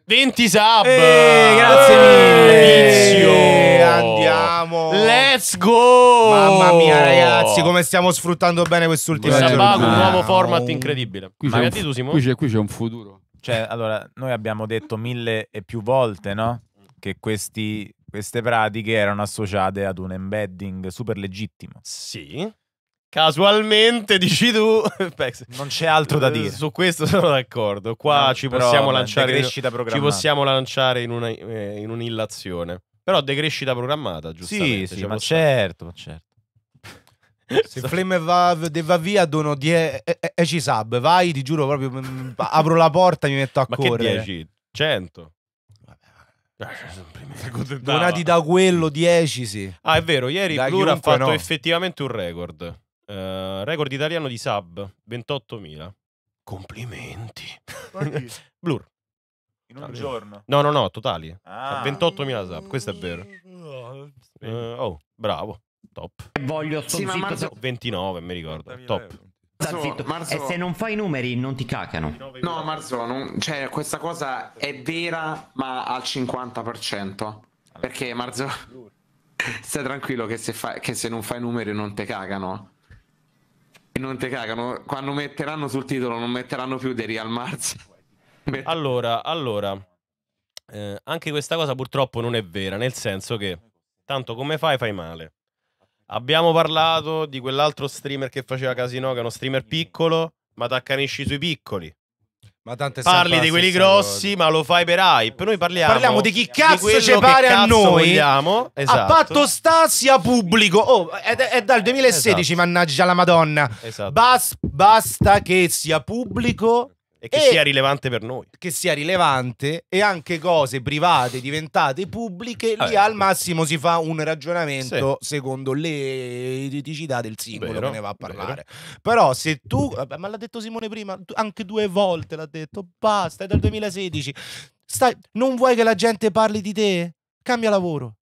20 sub! Eeeh, grazie eh, mille! Vizio! Eh. Andiamo! Let's go! Mamma mia, ragazzi, come stiamo sfruttando bene quest'ultima giornata! un nuovo format incredibile. Qui c'è un, qui c'è un futuro. Cioè, allora, noi abbiamo detto mille e più volte, no? Che questi, queste pratiche erano associate ad un embedding super legittimo. Sì. Casualmente dici tu, non c'è altro da eh, dire. Su questo sono d'accordo. Qua no, ci, possiamo lanciare in, ci possiamo lanciare in, una, eh, in un'illazione. Però decrescita programmata, giustamente. Sì, sì, cioè, ma certo, ma certo. Se Flemme va, va via, dono 10 die- sub. Vai, ti giuro, proprio mm, apro la porta e mi metto a Ma correre. Ma 10? 100. Donati da quello 10, sì. Ah, è vero, ieri da ha fatto no. effettivamente un record. Uh, record italiano di sub, 28.000. Complimenti. Blur. In un ah, giorno? No, no, no, totali. Ah. 28.000 cioè, sub, questo è vero. Uh, oh, bravo top. Voglio sto sì, zitto, Marzo... 29, mi ricordo, top. Marzo, Marzo... E se non fai i numeri non ti cacano. No, Marzo, non... cioè, questa cosa è vera, ma al 50%. Perché Marzo, stai tranquillo che se, fa... che se non fai i numeri non ti cacano. E non ti cacano. Quando metteranno sul titolo non metteranno più The Real Marzo. allora, allora. Eh, anche questa cosa purtroppo non è vera, nel senso che tanto come fai fai male. Abbiamo parlato di quell'altro streamer che faceva casino, che è uno streamer piccolo, ma t'accanisci sui piccoli. Ma tante Parli di quelli grossi, ma lo fai per hype. Noi parliamo, parliamo di chi cazzo di ci pare a noi. Vogliamo. Esatto. A patto sta sia pubblico. Oh, è, è dal 2016, esatto. mannaggia la Madonna. Esatto. Bas, basta che sia pubblico e che e sia rilevante per noi. Che sia rilevante e anche cose private diventate pubbliche, ah, lì eh. al massimo si fa un ragionamento sì. secondo le criticità del singolo vero, che ne va a parlare. Vero. Però se tu, ma l'ha detto Simone prima, anche due volte l'ha detto, basta, è dal 2016, stai, non vuoi che la gente parli di te? Cambia lavoro.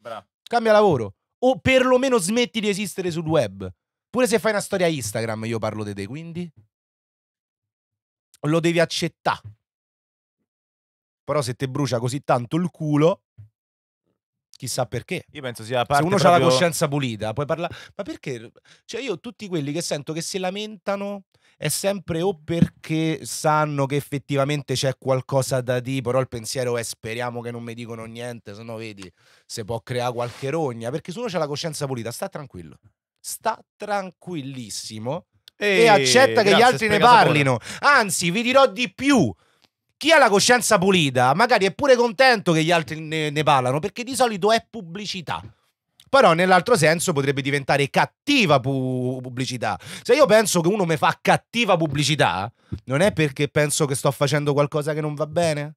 Bravo. Cambia lavoro. O perlomeno smetti di esistere sul web. Pure se fai una storia Instagram, io parlo di te, quindi lo devi accettare. Però se ti brucia così tanto il culo, chissà perché. Io penso sia parte Se uno proprio... ha la coscienza pulita, puoi parlare... Ma perché? Cioè io tutti quelli che sento che si lamentano è sempre o perché sanno che effettivamente c'è qualcosa da dire, però il pensiero è speriamo che non mi dicono niente, se no vedi, se può creare qualche rogna. Perché se uno ha la coscienza pulita, sta tranquillo. Sta tranquillissimo e, e accetta che gli altri ne parlino. Pure. Anzi, vi dirò di più. Chi ha la coscienza pulita, magari è pure contento che gli altri ne, ne parlano, perché di solito è pubblicità però nell'altro senso potrebbe diventare cattiva pu pubblicità. Se io penso che uno mi fa cattiva pubblicità, non è perché penso che sto facendo qualcosa che non va bene?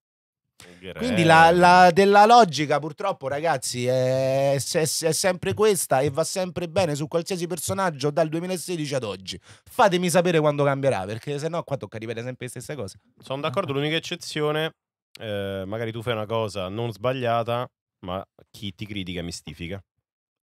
Quindi la, la, della logica purtroppo ragazzi è, è, è, sempre questa e va sempre bene su qualsiasi personaggio dal 2016 ad oggi. Fatemi sapere quando cambierà perché se no qua tocca ripetere sempre le stesse cose. Sono d'accordo, l'unica eccezione, eh, magari tu fai una cosa non sbagliata ma chi ti critica mistifica.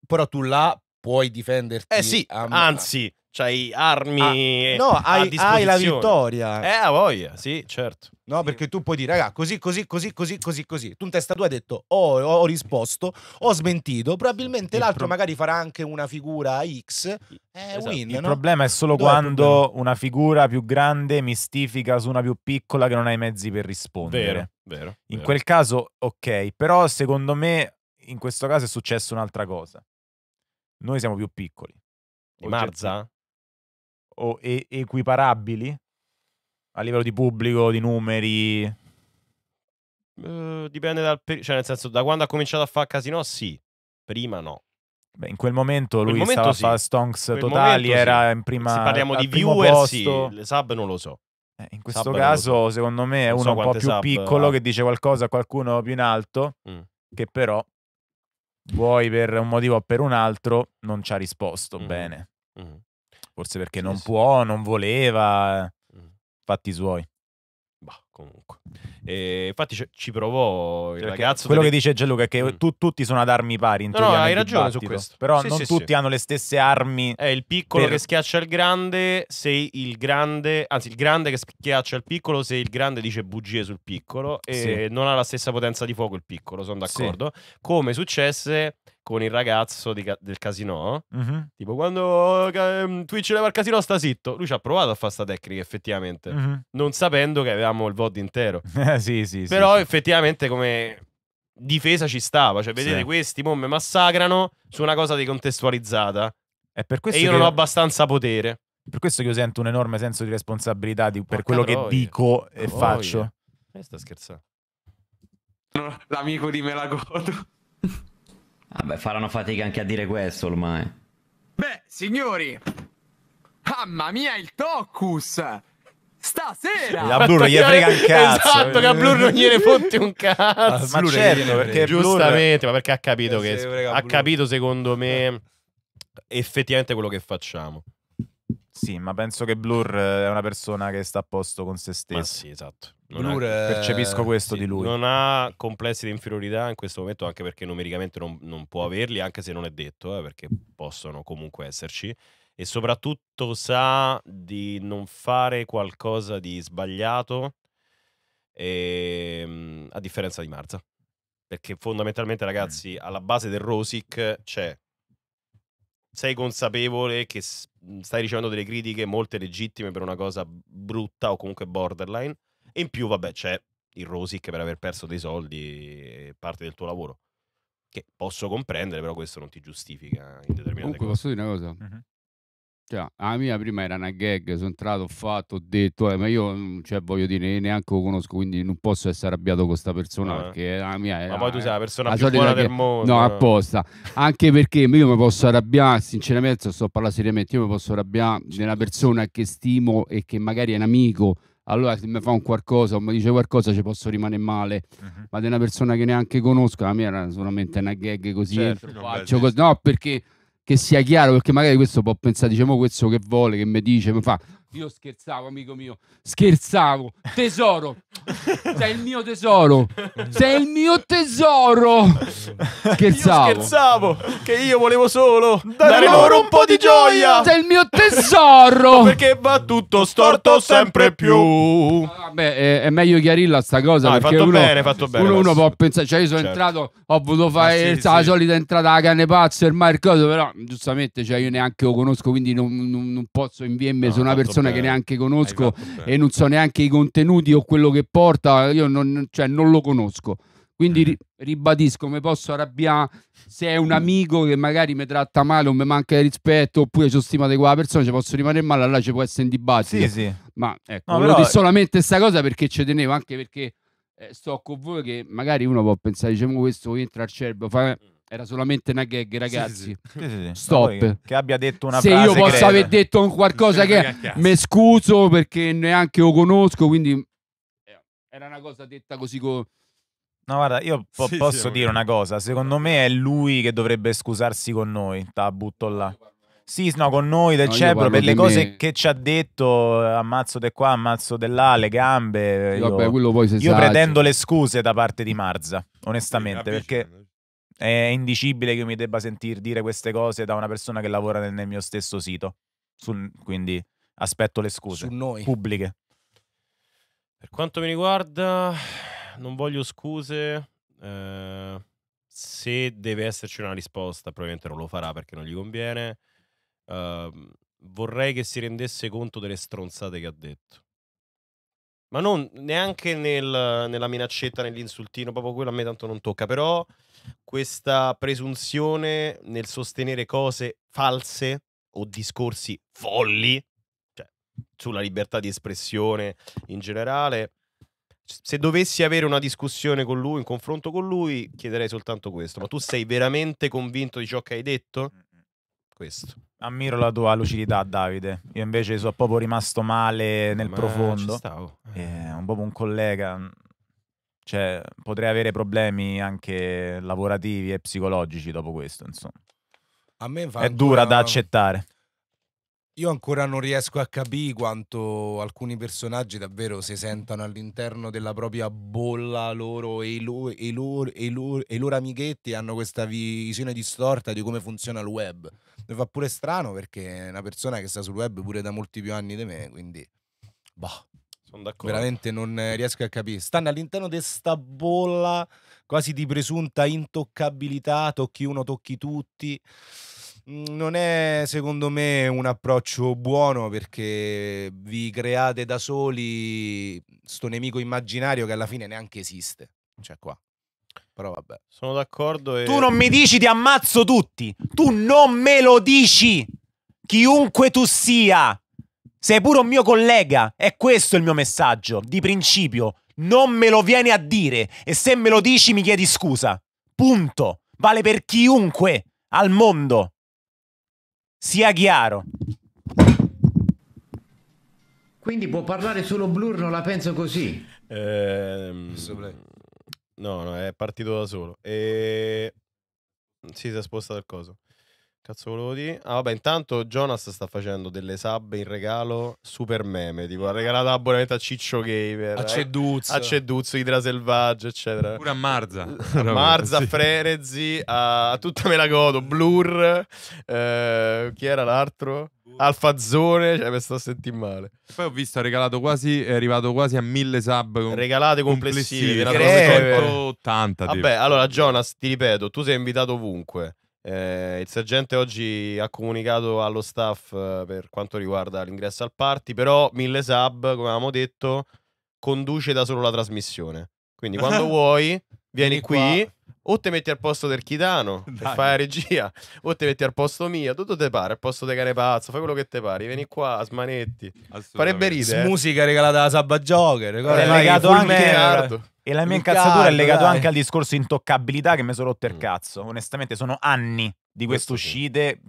Però tu là puoi difenderti. Eh sì, anzi, c'hai armi. Ah, no, hai, hai, la vittoria. Eh, a voglia, sì, certo. No, sì. perché tu puoi dire, raga, così, così, così, così, così, così. Tu in testa tua hai detto, oh, ho risposto, ho smentito. Probabilmente il l'altro pro... magari farà anche una figura X. Eh, esatto. win, il no? problema è solo Dove quando è una figura più grande mistifica su una più piccola che non hai mezzi per rispondere. Vero, vero. In vero. quel caso, ok. Però secondo me, in questo caso è successa un'altra cosa. Noi siamo più piccoli. Di Marza? o e- equiparabili a livello di pubblico, di numeri? Uh, dipende dal periodo, cioè nel senso da quando ha cominciato a fare casino sì, prima no. Beh, in quel momento lui quel momento stava sì. stonks totali, era sì. in prima Se parliamo di viewer posto. sì, le sub non lo so. Eh, in questo sub caso so. secondo me è uno so un po' più sub, piccolo ah. che dice qualcosa a qualcuno più in alto mm. che però vuoi per un motivo o per un altro non ci ha risposto mm. bene. Mm. Forse perché non sì, può, non voleva, eh. mm. fatti suoi. Bah, comunque. E infatti ci provò il cioè, ragazzo. Quello delle... che dice Gianluca è che mm. tu, tutti sono ad armi pari. In no, no, hai ragione su questo. Però sì, non sì, tutti sì. hanno le stesse armi. È il piccolo per... che schiaccia il grande. Se il grande, anzi, il grande che schiaccia il piccolo. Se il grande dice bugie sul piccolo e non ha la stessa potenza di fuoco il piccolo. Sono d'accordo. Come successe con il ragazzo di, del casino. Mm-hmm. Tipo, quando ehm, Twitch leva il casino, sta zitto. Lui ci ha provato a fare sta tecnica, effettivamente, mm-hmm. non sapendo che avevamo il VOD intero. Eh, sì, sì, Però sì, effettivamente come difesa ci stava. Cioè, vedete, sì. questi mo mi massacrano su una cosa decontestualizzata. È per questo e io che... non ho abbastanza potere. È per questo che io sento un enorme senso di responsabilità di, per quello troia. che dico e troia. faccio. E eh, sta scherzando. L'amico di Melagoto. Vabbè, faranno fatica anche a dire questo ormai. Beh, signori, mamma mia il Toccus! Stasera! a Blu non gli frega un esatto, cazzo. Esatto, che a Blu non gliene fotti un cazzo. Ma, ma certo, perché giustamente, ma perché ha capito che ha capito secondo me eh. effettivamente quello che facciamo. Sì, ma penso che Blur eh, è una persona che sta a posto con se stessa. sì, esatto. Non Blur ha... percepisco questo sì, di lui. Non ha complessi di inferiorità in questo momento, anche perché numericamente non, non può averli, anche se non è detto, eh, perché possono comunque esserci. E soprattutto sa di non fare qualcosa di sbagliato, e, ehm, a differenza di Marza. Perché fondamentalmente, mm. ragazzi, alla base del Rosic c'è sei consapevole che mhmm, stai ricevendo delle critiche molto legittime per una cosa brutta o comunque borderline. E in più, vabbè, c'è il Rosic per aver perso dei soldi e parte del tuo lavoro. Che posso comprendere, però questo non ti giustifica in determinate Comunque, cose. posso dire una cosa. Uh-huh. Cioè, la mia prima era una gag, sono entrato, ho fatto, ho detto, eh, ma io mm, cioè, voglio dire, neanche lo conosco, quindi non posso essere arrabbiato con questa persona Eh. perché la mia è... Ma poi tu sei la persona più buona del che- mondo. No, eh. apposta. Anche perché io mi posso arrabbiare, sinceramente, sto a parlare seriamente, io mi posso arrabbiare nella persona che stimo e che magari è un amico. Allora se mi fa un qualcosa o mi dice qualcosa ci posso rimanere male, Mhm. ma di una persona che neanche conosco, la mia era solamente una gag così, Certo. faccio sì. così. Certo. No, perché che sia chiaro, perché magari questo può pensare, diciamo, questo che vuole, che mi dice, mi fa, io scherzavo, amico mio, scherzavo. Tesoro, sei il mio tesoro. Sei il mio tesoro. Scherzavo. Io scherzavo che io volevo solo dare loro un po' di gioia. Sei il mio tesoro. perché va tutto storto sempre più. Ah, vabbè, è, è meglio chiarirla sta cosa. No, perché fatto uno, bene, fatto bene. Uno, uno può pensare, cioè io sono certo. entrato, ho voluto fare sì, la sì. solita entrata a cane pazzo e il Marco, però giustamente cioè, io neanche lo conosco, quindi non, non, non posso inviarmi no, su una persona persona che neanche conosco e non so neanche i contenuti o quello che porta, io non, cioè, non lo conosco. Quindi mm-hmm. ribadisco, mi posso arrabbiare se è un amico che magari mi tratta male o mi manca di rispetto oppure ci stima di quella persona, ci posso rimanere male, allora ci può essere in dibattito. Sì, sì. Ma ecco, no, però... dico solamente questa cosa perché ci tenevo, anche perché eh, sto con voi che magari uno può pensare, diciamo questo entra al cervello, fa... Era solamente una gag, ragazzi. Sì, sì, sì. Stop. Che, che abbia detto una Se io posso aver detto qualcosa che mi scuso perché neanche lo conosco, quindi eh, era una cosa detta così co... No, guarda, io po posso dire una cosa. Secondo me è lui che dovrebbe scusarsi con noi. Ta, butto là. Sì, no, con noi del no, Cebro per le cose me. che ci ha detto, ammazzo de qua, ammazzo de là, le gambe. Sì, io, vabbè, io pretendo cioè. le scuse da parte di Marza, onestamente, perché è indicibile che io mi debba sentire dire queste cose da una persona che lavora nel, nel mio stesso sito. Sul, quindi aspetto le scuse Su noi. pubbliche. Per quanto mi riguarda, non voglio scuse. Eh, se deve esserci una risposta, probabilmente non lo farà perché non gli conviene. Eh, vorrei che si rendesse conto delle stronzate che ha detto ma non neanche nel, nella minaccetta, nell'insultino, proprio quello a me tanto non tocca, però questa presunzione nel sostenere cose false o discorsi folli, cioè sulla libertà di espressione in generale, se dovessi avere una discussione con lui, un confronto con lui, chiederei soltanto questo, ma tu sei veramente convinto di ciò che hai detto? Mm, mm. Questo. Ammiro la tua lucidità, Davide. Io invece sono proprio rimasto male nel Ma profondo. Eh, eh, un proprio un collega. Mm, cioè, potrei avere problemi anche lavorativi e psicologici dopo questo, insomma. A me È ancora... dura da accettare. Io ancora non riesco a capire quanto alcuni personaggi davvero si sentano all'interno della propria bolla loro e i, loro, e loro, e loro, e loro amighetti hanno questa visione distorta di come funziona il web. Mi fa pure strano perché è una persona che sta sul web pure da molti più anni di me, quindi... Boh. Sono d'accordo. Veramente non riesco a capire. Stanno all'interno di sta bolla quasi di presunta intoccabilità, tocchi uno, tocchi tutti. Mm, non è secondo me un approccio buono perché vi create da soli sto nemico immaginario che alla fine neanche esiste. Cioè qua. Però vabbè. Sono d'accordo e... Tu non mi dici ti ammazzo tutti. Tu non me lo dici. Chiunque tu sia. Sei pure un mio collega. È questo il mio messaggio, di principio. Non me lo vieni a dire. E se me lo dici mi chiedi scusa. Punto. Vale per chiunque al mondo. Sia chiaro. Quindi può parlare solo Blur, non la penso così. Ehm... No, no, è partito da solo. E... Sì, si è sposta dal coso. Cazzo volevo dire? Ah, vabbè, intanto Jonas sta facendo delle sub in regalo super meme. Tipo, ha regalato l'abbonamento a Ciccio Gamer. A eh, Ceduzzo. Eh? A Ceduzzo, Idra Selvaggio, eccetera. Pure a Marza. a Marza, sì. Frerezi, a... tutta me la godo. Blur. Eh, chi era l'altro? Alfazzone, cioè mi sto sentendo male. Poi ho visto, ha regalato quasi, è arrivato quasi a mille sub. Con... Regalate complessive, complessive 180. Vabbè, tipo. allora Jonas, ti ripeto, tu sei invitato ovunque. Eh, il sergente oggi ha comunicato allo staff eh, per quanto riguarda l'ingresso al party, però mille sub, come avevamo detto, conduce da solo la trasmissione. Quindi quando vuoi, vieni qui, o ti metti al posto del Chitano e fai la regia, o ti metti al posto mio, tutto te pare, al posto del cane pazzo, fai quello che te pare, vieni qua, smanetti. Farebbe ridere. Eh? Musica regalata da Sabba Joker, è legato anche... E la mia Riccardo, incazzatura è legata anche al discorso intoccabilità che mi sono rotto il mm. cazzo. Onestamente, sono anni di queste uscite.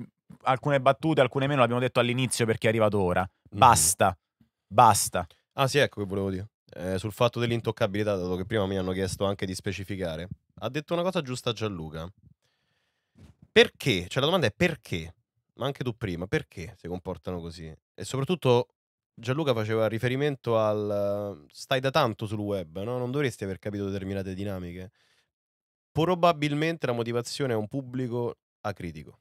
Alcune battute, alcune meno, l'abbiamo detto all'inizio perché è arrivato ora. Mm-hmm. Basta. Basta. Ah, sì, ecco che volevo dire. Eh, sul fatto dell'intoccabilità, dato che prima mi hanno chiesto anche di specificare, ha detto una cosa giusta Gianluca. Perché? Cioè, la domanda è perché? Ma anche tu prima, perché si comportano così? E soprattutto Gianluca faceva riferimento al stai da tanto sul web, no? non dovresti aver capito determinate dinamiche. Probabilmente la motivazione è un pubblico acritico,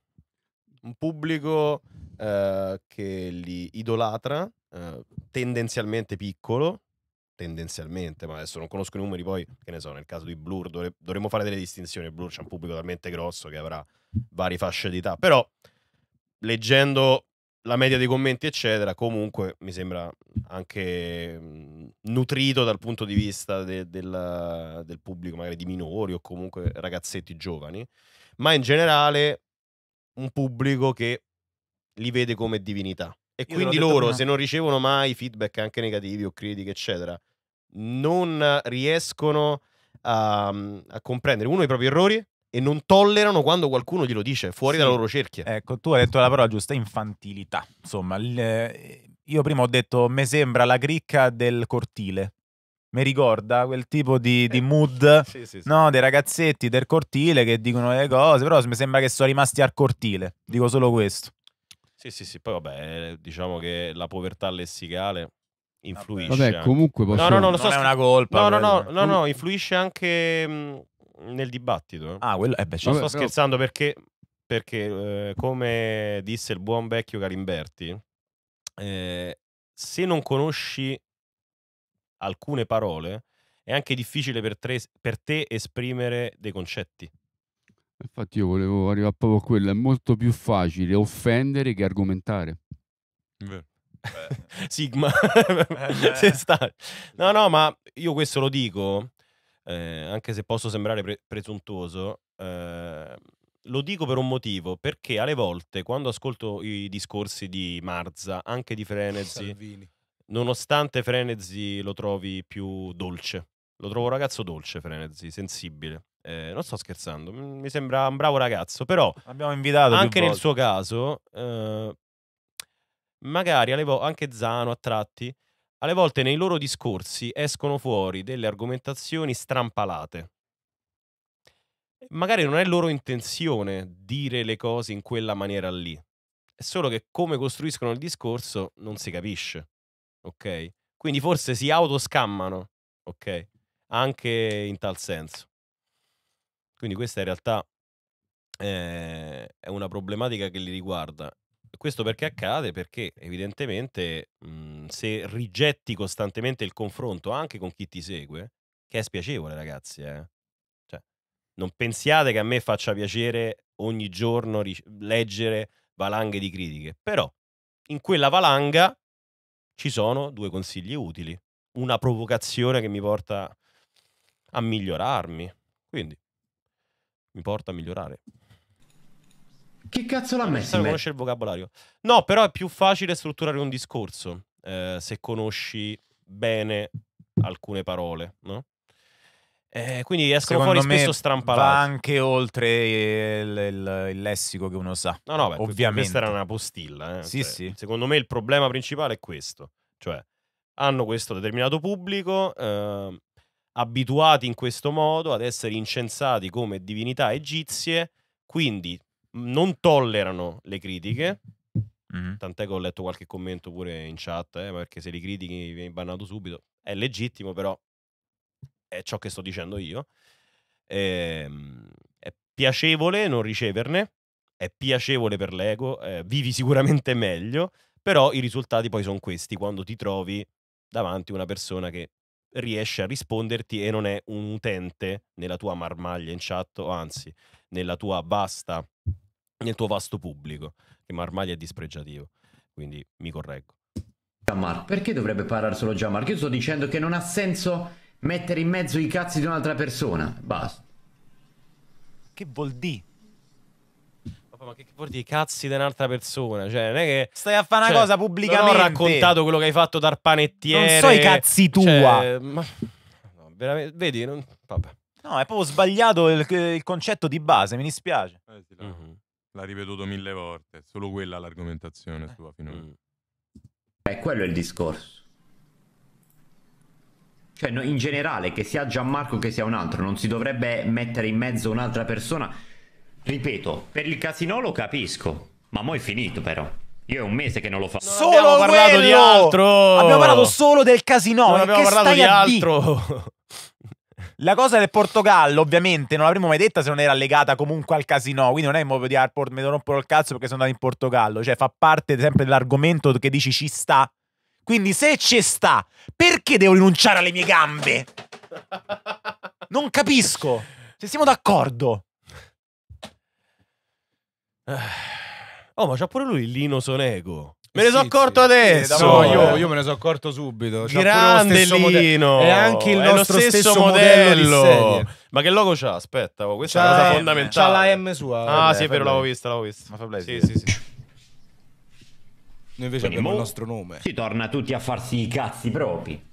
un pubblico eh, che li idolatra, eh, tendenzialmente piccolo, tendenzialmente, ma adesso non conosco i numeri, poi che ne so, nel caso di Blur dovre- dovremmo fare delle distinzioni, Blur c'è un pubblico talmente grosso che avrà varie fasce d'età, però leggendo la media dei commenti, eccetera, comunque mi sembra anche nutrito dal punto di vista de del, del pubblico, magari di minori o comunque ragazzetti giovani, ma in generale un pubblico che li vede come divinità. E Io quindi loro, prima. se non ricevono mai feedback anche negativi o critiche, eccetera, non riescono a, a comprendere uno i propri errori e non tollerano quando qualcuno glielo dice fuori sì. dalla loro cerchia. Ecco, tu hai detto la parola giusta, infantilità. Insomma, eh, io prima ho detto, mi sembra la cricca del cortile. Mi ricorda quel tipo di, eh, di mood sì, sì, no, dei ragazzetti del cortile che dicono le cose, però mi sembra che sono rimasti al cortile. Dico solo questo. Sì, sì, sì. Poi vabbè, eh, diciamo che la povertà lessicale influisce. Vabbè, comunque posso... No, no, no, lo so, non è una colpa. No, no, no, no, no, influisce anche mm, nel dibattito. Ah, quello... Eh beh, ci Vabbè, sto però- scherzando perché, perché, eh, come disse il buon vecchio Garimberti, eh, se non conosci alcune parole, è anche difficile per, tre- per te esprimere dei concetti. Infatti io volevo arrivare proprio a quello, è molto più facile offendere che argomentare. Sigma, no, no, ma io questo lo dico eh, anche se posso sembrare pre- presuntuoso, eh, lo dico per un motivo, perché alle volte quando ascolto i discorsi di Marza, anche di Frenesi, nonostante Frenesi lo trovi più dolce, lo trovo un ragazzo dolce, Frenesi, sensibile. Eh, non sto scherzando, mi sembra un bravo ragazzo, però Abbiamo invitato anche nel suo caso, eh, magari vo- anche Zano a tratti, alle volte nei loro discorsi escono fuori delle argomentazioni strampalate. Magari non è loro intenzione dire le cose in quella maniera lì, è solo che come costruiscono il discorso non si capisce, ok? Quindi forse si autoscammano, ok? Anche in tal senso. Quindi questa in realtà eh, è una problematica che li riguarda questo perché accade? Perché evidentemente mh, mhmm, se rigetti costantemente il confronto anche con chi ti segue, che è spiacevole ragazzi, eh? cioè, non pensiate che a me faccia piacere ogni giorno ri- leggere valanghe di critiche, però in quella valanga ci sono due consigli utili, una provocazione che mi porta a migliorarmi, quindi mi porta a migliorare. Che cazzo l'ha messo? Se conosce il vocabolario. No, però è più facile strutturare un discorso eh, se conosci bene alcune parole, no? Eh, quindi escono Secondo fuori spesso strampalate. Va anche oltre il, il, il, lessico che uno sa. No, no, beh, ovviamente. Questa era una postilla. Eh? Sì, cioè, sì. Secondo me il problema principale è questo. Cioè, hanno questo determinato pubblico, eh, abituati in questo modo ad essere incensati come divinità egizie, quindi non tollerano le critiche. Mm-hmm. Tant'è che ho letto qualche commento pure in chat, eh, perché se li critichi vieni bannato subito. È legittimo, però è ciò che sto dicendo io. è, ehm, è piacevole non riceverne, è piacevole per l'ego, eh, vivi sicuramente meglio, però i risultati poi sono questi quando ti trovi davanti a una persona che riesce a risponderti e non è un utente nella tua marmaglia in chat, o anzi nella tua vasta, nel tuo vasto pubblico, che ormai è dispregiativo, quindi mi correggo. Jamar, perché dovrebbe parlare solo Jamar? Io sto dicendo che non ha senso mettere in mezzo i cazzi di un'altra persona, basta. Che vuol dire? ma che vuol dire i cazzi di un'altra persona? Cioè, non è che. Stai a fare una cioè, cosa pubblicamente. Non ho raccontato quello che hai fatto dal panettiere. Non so i cazzi tua. Cioè, ma. No, veramente. Vedi, non... vabbè. No, è proprio sbagliato il, il concetto di base, mi dispiace. Eh, sì, l'ha, mm-hmm. l'ha, ripetuto mille volte, è solo quella l'argomentazione eh. sua finora. Mm. Beh, quello è il discorso. Cioè, no, in generale, che sia Gianmarco che sia un altro, non si dovrebbe mettere in mezzo un'altra persona. Ripeto, per il casino lo capisco, ma mo' è finito però. Io è un mese che non lo faccio. Solo abbiamo parlato quello! di altro. Abbiamo parlato solo del casino. Non eh, abbiamo parlato di altro. La cosa del Portogallo, ovviamente, non l'avremmo mai detta se non era legata comunque al casino. Quindi non è modo di Harport, mi rompo il cazzo perché sono andato in Portogallo. Cioè, fa parte sempre dell'argomento che dici ci sta. Quindi, se ci sta, perché devo rinunciare alle mie gambe? Non capisco. Se siamo d'accordo. Eh. Oh, ma c'ha pure lui il Lino Sonego. Me ne eh sono accorto adesso. No, io, io, me ne sono accorto subito. C'ha Grande Lino. È anche il è nostro stesso, stesso modello. modello Ma che logo c'ha? Aspetta, oh, questa è una cosa fondamentale. C'ha la M sua. Ah, vabbè, sì, è vero, l'avevo vista, l'avevo vista. Ma fa play, sì, sì, sì. Noi invece Quindi abbiamo il nostro nome. Si torna tutti a farsi i cazzi propri.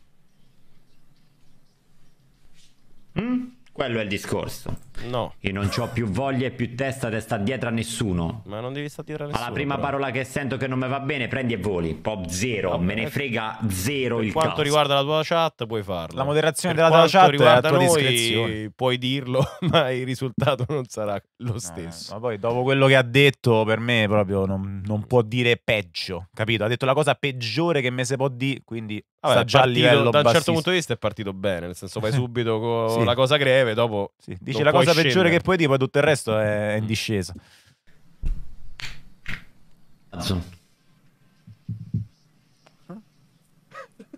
Mm? Quello è il discorso. No. E non ho più voglia e più testa di stare dietro a nessuno. Ma non devi stare dietro a nessuno. Alla prima però. parola che sento che non mi va bene, prendi e voli. Pop zero, Vabbè, me ne eh, frega zero per il quanto caso. riguarda la tua chat, puoi farlo. La moderazione per della tua chat riguarda noi, puoi dirlo, ma il risultato non sarà lo eh, stesso. Eh, ma poi dopo quello che ha detto, per me proprio non, non, può dire peggio, capito? Ha detto la cosa peggiore che me si può dire, quindi Vabbè, già partito, a livello Da un certo punto di vista è partito bene, nel senso vai subito con sì. la cosa greve, dopo sì. dici la cosa cosa peggiore che puoi dire, poi tutto il resto è in discesa. Ah.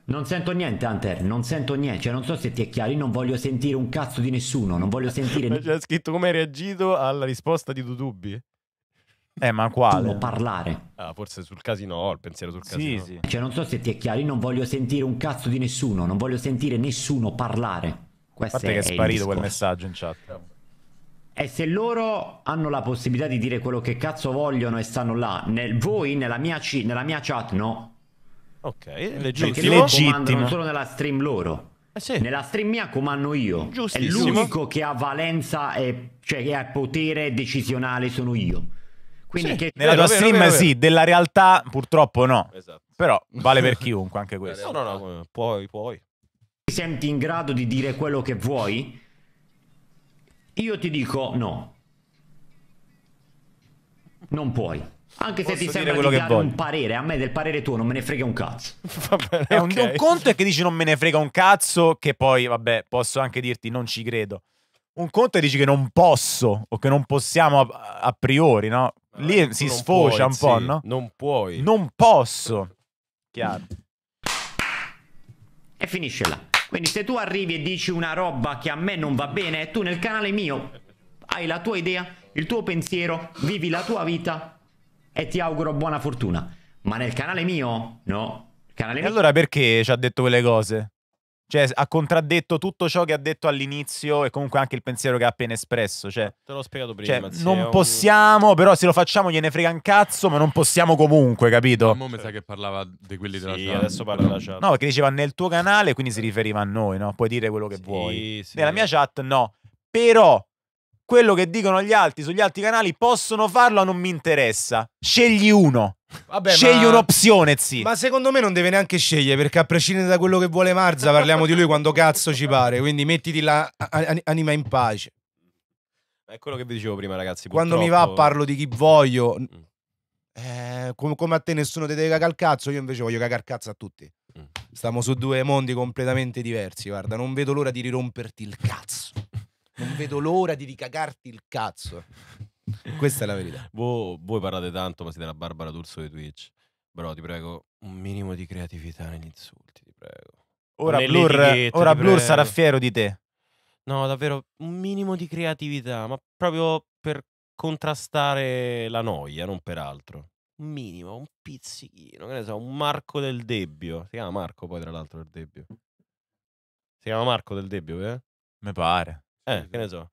Non sento niente, Hunter. Non sento niente. Cioè, non so se ti è chiaro. Io non voglio sentire un cazzo di nessuno. Non voglio sentire. Ma c'è cioè, scritto come hai reagito alla risposta di Dudubbi. Eh, ma quale? Tu parlare. Ah, forse sul casino, Ho il pensiero sul casino. Sì, sì. Cioè, non so se ti è chiaro, io non voglio sentire un cazzo di nessuno, non voglio sentire nessuno parlare. Questo è, che è sparito quel messaggio in chat. E se loro hanno la possibilità di dire quello che cazzo vogliono e stanno là, nel, voi nella mia, c- nella mia chat no. Ok, legittimo. Perché loro comandano solo nella stream loro. Eh sì. Nella stream mia comando io. È l'unico che ha valenza, e, cioè che ha potere decisionale sono io. Quindi sì. che... Nella tua stream vero, vero. sì, della realtà purtroppo no. Esatto. Però vale per chiunque anche questo. no, no, no, puoi, puoi. Ti senti in grado di dire quello che vuoi? Io ti dico no. Non puoi. Anche se Posso ti sembra di dare voglio. un parere, a me del parere tuo non me ne frega un cazzo. Vabbè, è eh, un, okay. un conto è che dici non me ne frega un cazzo, che poi, vabbè, posso anche dirti non ci credo. Un conto è dici che non posso o che non possiamo a, a priori, no? Lì ah, si sfocia puoi, un po', sì. no? Non puoi. Non posso. Chiaro. E finisce là. Quindi se tu arrivi e dici una roba che a me non va bene, tu nel canale mio hai la tua idea, il tuo pensiero, vivi la tua vita e ti auguro buona fortuna. Ma nel canale mio, no. Canale e mio... allora perché ci ha detto quelle cose? Cioè, ha contraddetto tutto ciò che ha detto all'inizio e comunque anche il pensiero che ha appena espresso. Cioè, ah, Te l'ho spiegato cioè, prima. Cioè, non un... possiamo, però se lo facciamo gliene frega un cazzo, ma non possiamo comunque, capito? Ma mi sa che parlava di quelli della sì, chat. adesso parla della chat. No, perché diceva nel tuo canale, quindi si riferiva a noi, no? Puoi dire quello che sì, vuoi. Sì. Nella mia chat no. Però quello che dicono gli altri sugli altri canali possono farlo, non mi interessa. Scegli uno. Vabbè, Scegli ma... un'opzione, zi. Ma secondo me non deve neanche scegliere, perché a prescindere da quello che vuole Marza, parliamo di lui quando cazzo ci pare. Quindi mettiti la anima in pace. È quello che vi dicevo prima, ragazzi. Purtroppo... Quando mi va parlo di chi voglio. Mm. Eh, come, come, a te nessuno ti deve cagare il cazzo, io invece voglio cagare il cazzo a tutti. Mm. Stiamo su due mondi completamente diversi, guarda. Non vedo l'ora di riromperti il cazzo. Non vedo l'ora di ricagarti il cazzo. Questa è la verità. Voi, voi parlate tanto, ma siete la Barbara D'Urso di Twitch. Bro, ti prego, un minimo di creatività negli insulti, ti prego. Ora, Blur, ora Blur sarà fiero di te. No, davvero, un minimo di creatività, ma proprio per contrastare la noia, non per altro. Un minimo, un pizzichino, che ne so, un Marco del Debbio. Si chiama Marco poi, tra l'altro, del Debbio. Si chiama Marco del Debbio, eh? Me pare. Eh, che ne so.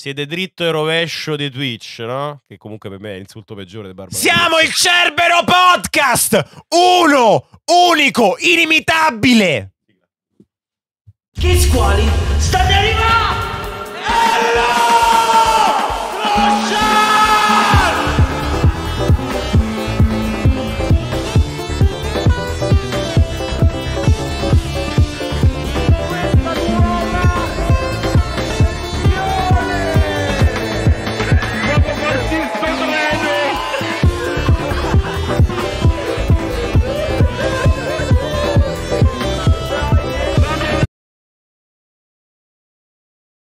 Siete dritto e rovescio di Twitch, no? Che comunque per me è l'insulto peggiore di Barbara. Siamo il Cerbero Podcast! Uno, unico, inimitabile! Che squali state arrivando! Hello! Lasciate!